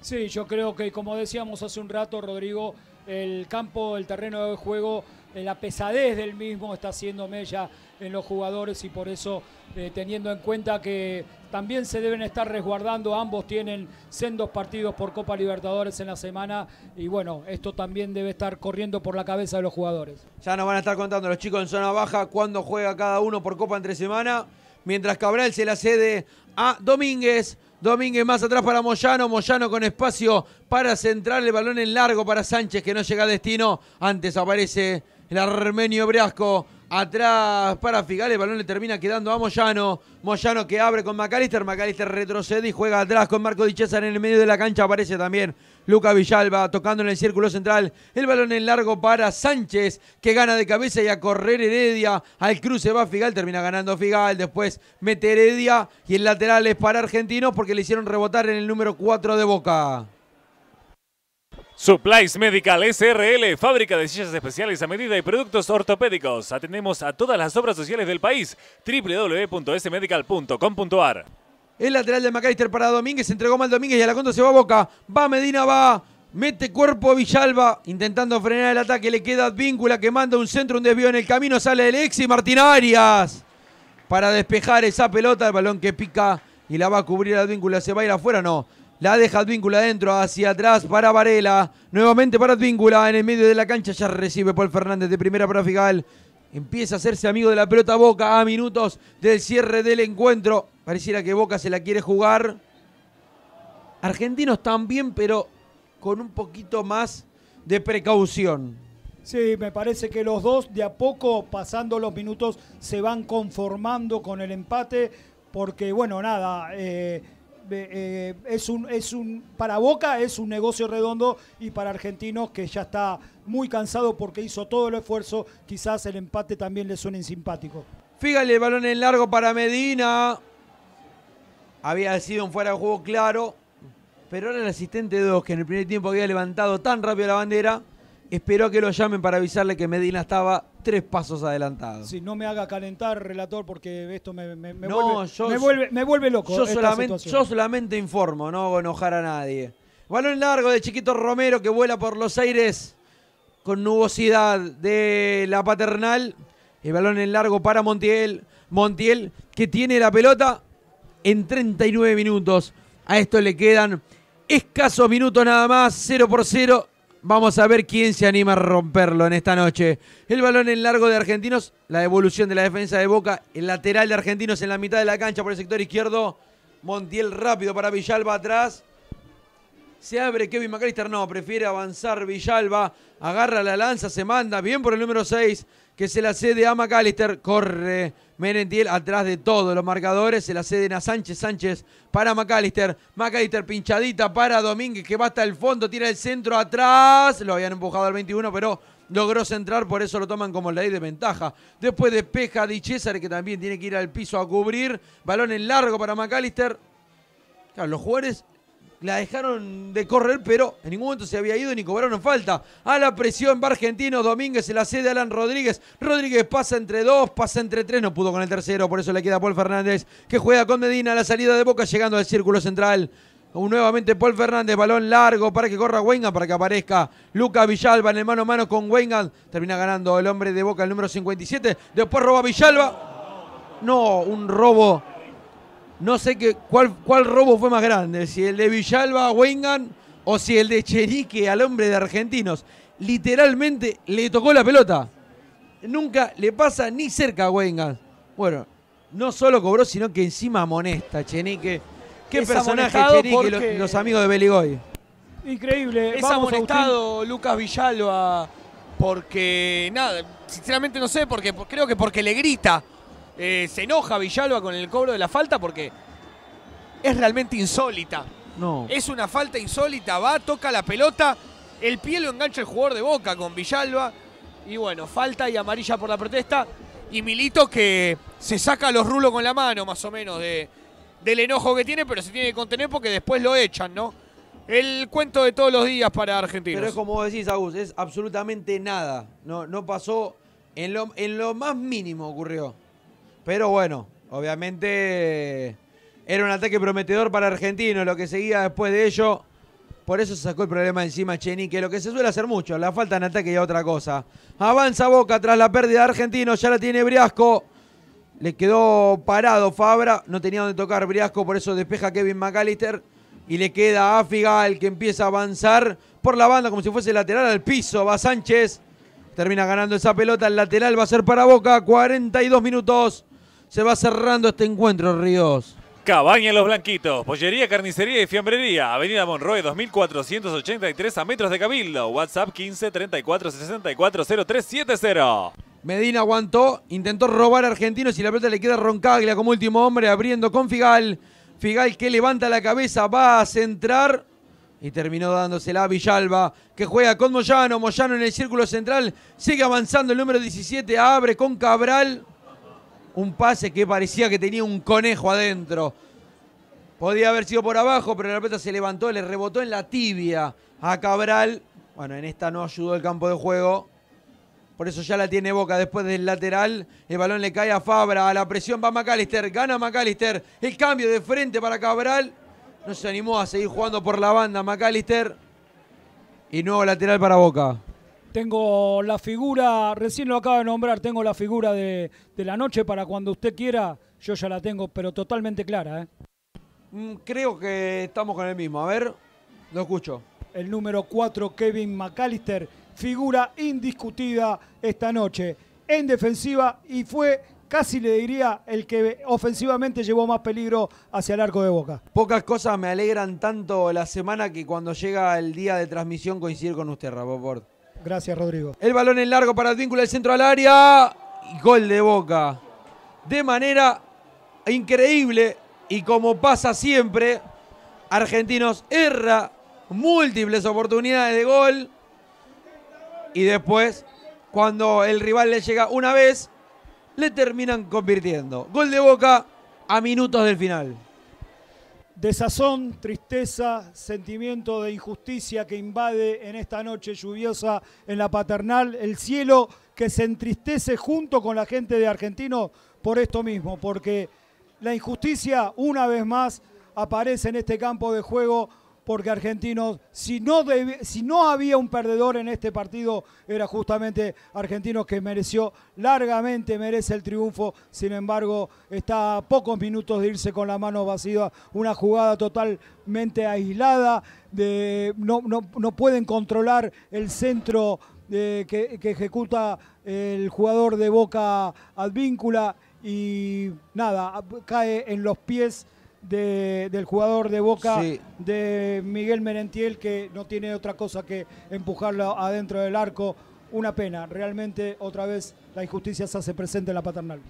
Sí, yo creo que como decíamos hace un rato, Rodrigo, el campo, el terreno de juego, eh, la pesadez del mismo está haciendo mella en los jugadores y por eso eh, teniendo en cuenta que también se deben estar resguardando, ambos tienen sendos partidos por Copa Libertadores en la semana y bueno, esto también debe estar corriendo por la cabeza de los jugadores. Ya nos van a estar contando los chicos en zona baja cuándo juega cada uno por Copa entre semana, mientras Cabral se la cede a Domínguez. Domínguez más atrás para Moyano, Moyano con espacio para centrar el balón en largo para Sánchez que no llega a destino. Antes aparece el armenio Briasco. Atrás para Figal, el balón le termina quedando a Moyano. Moyano que abre con McAllister. McAllister retrocede y juega atrás con Marco Dichez en el medio de la cancha. Aparece también Luca Villalba tocando en el círculo central. El balón en largo para Sánchez, que gana de cabeza y a correr Heredia. Al cruce va Figal, termina ganando Figal. Después mete Heredia y el lateral es para Argentinos porque le hicieron rebotar en el número 4 de Boca. Supplies Medical SRL, fábrica de sillas especiales a medida y productos ortopédicos. Atendemos a todas las obras sociales del país. www.smedical.com.ar el lateral de McAllister para Domínguez. Entregó mal Domínguez y a la contra se va a Boca. Va Medina, va. Mete cuerpo a Villalba. Intentando frenar el ataque. Le queda Advíncula que manda un centro, un desvío en el camino. Sale el ex y Martín Arias. Para despejar esa pelota. El balón que pica y la va a cubrir Advíncula. ¿Se va a ir afuera? No. La deja Advíncula adentro, hacia atrás para Varela. Nuevamente para Advíncula. En el medio de la cancha ya recibe Paul Fernández de primera para Figal. Empieza a hacerse amigo de la pelota Boca a minutos del cierre del encuentro. Pareciera que Boca se la quiere jugar. Argentinos también, pero con un poquito más de precaución. Sí, me parece que los dos de a poco, pasando los minutos, se van conformando con el empate, porque bueno, nada, eh, eh, eh, es un, es un, para Boca es un negocio redondo y para Argentinos que ya está muy cansado porque hizo todo el esfuerzo, quizás el empate también le suene simpático. Fíjale balón en largo para Medina, había sido un fuera de juego claro, pero ahora el asistente 2, que en el primer tiempo había levantado tan rápido la bandera, esperó a que lo llamen para avisarle que Medina estaba tres pasos adelantado. Sí, no me haga calentar, relator, porque esto me, vuelve, me vuelve, loco. Yo, solamente, yo solamente informo, no hago enojar a nadie. Balón largo de Chiquito Romero que vuela por los aires con nubosidad de la paternal. El balón en largo para Montiel. Montiel que tiene la pelota en 39 minutos. A esto le quedan escasos minutos nada más, 0 por 0. Vamos a ver quién se anima a romperlo en esta noche. El balón en largo de Argentinos, la devolución de la defensa de Boca, el lateral de Argentinos en la mitad de la cancha por el sector izquierdo. Montiel rápido para Villalba atrás. Se abre Kevin McAllister, no, prefiere avanzar Villalba, agarra la lanza, se manda, bien por el número 6, que se la cede a McAllister, corre Menentiel atrás de todos los marcadores, se la ceden a Sánchez, Sánchez para McAllister, McAllister pinchadita para Domínguez, que va hasta el fondo, tira el centro atrás, lo habían empujado al 21, pero logró centrar, por eso lo toman como ley de ventaja. Después despeja Di César, que también tiene que ir al piso a cubrir. Balón en largo para McAllister. Claro, los jugadores la dejaron de correr, pero en ningún momento se había ido ni cobraron falta. A la presión va Argentino, Domínguez se la cede Alan Rodríguez. Rodríguez pasa entre dos, pasa entre tres, no pudo con el tercero, por eso le queda Paul Fernández, que juega con Medina a la salida de Boca, llegando al círculo central. Nuevamente Paul Fernández, balón largo para que corra Wengan, para que aparezca Luca Villalba en el mano a mano con Wengan. Termina ganando el hombre de Boca, el número 57. Después roba Villalba. No, un robo no sé qué, cuál, cuál robo fue más grande, si el de Villalba a Wengan o si el de Cherique al hombre de Argentinos. Literalmente le tocó la pelota. Nunca le pasa ni cerca a Wengan. Bueno, no solo cobró, sino que encima amonesta Chenique. Qué personaje Chenique, los, amigos de Beligoy. Increíble. Es amonestado Lucas Villalba porque, nada, sinceramente no sé, porque creo que porque le grita eh, se enoja Villalba con el cobro de la falta porque es realmente insólita. No. Es una falta insólita. Va, toca la pelota. El pie lo engancha el jugador de boca con Villalba. Y bueno, falta y amarilla por la protesta. Y Milito que se saca los rulos con la mano, más o menos, de, del enojo que tiene, pero se tiene que contener porque después lo echan, ¿no? El cuento de todos los días para Argentina Pero es como decís, Agus, es absolutamente nada. No, no pasó. En lo, en lo más mínimo ocurrió. Pero bueno, obviamente era un ataque prometedor para Argentino, lo que seguía después de ello. Por eso se sacó el problema encima Cheni, que lo que se suele hacer mucho, la falta en ataque y otra cosa. Avanza Boca tras la pérdida de Argentino, ya la tiene Briasco. Le quedó parado Fabra, no tenía donde tocar Briasco, por eso despeja Kevin McAllister. Y le queda a el que empieza a avanzar por la banda como si fuese lateral al piso. Va Sánchez, termina ganando esa pelota, el lateral va a ser para Boca, 42 minutos se va cerrando este encuentro, Ríos. Cabaña Los Blanquitos, Pollería, Carnicería y Fiambrería, Avenida Monroe 2483 a metros de Cabildo, WhatsApp 1534640370. Medina aguantó, intentó robar a Argentinos y la pelota le queda a Roncaglia como último hombre abriendo con Figal. Figal que levanta la cabeza, va a centrar y terminó dándosela a Villalba que juega con Moyano. Moyano en el círculo central, sigue avanzando el número 17, abre con Cabral un pase que parecía que tenía un conejo adentro. Podía haber sido por abajo, pero la pelota se levantó, le rebotó en la tibia a Cabral. Bueno, en esta no ayudó el campo de juego. Por eso ya la tiene Boca después del lateral. El balón le cae a Fabra. A la presión va McAllister. Gana McAllister. El cambio de frente para Cabral. No se animó a seguir jugando por la banda McAllister. Y nuevo lateral para Boca. Tengo la figura, recién lo acabo de nombrar, tengo la figura de, la noche para cuando usted quiera, yo ya la tengo, pero totalmente clara. ¿eh? Mm, creo que estamos con el mismo. A ver, lo escucho. El número 4, Kevin McAllister, figura indiscutida esta noche en defensiva y fue casi le diría el que ofensivamente llevó más peligro hacia el arco de Boca. Pocas cosas me alegran tanto la semana que cuando llega el día de transmisión coincidir con usted, Rapoport. Gracias, Rodrigo. El balón en largo para vínculo el centro al área. Y gol de Boca. De manera increíble y como pasa siempre, Argentinos erra múltiples oportunidades de gol. Y después, cuando el rival le llega una vez, le terminan convirtiendo. Gol de Boca a minutos del final. Desazón, tristeza, sentimiento de injusticia que invade en esta noche lluviosa en la paternal, el cielo que se entristece junto con la gente de Argentino por esto mismo, porque la injusticia una vez más aparece en este campo de juego porque Argentinos, si no, si no había un perdedor en este partido, era justamente Argentinos que mereció, largamente merece el triunfo, sin embargo, está a pocos minutos de irse con la mano vacía, una jugada totalmente aislada, de, no, no, pueden controlar el centro eh, que, que ejecuta el jugador de Boca Advíncula y nada, cae en los pies del jugador de Boca, de Miguel Merentiel, que no tiene otra cosa que empujarlo adentro del arco. Una pena, realmente otra vez la injusticia se hace presente en la paternal.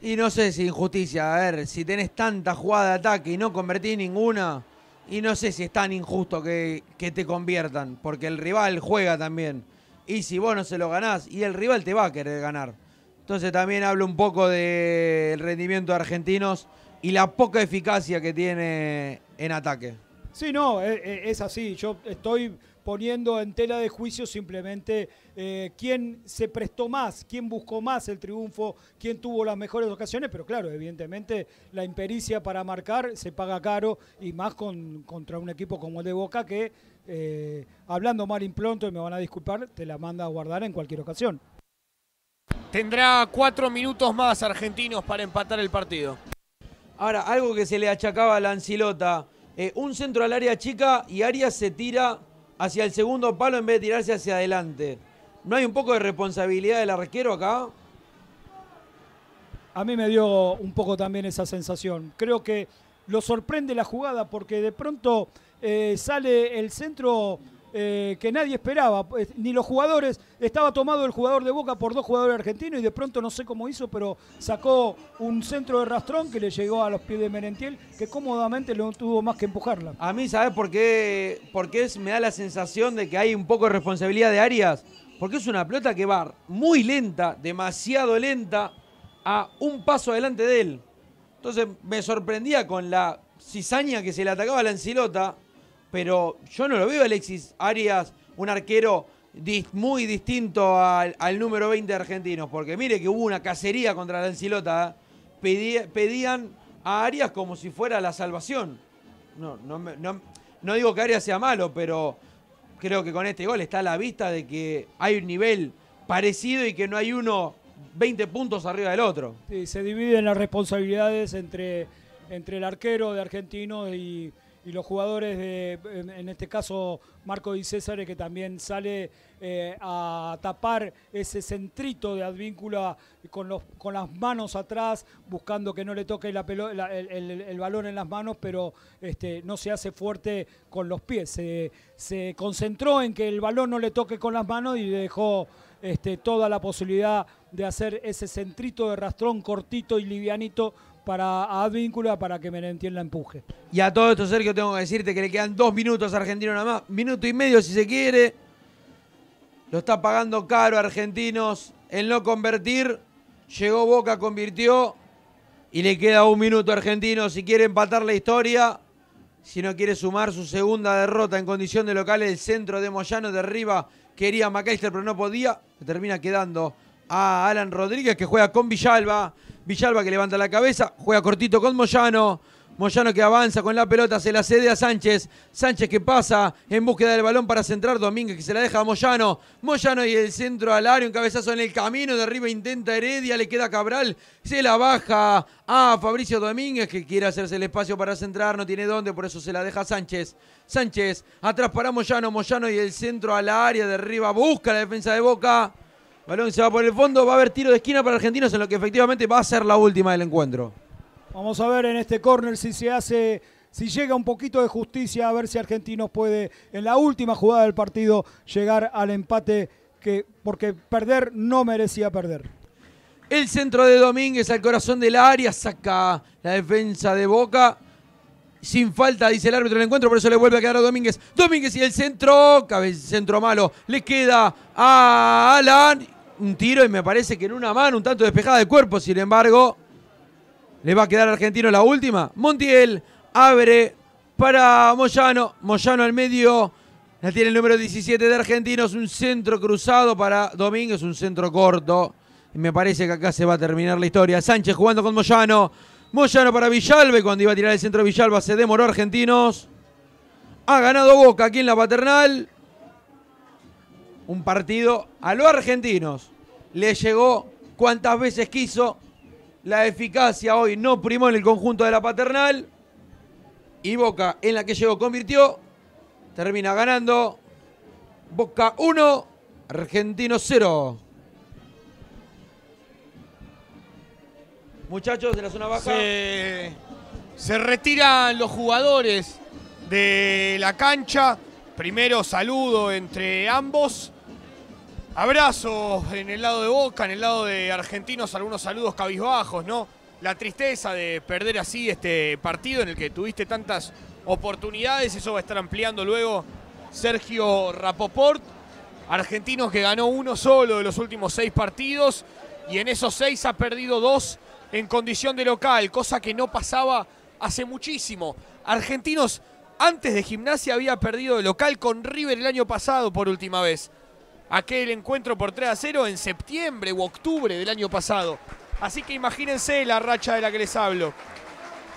Y no sé si injusticia, a ver, si tenés tanta jugada de ataque y no convertís ninguna, y no sé si es tan injusto que, que te conviertan, porque el rival juega también. Y si vos no se lo ganás, y el rival te va a querer ganar. Entonces también hablo un poco del rendimiento de argentinos y la poca eficacia que tiene en ataque. Sí, no, e, e, es, así. Yo estoy poniendo en tela de juicio simplemente eh, quién se prestó más, quién buscó más el triunfo, quién tuvo las mejores ocasiones, pero claro, evidentemente la impericia para marcar se paga caro y más contra un equipo como el de Boca que, eh, hablando mal impronto, y me van a disculpar, te la manda a guardar en cualquier ocasión. Tendrá cuatro minutos más argentinos para empatar el partido. Ahora, algo que se le achacaba a la Ancilota, eh, un centro al área chica y Arias se tira hacia el segundo palo en vez de tirarse hacia adelante. ¿No hay un poco de responsabilidad del arquero acá? A mí me dio un poco también esa sensación. Creo que lo sorprende la jugada porque de pronto eh, sale el centro eh, que nadie esperaba, ni los jugadores. Estaba tomado el jugador de Boca por dos jugadores argentinos y de pronto no sé cómo hizo, pero sacó un centro de rastrón que le llegó a los pies de Merentiel, que cómodamente no tuvo más que empujarla. A mí, ¿sabes por qué? Porque me da la sensación de que hay un poco de responsabilidad de Arias, porque es una pelota que va muy lenta, demasiado lenta, a un paso adelante de él. Entonces me sorprendía con la cizaña que se le atacaba a la encilota pero yo no lo veo Alexis Arias, un arquero muy distinto al, número 20 de argentinos, porque mire que hubo una cacería contra la Encilota, ¿eh? pedían a Arias como si fuera la salvación. No, no, digo que Arias sea malo, pero creo que con este gol está a la vista de que hay un nivel parecido y que no hay uno 20 puntos arriba del otro. Sí, se dividen las responsabilidades entre, entre el arquero de Argentinos y y los jugadores de, en, este caso Marco Di César, que también sale eh, a tapar ese centrito de Advíncula con, los, con las manos atrás, buscando que no le toque la el, balón en las manos, pero este, no se hace fuerte con los pies. Se, concentró en que el balón no le toque con las manos y dejó este, toda la posibilidad de hacer ese centrito de rastrón cortito y livianito para Advíncula para que me la empuje. Y a todo esto, Sergio, tengo que decirte que le quedan dos minutos a Argentino nada más. Minuto y medio si se quiere. Lo está pagando caro Argentinos en no convertir. Llegó Boca, convirtió. Y le queda un minuto a si quiere empatar la historia. Si no quiere sumar su segunda derrota en condición de local, el centro de Moyano de arriba, Quería McAllister, pero no podía. Termina quedando a Alan Rodríguez, que juega con Villalba. Villalba que levanta la cabeza, juega cortito con Moyano. Moyano que avanza con la pelota, se la cede a Sánchez. Sánchez que pasa en búsqueda del balón para centrar. Domínguez que se la deja a Moyano. Moyano y el centro al área, un cabezazo en el camino. De arriba intenta Heredia, le queda Cabral. Se la baja a Fabricio Domínguez que quiere hacerse el espacio para centrar. No tiene dónde, por eso se la deja Sánchez. Sánchez atrás para Moyano. Moyano y el centro al área. De arriba busca la defensa de Boca. Balón se va por el fondo, va a haber tiro de esquina para Argentinos en lo que efectivamente va a ser la última del encuentro. Vamos a ver en este córner si se hace, si llega un poquito de justicia, a ver si Argentinos puede en la última jugada del partido llegar al empate, que, porque perder no merecía perder. El centro de Domínguez al corazón del área, saca la defensa de Boca. Sin falta, dice el árbitro del encuentro, por eso le vuelve a quedar a Domínguez. Domínguez y el centro, el centro malo, le queda a Alan un tiro y me parece que en una mano, un tanto despejada de cuerpo, sin embargo, le va a quedar Argentino la última. Montiel abre para Moyano, Moyano al medio, la tiene el número 17 de Argentinos, un centro cruzado para Domínguez, un centro corto. Y me parece que acá se va a terminar la historia. Sánchez jugando con Moyano. Moyano para Villalbe. Cuando iba a tirar el centro Villalba se demoró Argentinos. Ha ganado Boca aquí en la paternal un partido a los argentinos. Le llegó cuantas veces quiso. La eficacia hoy no primó en el conjunto de la paternal. Y Boca, en la que llegó, convirtió. Termina ganando. Boca 1, Argentino 0. Muchachos de la zona baja. Se, se retiran los jugadores de la cancha. Primero saludo entre ambos. Abrazo en el lado de Boca, en el lado de Argentinos, algunos saludos cabizbajos, ¿no? La tristeza de perder así este partido en el que tuviste tantas oportunidades, eso va a estar ampliando luego Sergio Rapoport. Argentinos que ganó uno solo de los últimos seis partidos y en esos seis ha perdido dos en condición de local, cosa que no pasaba hace muchísimo. Argentinos antes de gimnasia había perdido de local con River el año pasado por última vez aquel encuentro por 3 a 0 en septiembre u octubre del año pasado. Así que imagínense la racha de la que les hablo.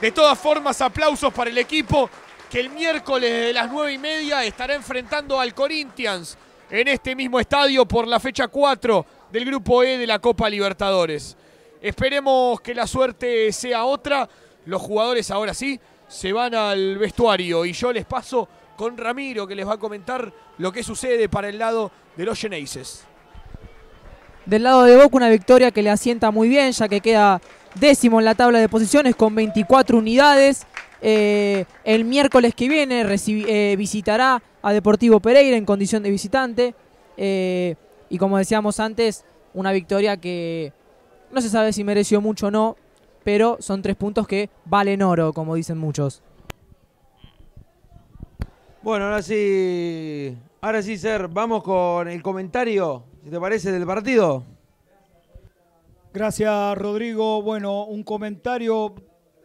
De todas formas, aplausos para el equipo que el miércoles de las 9 y media estará enfrentando al Corinthians en este mismo estadio por la fecha 4 del Grupo E de la Copa Libertadores. Esperemos que la suerte sea otra. Los jugadores ahora sí se van al vestuario y yo les paso con Ramiro que les va a comentar lo que sucede para el lado de los Geneises. Del lado de Boca una victoria que le asienta muy bien, ya que queda décimo en la tabla de posiciones con 24 unidades. Eh, el miércoles que viene eh, visitará a Deportivo Pereira en condición de visitante. Eh, y como decíamos antes, una victoria que no se sabe si mereció mucho o no, pero son tres puntos que valen oro, como dicen muchos. Bueno, ahora sí Ahora sí, Ser, vamos con el comentario, si te parece, del partido. Gracias, Rodrigo. Bueno, un comentario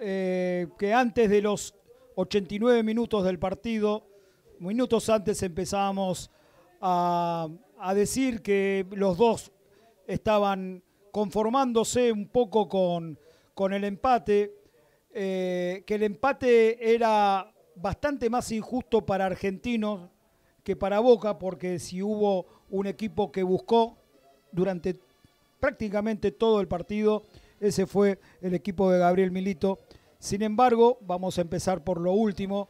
eh, que antes de los 89 minutos del partido, minutos antes empezábamos a, decir que los dos estaban conformándose un poco con, con el empate, eh, que el empate era bastante más injusto para argentinos que para Boca, porque si hubo un equipo que buscó durante prácticamente todo el partido, ese fue el equipo de Gabriel Milito. Sin embargo, vamos a empezar por lo último,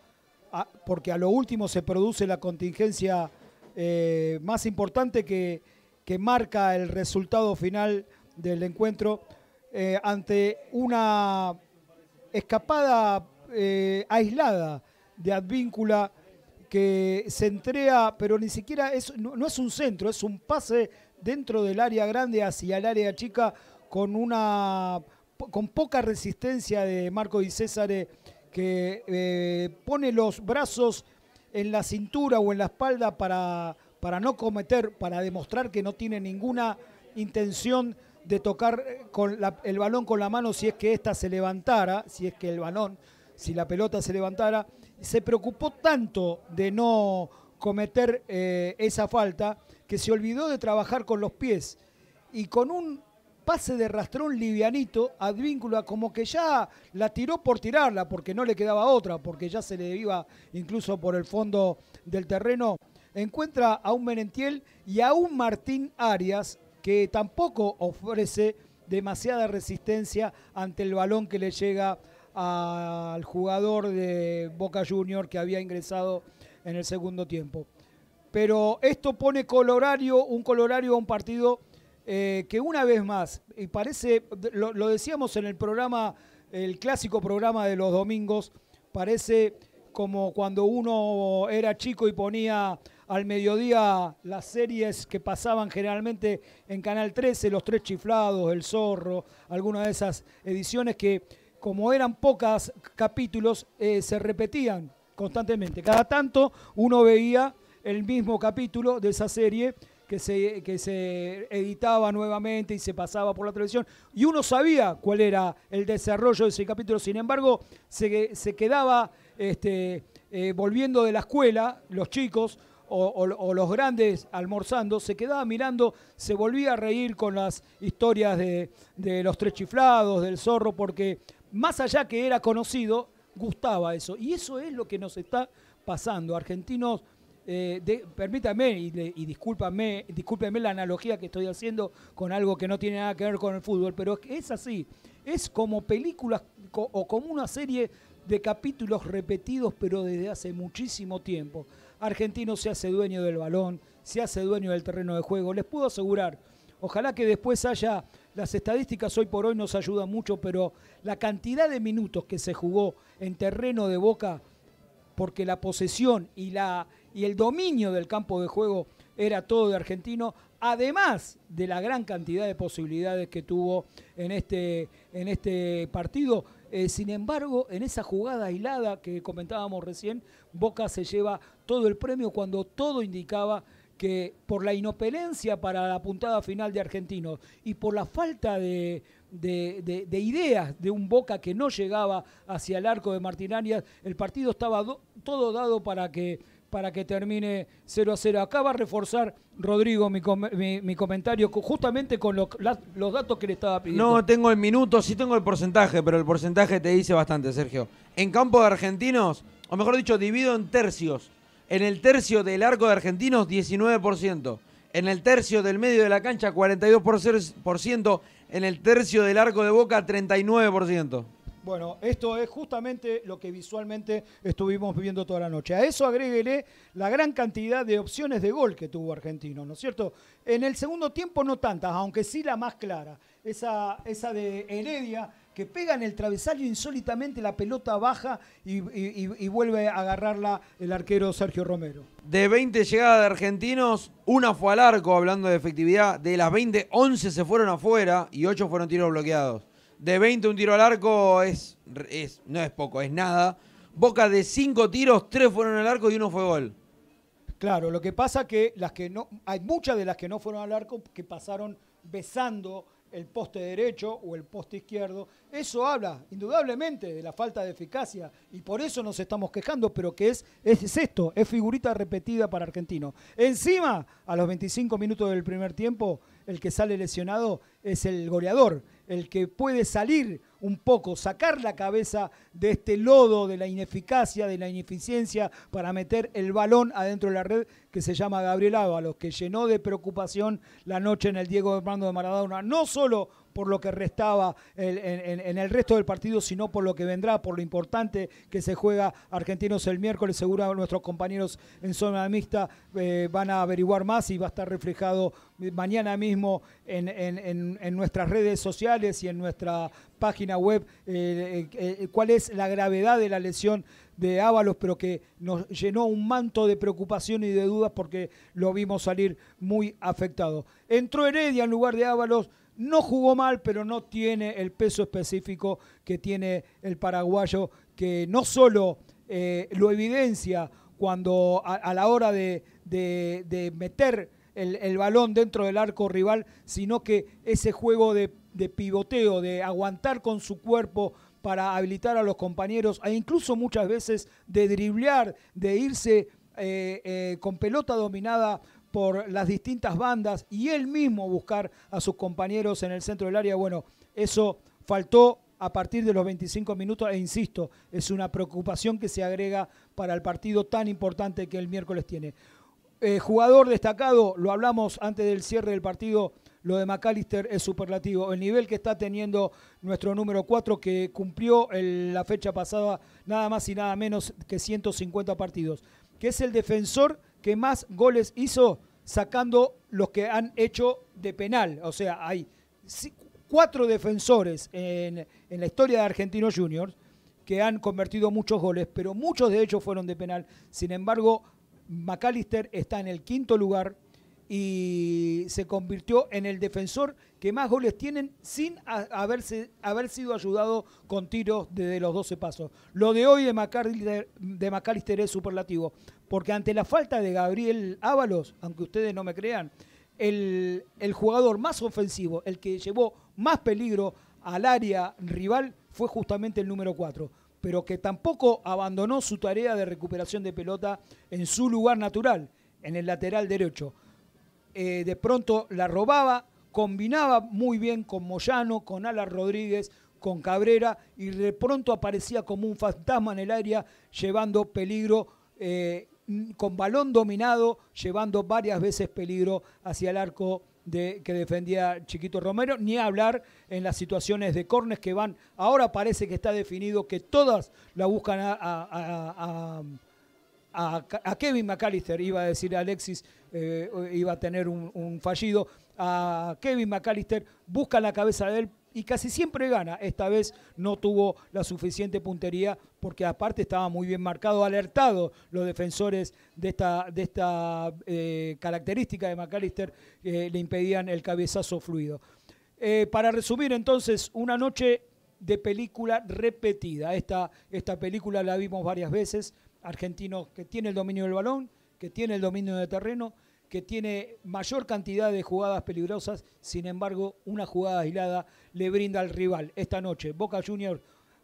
porque a lo último se produce la contingencia eh, más importante que, que, marca el resultado final del encuentro eh, ante una escapada eh, aislada de Advíncula que se entrea, pero ni siquiera es, no, es un centro, es un pase dentro del área grande hacia el área chica con una con poca resistencia de Marco Di César que eh, pone los brazos en la cintura o en la espalda para, para no cometer, para demostrar que no tiene ninguna intención de tocar eh, con el balón con la mano si es que esta se levantara, si es que el balón, si la pelota se levantara se preocupó tanto de no cometer eh, esa falta que se olvidó de trabajar con los pies y con un pase de rastrón livianito, Advíncula como que ya la tiró por tirarla, porque no le quedaba otra, porque ya se le iba incluso por el fondo del terreno. Encuentra a un Menentiel y a un Martín Arias, que tampoco ofrece demasiada resistencia ante el balón que le llega al jugador de Boca Junior que había ingresado en el segundo tiempo. Pero esto pone colorario, un colorario a un partido eh, que una vez más, y parece, lo, lo, decíamos en el programa, el clásico programa de los domingos, parece como cuando uno era chico y ponía al mediodía las series que pasaban generalmente en Canal 13, Los Tres Chiflados, El Zorro, alguna de esas ediciones que como eran pocos capítulos, eh, se repetían constantemente. Cada tanto uno veía el mismo capítulo de esa serie que se, se editaba nuevamente y se pasaba por la televisión. Y uno sabía cuál era el desarrollo de ese capítulo. Sin embargo, se, quedaba este, eh, volviendo de la escuela, los chicos, o, los grandes almorzando, se quedaba mirando, se volvía a reír con las historias de, de los tres chiflados, del zorro, porque más allá que era conocido, gustaba eso. Y eso es lo que nos está pasando. Argentinos, eh, y, discúlpame, discúlpeme la analogía que estoy haciendo con algo que no tiene nada que ver con el fútbol, pero es así. Es como películas o como una serie de capítulos repetidos, pero desde hace muchísimo tiempo. Argentino se hace dueño del balón, se hace dueño del terreno de juego. Les puedo asegurar, ojalá que después haya las estadísticas hoy por hoy nos ayudan mucho, pero la cantidad de minutos que se jugó en terreno de Boca, porque la posesión y, la, y el dominio del campo de juego era todo de argentino, además de la gran cantidad de posibilidades que tuvo en este, en este partido. Eh, sin embargo, en esa jugada aislada que comentábamos recién, Boca se lleva todo el premio cuando todo indicaba que por la inopelencia para la puntada final de Argentinos y por la falta de, ideas de un Boca que no llegaba hacia el arco de Martín Arias, el partido estaba todo dado para que, para que termine 0 a 0. Acaba a reforzar, Rodrigo, mi, mi, comentario justamente con los datos que le estaba pidiendo. No tengo el minuto, sí tengo el porcentaje, pero el porcentaje te dice bastante, Sergio. En campo de Argentinos, o mejor dicho, divido en tercios en el tercio del arco de argentinos, 19%. En el tercio del medio de la cancha, 42%. En el tercio del arco de boca, 39%. Bueno, esto es justamente lo que visualmente estuvimos viviendo toda la noche. A eso agréguele la gran cantidad de opciones de gol que tuvo Argentino, ¿no es cierto? En el segundo tiempo no tantas, aunque sí la más clara. Esa, esa de Heredia que pega en el travesario insólitamente, la pelota baja y, vuelve a agarrarla el arquero Sergio Romero. De 20 llegadas de argentinos, una fue al arco, hablando de efectividad. De las 20, 11 se fueron afuera y 8 fueron tiros bloqueados. De 20, un tiro al arco es, no es poco, es nada. Boca de 5 tiros, 3 fueron al arco y uno fue gol. Claro, lo que pasa que las que no, hay muchas de las que no fueron al arco que pasaron besando el poste derecho o el poste izquierdo. Eso habla indudablemente de la falta de eficacia y por eso nos estamos quejando, pero que es, es esto, es figurita repetida para Argentino. Encima, a los 25 minutos del primer tiempo, el que sale lesionado es el goleador, el que puede salir un poco, sacar la cabeza de este lodo, de la ineficacia, de la ineficiencia, para meter el balón adentro de la red que se llama Gabriel Ábalos, que llenó de preocupación la noche en el Diego Armando de Maradona, no solo por lo que restaba en, el resto del partido, sino por lo que vendrá, por lo importante que se juega Argentinos el miércoles. Seguro nuestros compañeros en zona mixta eh, van a averiguar más y va a estar reflejado mañana mismo en nuestras redes sociales y en nuestra página web eh, eh, eh, cuál es la gravedad de la lesión de Ábalos, pero que nos llenó un manto de preocupación y de dudas porque lo vimos salir muy afectado. Entró Heredia en lugar de Ábalos, no jugó mal, pero no tiene el peso específico que tiene el paraguayo, que no solo lo evidencia cuando a, la hora de, meter el, el balón dentro del arco rival, sino que ese juego de de pivoteo, de aguantar con su cuerpo para habilitar a los compañeros, e incluso muchas veces de driblear, de irse eh, eh, con pelota dominada por las distintas bandas y él mismo buscar a sus compañeros en el centro del área. Bueno, eso faltó a partir de los 25 minutos e insisto, es una preocupación que se agrega para el partido tan importante que el miércoles tiene. Eh, jugador destacado, lo hablamos antes del cierre del partido, lo de McAllister es superlativo. El nivel que está teniendo nuestro número 4 que cumplió la fecha pasada nada más y nada menos que 150 partidos. Que es el defensor que más goles hizo sacando los que han hecho de penal. O sea, hay cuatro defensores en, en la historia de Argentinos Juniors que han convertido muchos goles, pero muchos de ellos fueron de penal. Sin embargo, McAllister está en el quinto lugar y se convirtió en el defensor que más goles tienen sin haber sido ayudado con tiros desde los 12 pasos. Lo de hoy de Macalister, es superlativo, porque ante la falta de Gabriel Ábalos, aunque ustedes no me crean, el, el jugador más ofensivo, el que llevó más peligro al área rival, fue justamente el número 4 pero que tampoco abandonó su tarea de recuperación de pelota en su lugar natural, en el lateral derecho. Eh, de pronto la robaba, combinaba muy bien con Moyano, con Alan Rodríguez, con Cabrera y de pronto aparecía como un fantasma en el área llevando peligro. Eh, con balón dominado, llevando varias veces peligro hacia el arco que defendía Chiquito Romero, ni hablar en las situaciones de cornes que van. Ahora parece que está definido que todas la buscan a, a Kevin McAllister, iba a decir Alexis eh, iba a tener un, fallido, a Kevin McAllister, busca la cabeza de él y casi siempre gana. Esta vez no tuvo la suficiente puntería porque aparte estaba muy bien marcado, alertado los defensores de esta, eh, característica de McAllister, le impedían el cabezazo fluido. Eh, para resumir entonces, una noche de película repetida. Esta, esta película la vimos varias veces, argentino que tiene el dominio del balón, que tiene el dominio de terreno, que tiene mayor cantidad de jugadas peligrosas, sin embargo, una jugada aislada le brinda al rival. Esta noche, Boca Junior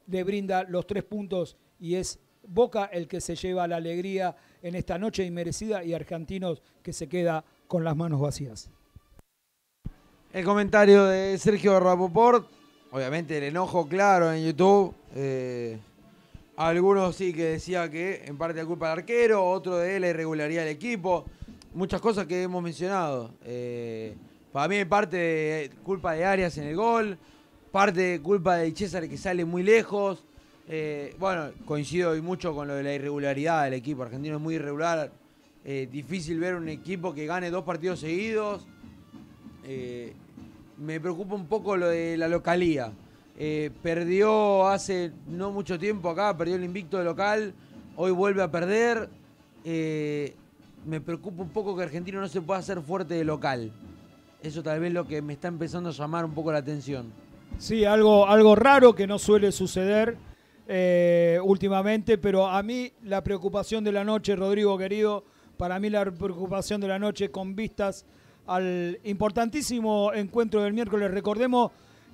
le brinda los tres puntos y es Boca el que se lleva la alegría en esta noche inmerecida y Argentinos que se queda con las manos vacías. El comentario de Sergio Rapoport, obviamente el enojo claro en YouTube. Eh, algunos sí que decía que en parte la culpa del arquero, otro de la irregularidad del equipo. Muchas cosas que hemos mencionado. Eh, para mí, parte de culpa de Arias en el gol, parte de culpa de César que sale muy lejos. Eh, bueno, coincido hoy mucho con lo de la irregularidad del equipo. Argentino es muy irregular. Eh, difícil ver un equipo que gane dos partidos seguidos. me preocupa un poco lo de la localía. Eh, perdió hace no mucho tiempo acá, perdió el invicto de local, hoy vuelve a perder. Eh, me preocupa un poco que Argentino no se pueda hacer fuerte de local. Eso tal vez lo que me está empezando a llamar un poco la atención. Sí, algo, algo raro que no suele suceder eh, últimamente, pero a mí la preocupación de la noche, Rodrigo querido, para mí la preocupación de la noche con vistas al importantísimo encuentro del miércoles. Recordemos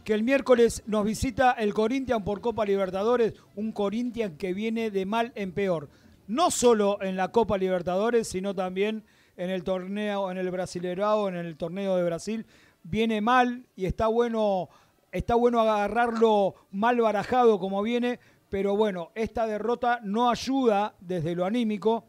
que el miércoles nos visita el Corinthians por Copa Libertadores, un Corinthians que viene de mal en peor, no solo en la Copa Libertadores, sino también en el torneo, en el Brasileirao, en el torneo de Brasil, viene mal y está bueno, está bueno agarrarlo mal barajado como viene, pero bueno, esta derrota no ayuda desde lo anímico,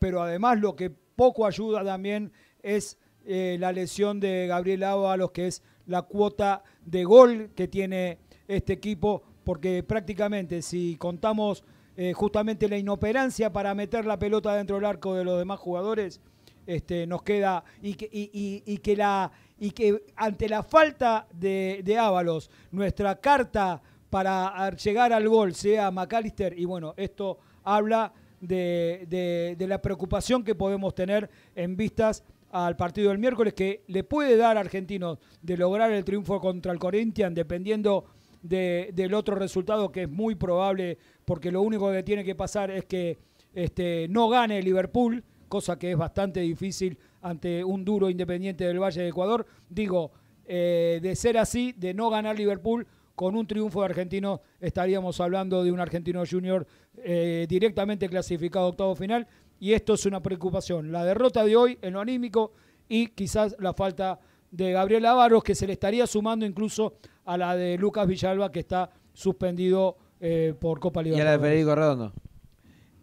pero además lo que poco ayuda también es eh, la lesión de Gabriel Ábalos, que es la cuota de gol que tiene este equipo, porque prácticamente si contamos eh, justamente la inoperancia para meter la pelota dentro del arco de los demás jugadores, este, nos queda y que, la, y que ante la falta de, de Ábalos, nuestra carta para llegar al gol sea McAllister, y bueno, esto habla de, de la preocupación que podemos tener en vistas al partido del miércoles que le puede dar a Argentinos de lograr el triunfo contra el Corinthians dependiendo del otro resultado que es muy probable porque lo único que tiene que pasar es que este, no gane Liverpool, cosa que es bastante difícil ante un duro independiente del Valle de Ecuador. Digo, eh, de ser así, de no ganar Liverpool, con un triunfo de argentino estaríamos hablando de un argentino junior eh, directamente clasificado a octavo final y esto es una preocupación. La derrota de hoy en lo anímico y quizás la falta de Gabriel Ávaros, que se le estaría sumando incluso a la de Lucas Villalba, que está suspendido eh, por Copa Libertadores. Y la de Federico Redondo.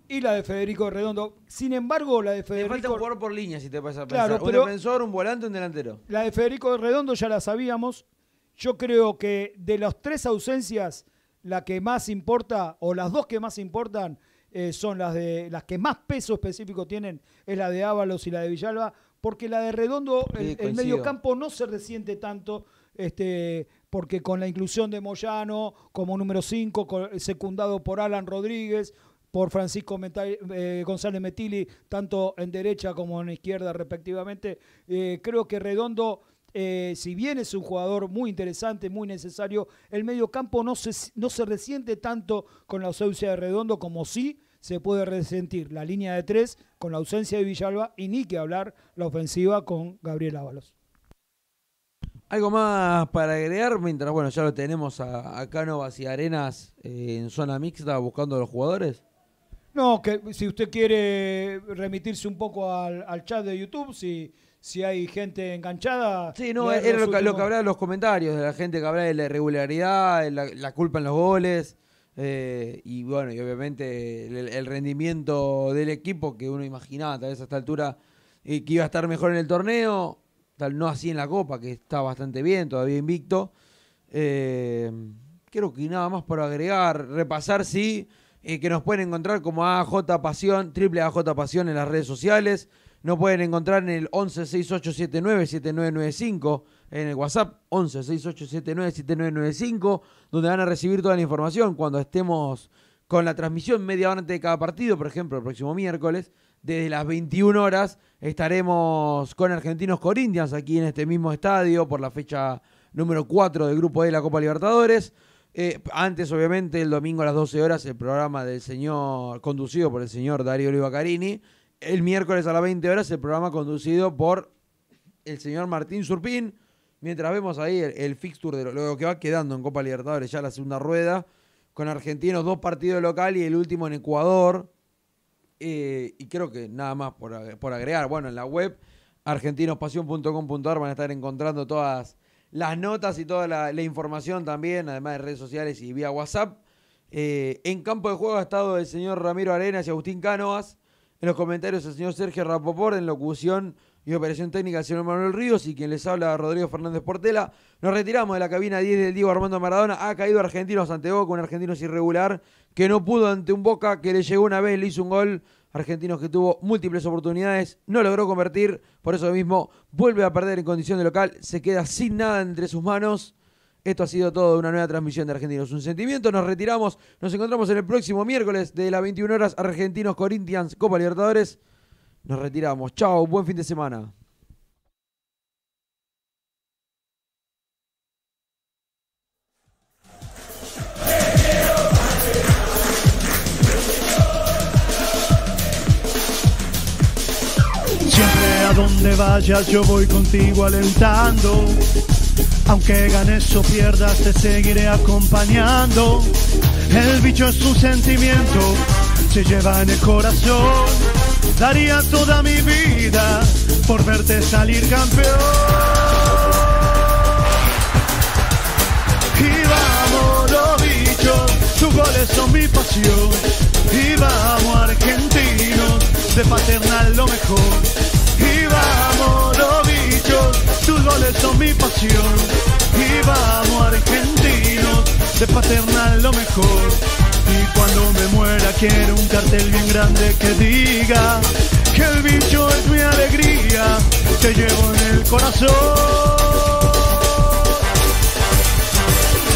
Y la de Federico Redondo. Sin embargo, la de Federico. Te falta un por línea, si te pasa Claro, un defensor, un volante, un delantero. La de Federico Redondo ya la sabíamos. Yo creo que de las tres ausencias, la que más importa, o las dos que más importan, eh, son las, de, las que más peso específico tienen, es la de Ábalos y la de Villalba, porque la de Redondo, el, medio campo no se resiente tanto, este, porque con la inclusión de Moyano como número 5, secundado por Alan Rodríguez, por Francisco eh, González Metilli, tanto en derecha como en izquierda respectivamente, eh, creo que Redondo... si bien es un jugador muy interesante, muy necesario, el medio no no se resiente tanto con la ausencia de Redondo como sí se puede resentir la línea de tres con la ausencia de Villalba y ni que hablar la ofensiva con Gabriel Ábalos. Algo más para agregar, mientras bueno, ya lo tenemos a, Cánovas y Arenas eh, en zona mixta buscando a los jugadores. No, que si usted quiere remitirse un poco al, chat de YouTube, si, si hay gente enganchada. Sí, no, era lo, que, hablaba en los comentarios, de la gente que hablaba de la irregularidad, la, culpa en los goles. Eh, y bueno, y obviamente el, rendimiento del equipo que uno imaginaba tal vez a esta altura eh, que iba a estar mejor en el torneo, tal no así en la Copa, que está bastante bien, todavía invicto. Eh, creo que nada más por agregar, repasar, sí, que nos pueden encontrar como AJ Pasión, triple AJ Pasión en las redes sociales. Nos pueden encontrar en el 1168797995 en el WhatsApp 11 donde van a recibir toda la información cuando estemos con la transmisión media hora antes de cada partido, por ejemplo, el próximo miércoles. Desde las 21 horas estaremos con Argentinos Corinthians aquí en este mismo estadio por la fecha número 4 del Grupo de la Copa Libertadores. Eh, antes, obviamente, el domingo a las 12 horas, el programa del señor, conducido por el señor Darío Oliva Carini. El miércoles a las 20 horas, el programa conducido por el señor Martín Surpín mientras vemos ahí el, fixture de lo, que va quedando en Copa Libertadores, ya la segunda rueda, con argentinos dos partidos local y el último en Ecuador. Eh, y creo que nada más por, agregar, bueno, en la web argentinospasión.com.ar van a estar encontrando todas las notas y toda la, información también, además de redes sociales y vía WhatsApp. Eh, en campo de juego ha estado el señor Ramiro Arenas y Agustín Cánovas. En los comentarios el señor Sergio Rapoport, en locución y Operación Técnica el señor Manuel Ríos y quien les habla Rodrigo Fernández Portela. Nos retiramos de la cabina 10 del Diego Armando Maradona. Ha caído Argentinos ante con un Argentinos irregular que no pudo ante un Boca que le llegó una vez, le hizo un gol. Argentinos que tuvo múltiples oportunidades, no logró convertir, por eso mismo vuelve a perder en condición de local, se queda sin nada entre sus manos. Esto ha sido todo de una nueva transmisión de Argentinos. Un sentimiento, nos retiramos, nos encontramos en el próximo miércoles de las 21 horas Argentinos Corinthians Copa Libertadores. Nos retiramos. Chao, buen fin de semana. Siempre a donde vayas yo voy contigo alentando. Aunque ganes o pierdas te seguiré acompañando. El bicho es un sentimiento, se lleva en el corazón. Daría toda mi vida por verte salir campeón. Y vamos, los bichos, tus goles son mi pasión. Y vamos, argentinos, de paternal lo mejor. Y vamos, los tus goles son mi pasión. Y vamos argentinos, de paternal lo mejor. Y cuando me muera quiero un cartel bien grande que diga que el bicho es mi alegría, te llevo en el corazón.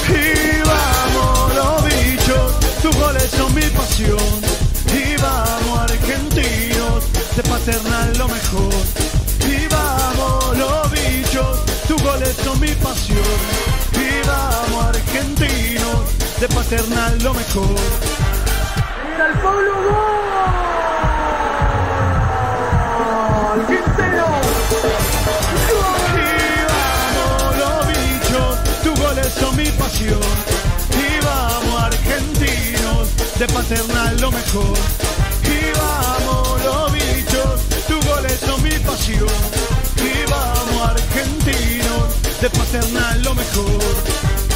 Y vamos los bichos, tus goles son mi pasión. Y vamos argentinos, de paternal lo mejor. Y vamos goles son mi pasión. Vivamos argentinos, de paternal lo mejor. ¡Mira el Pablo Gol! los bichos, tu goles son mi pasión. vamos argentinos, de paternal lo mejor. vamos los bichos, tu goles son mi pasión argentino, de paternal lo mejor.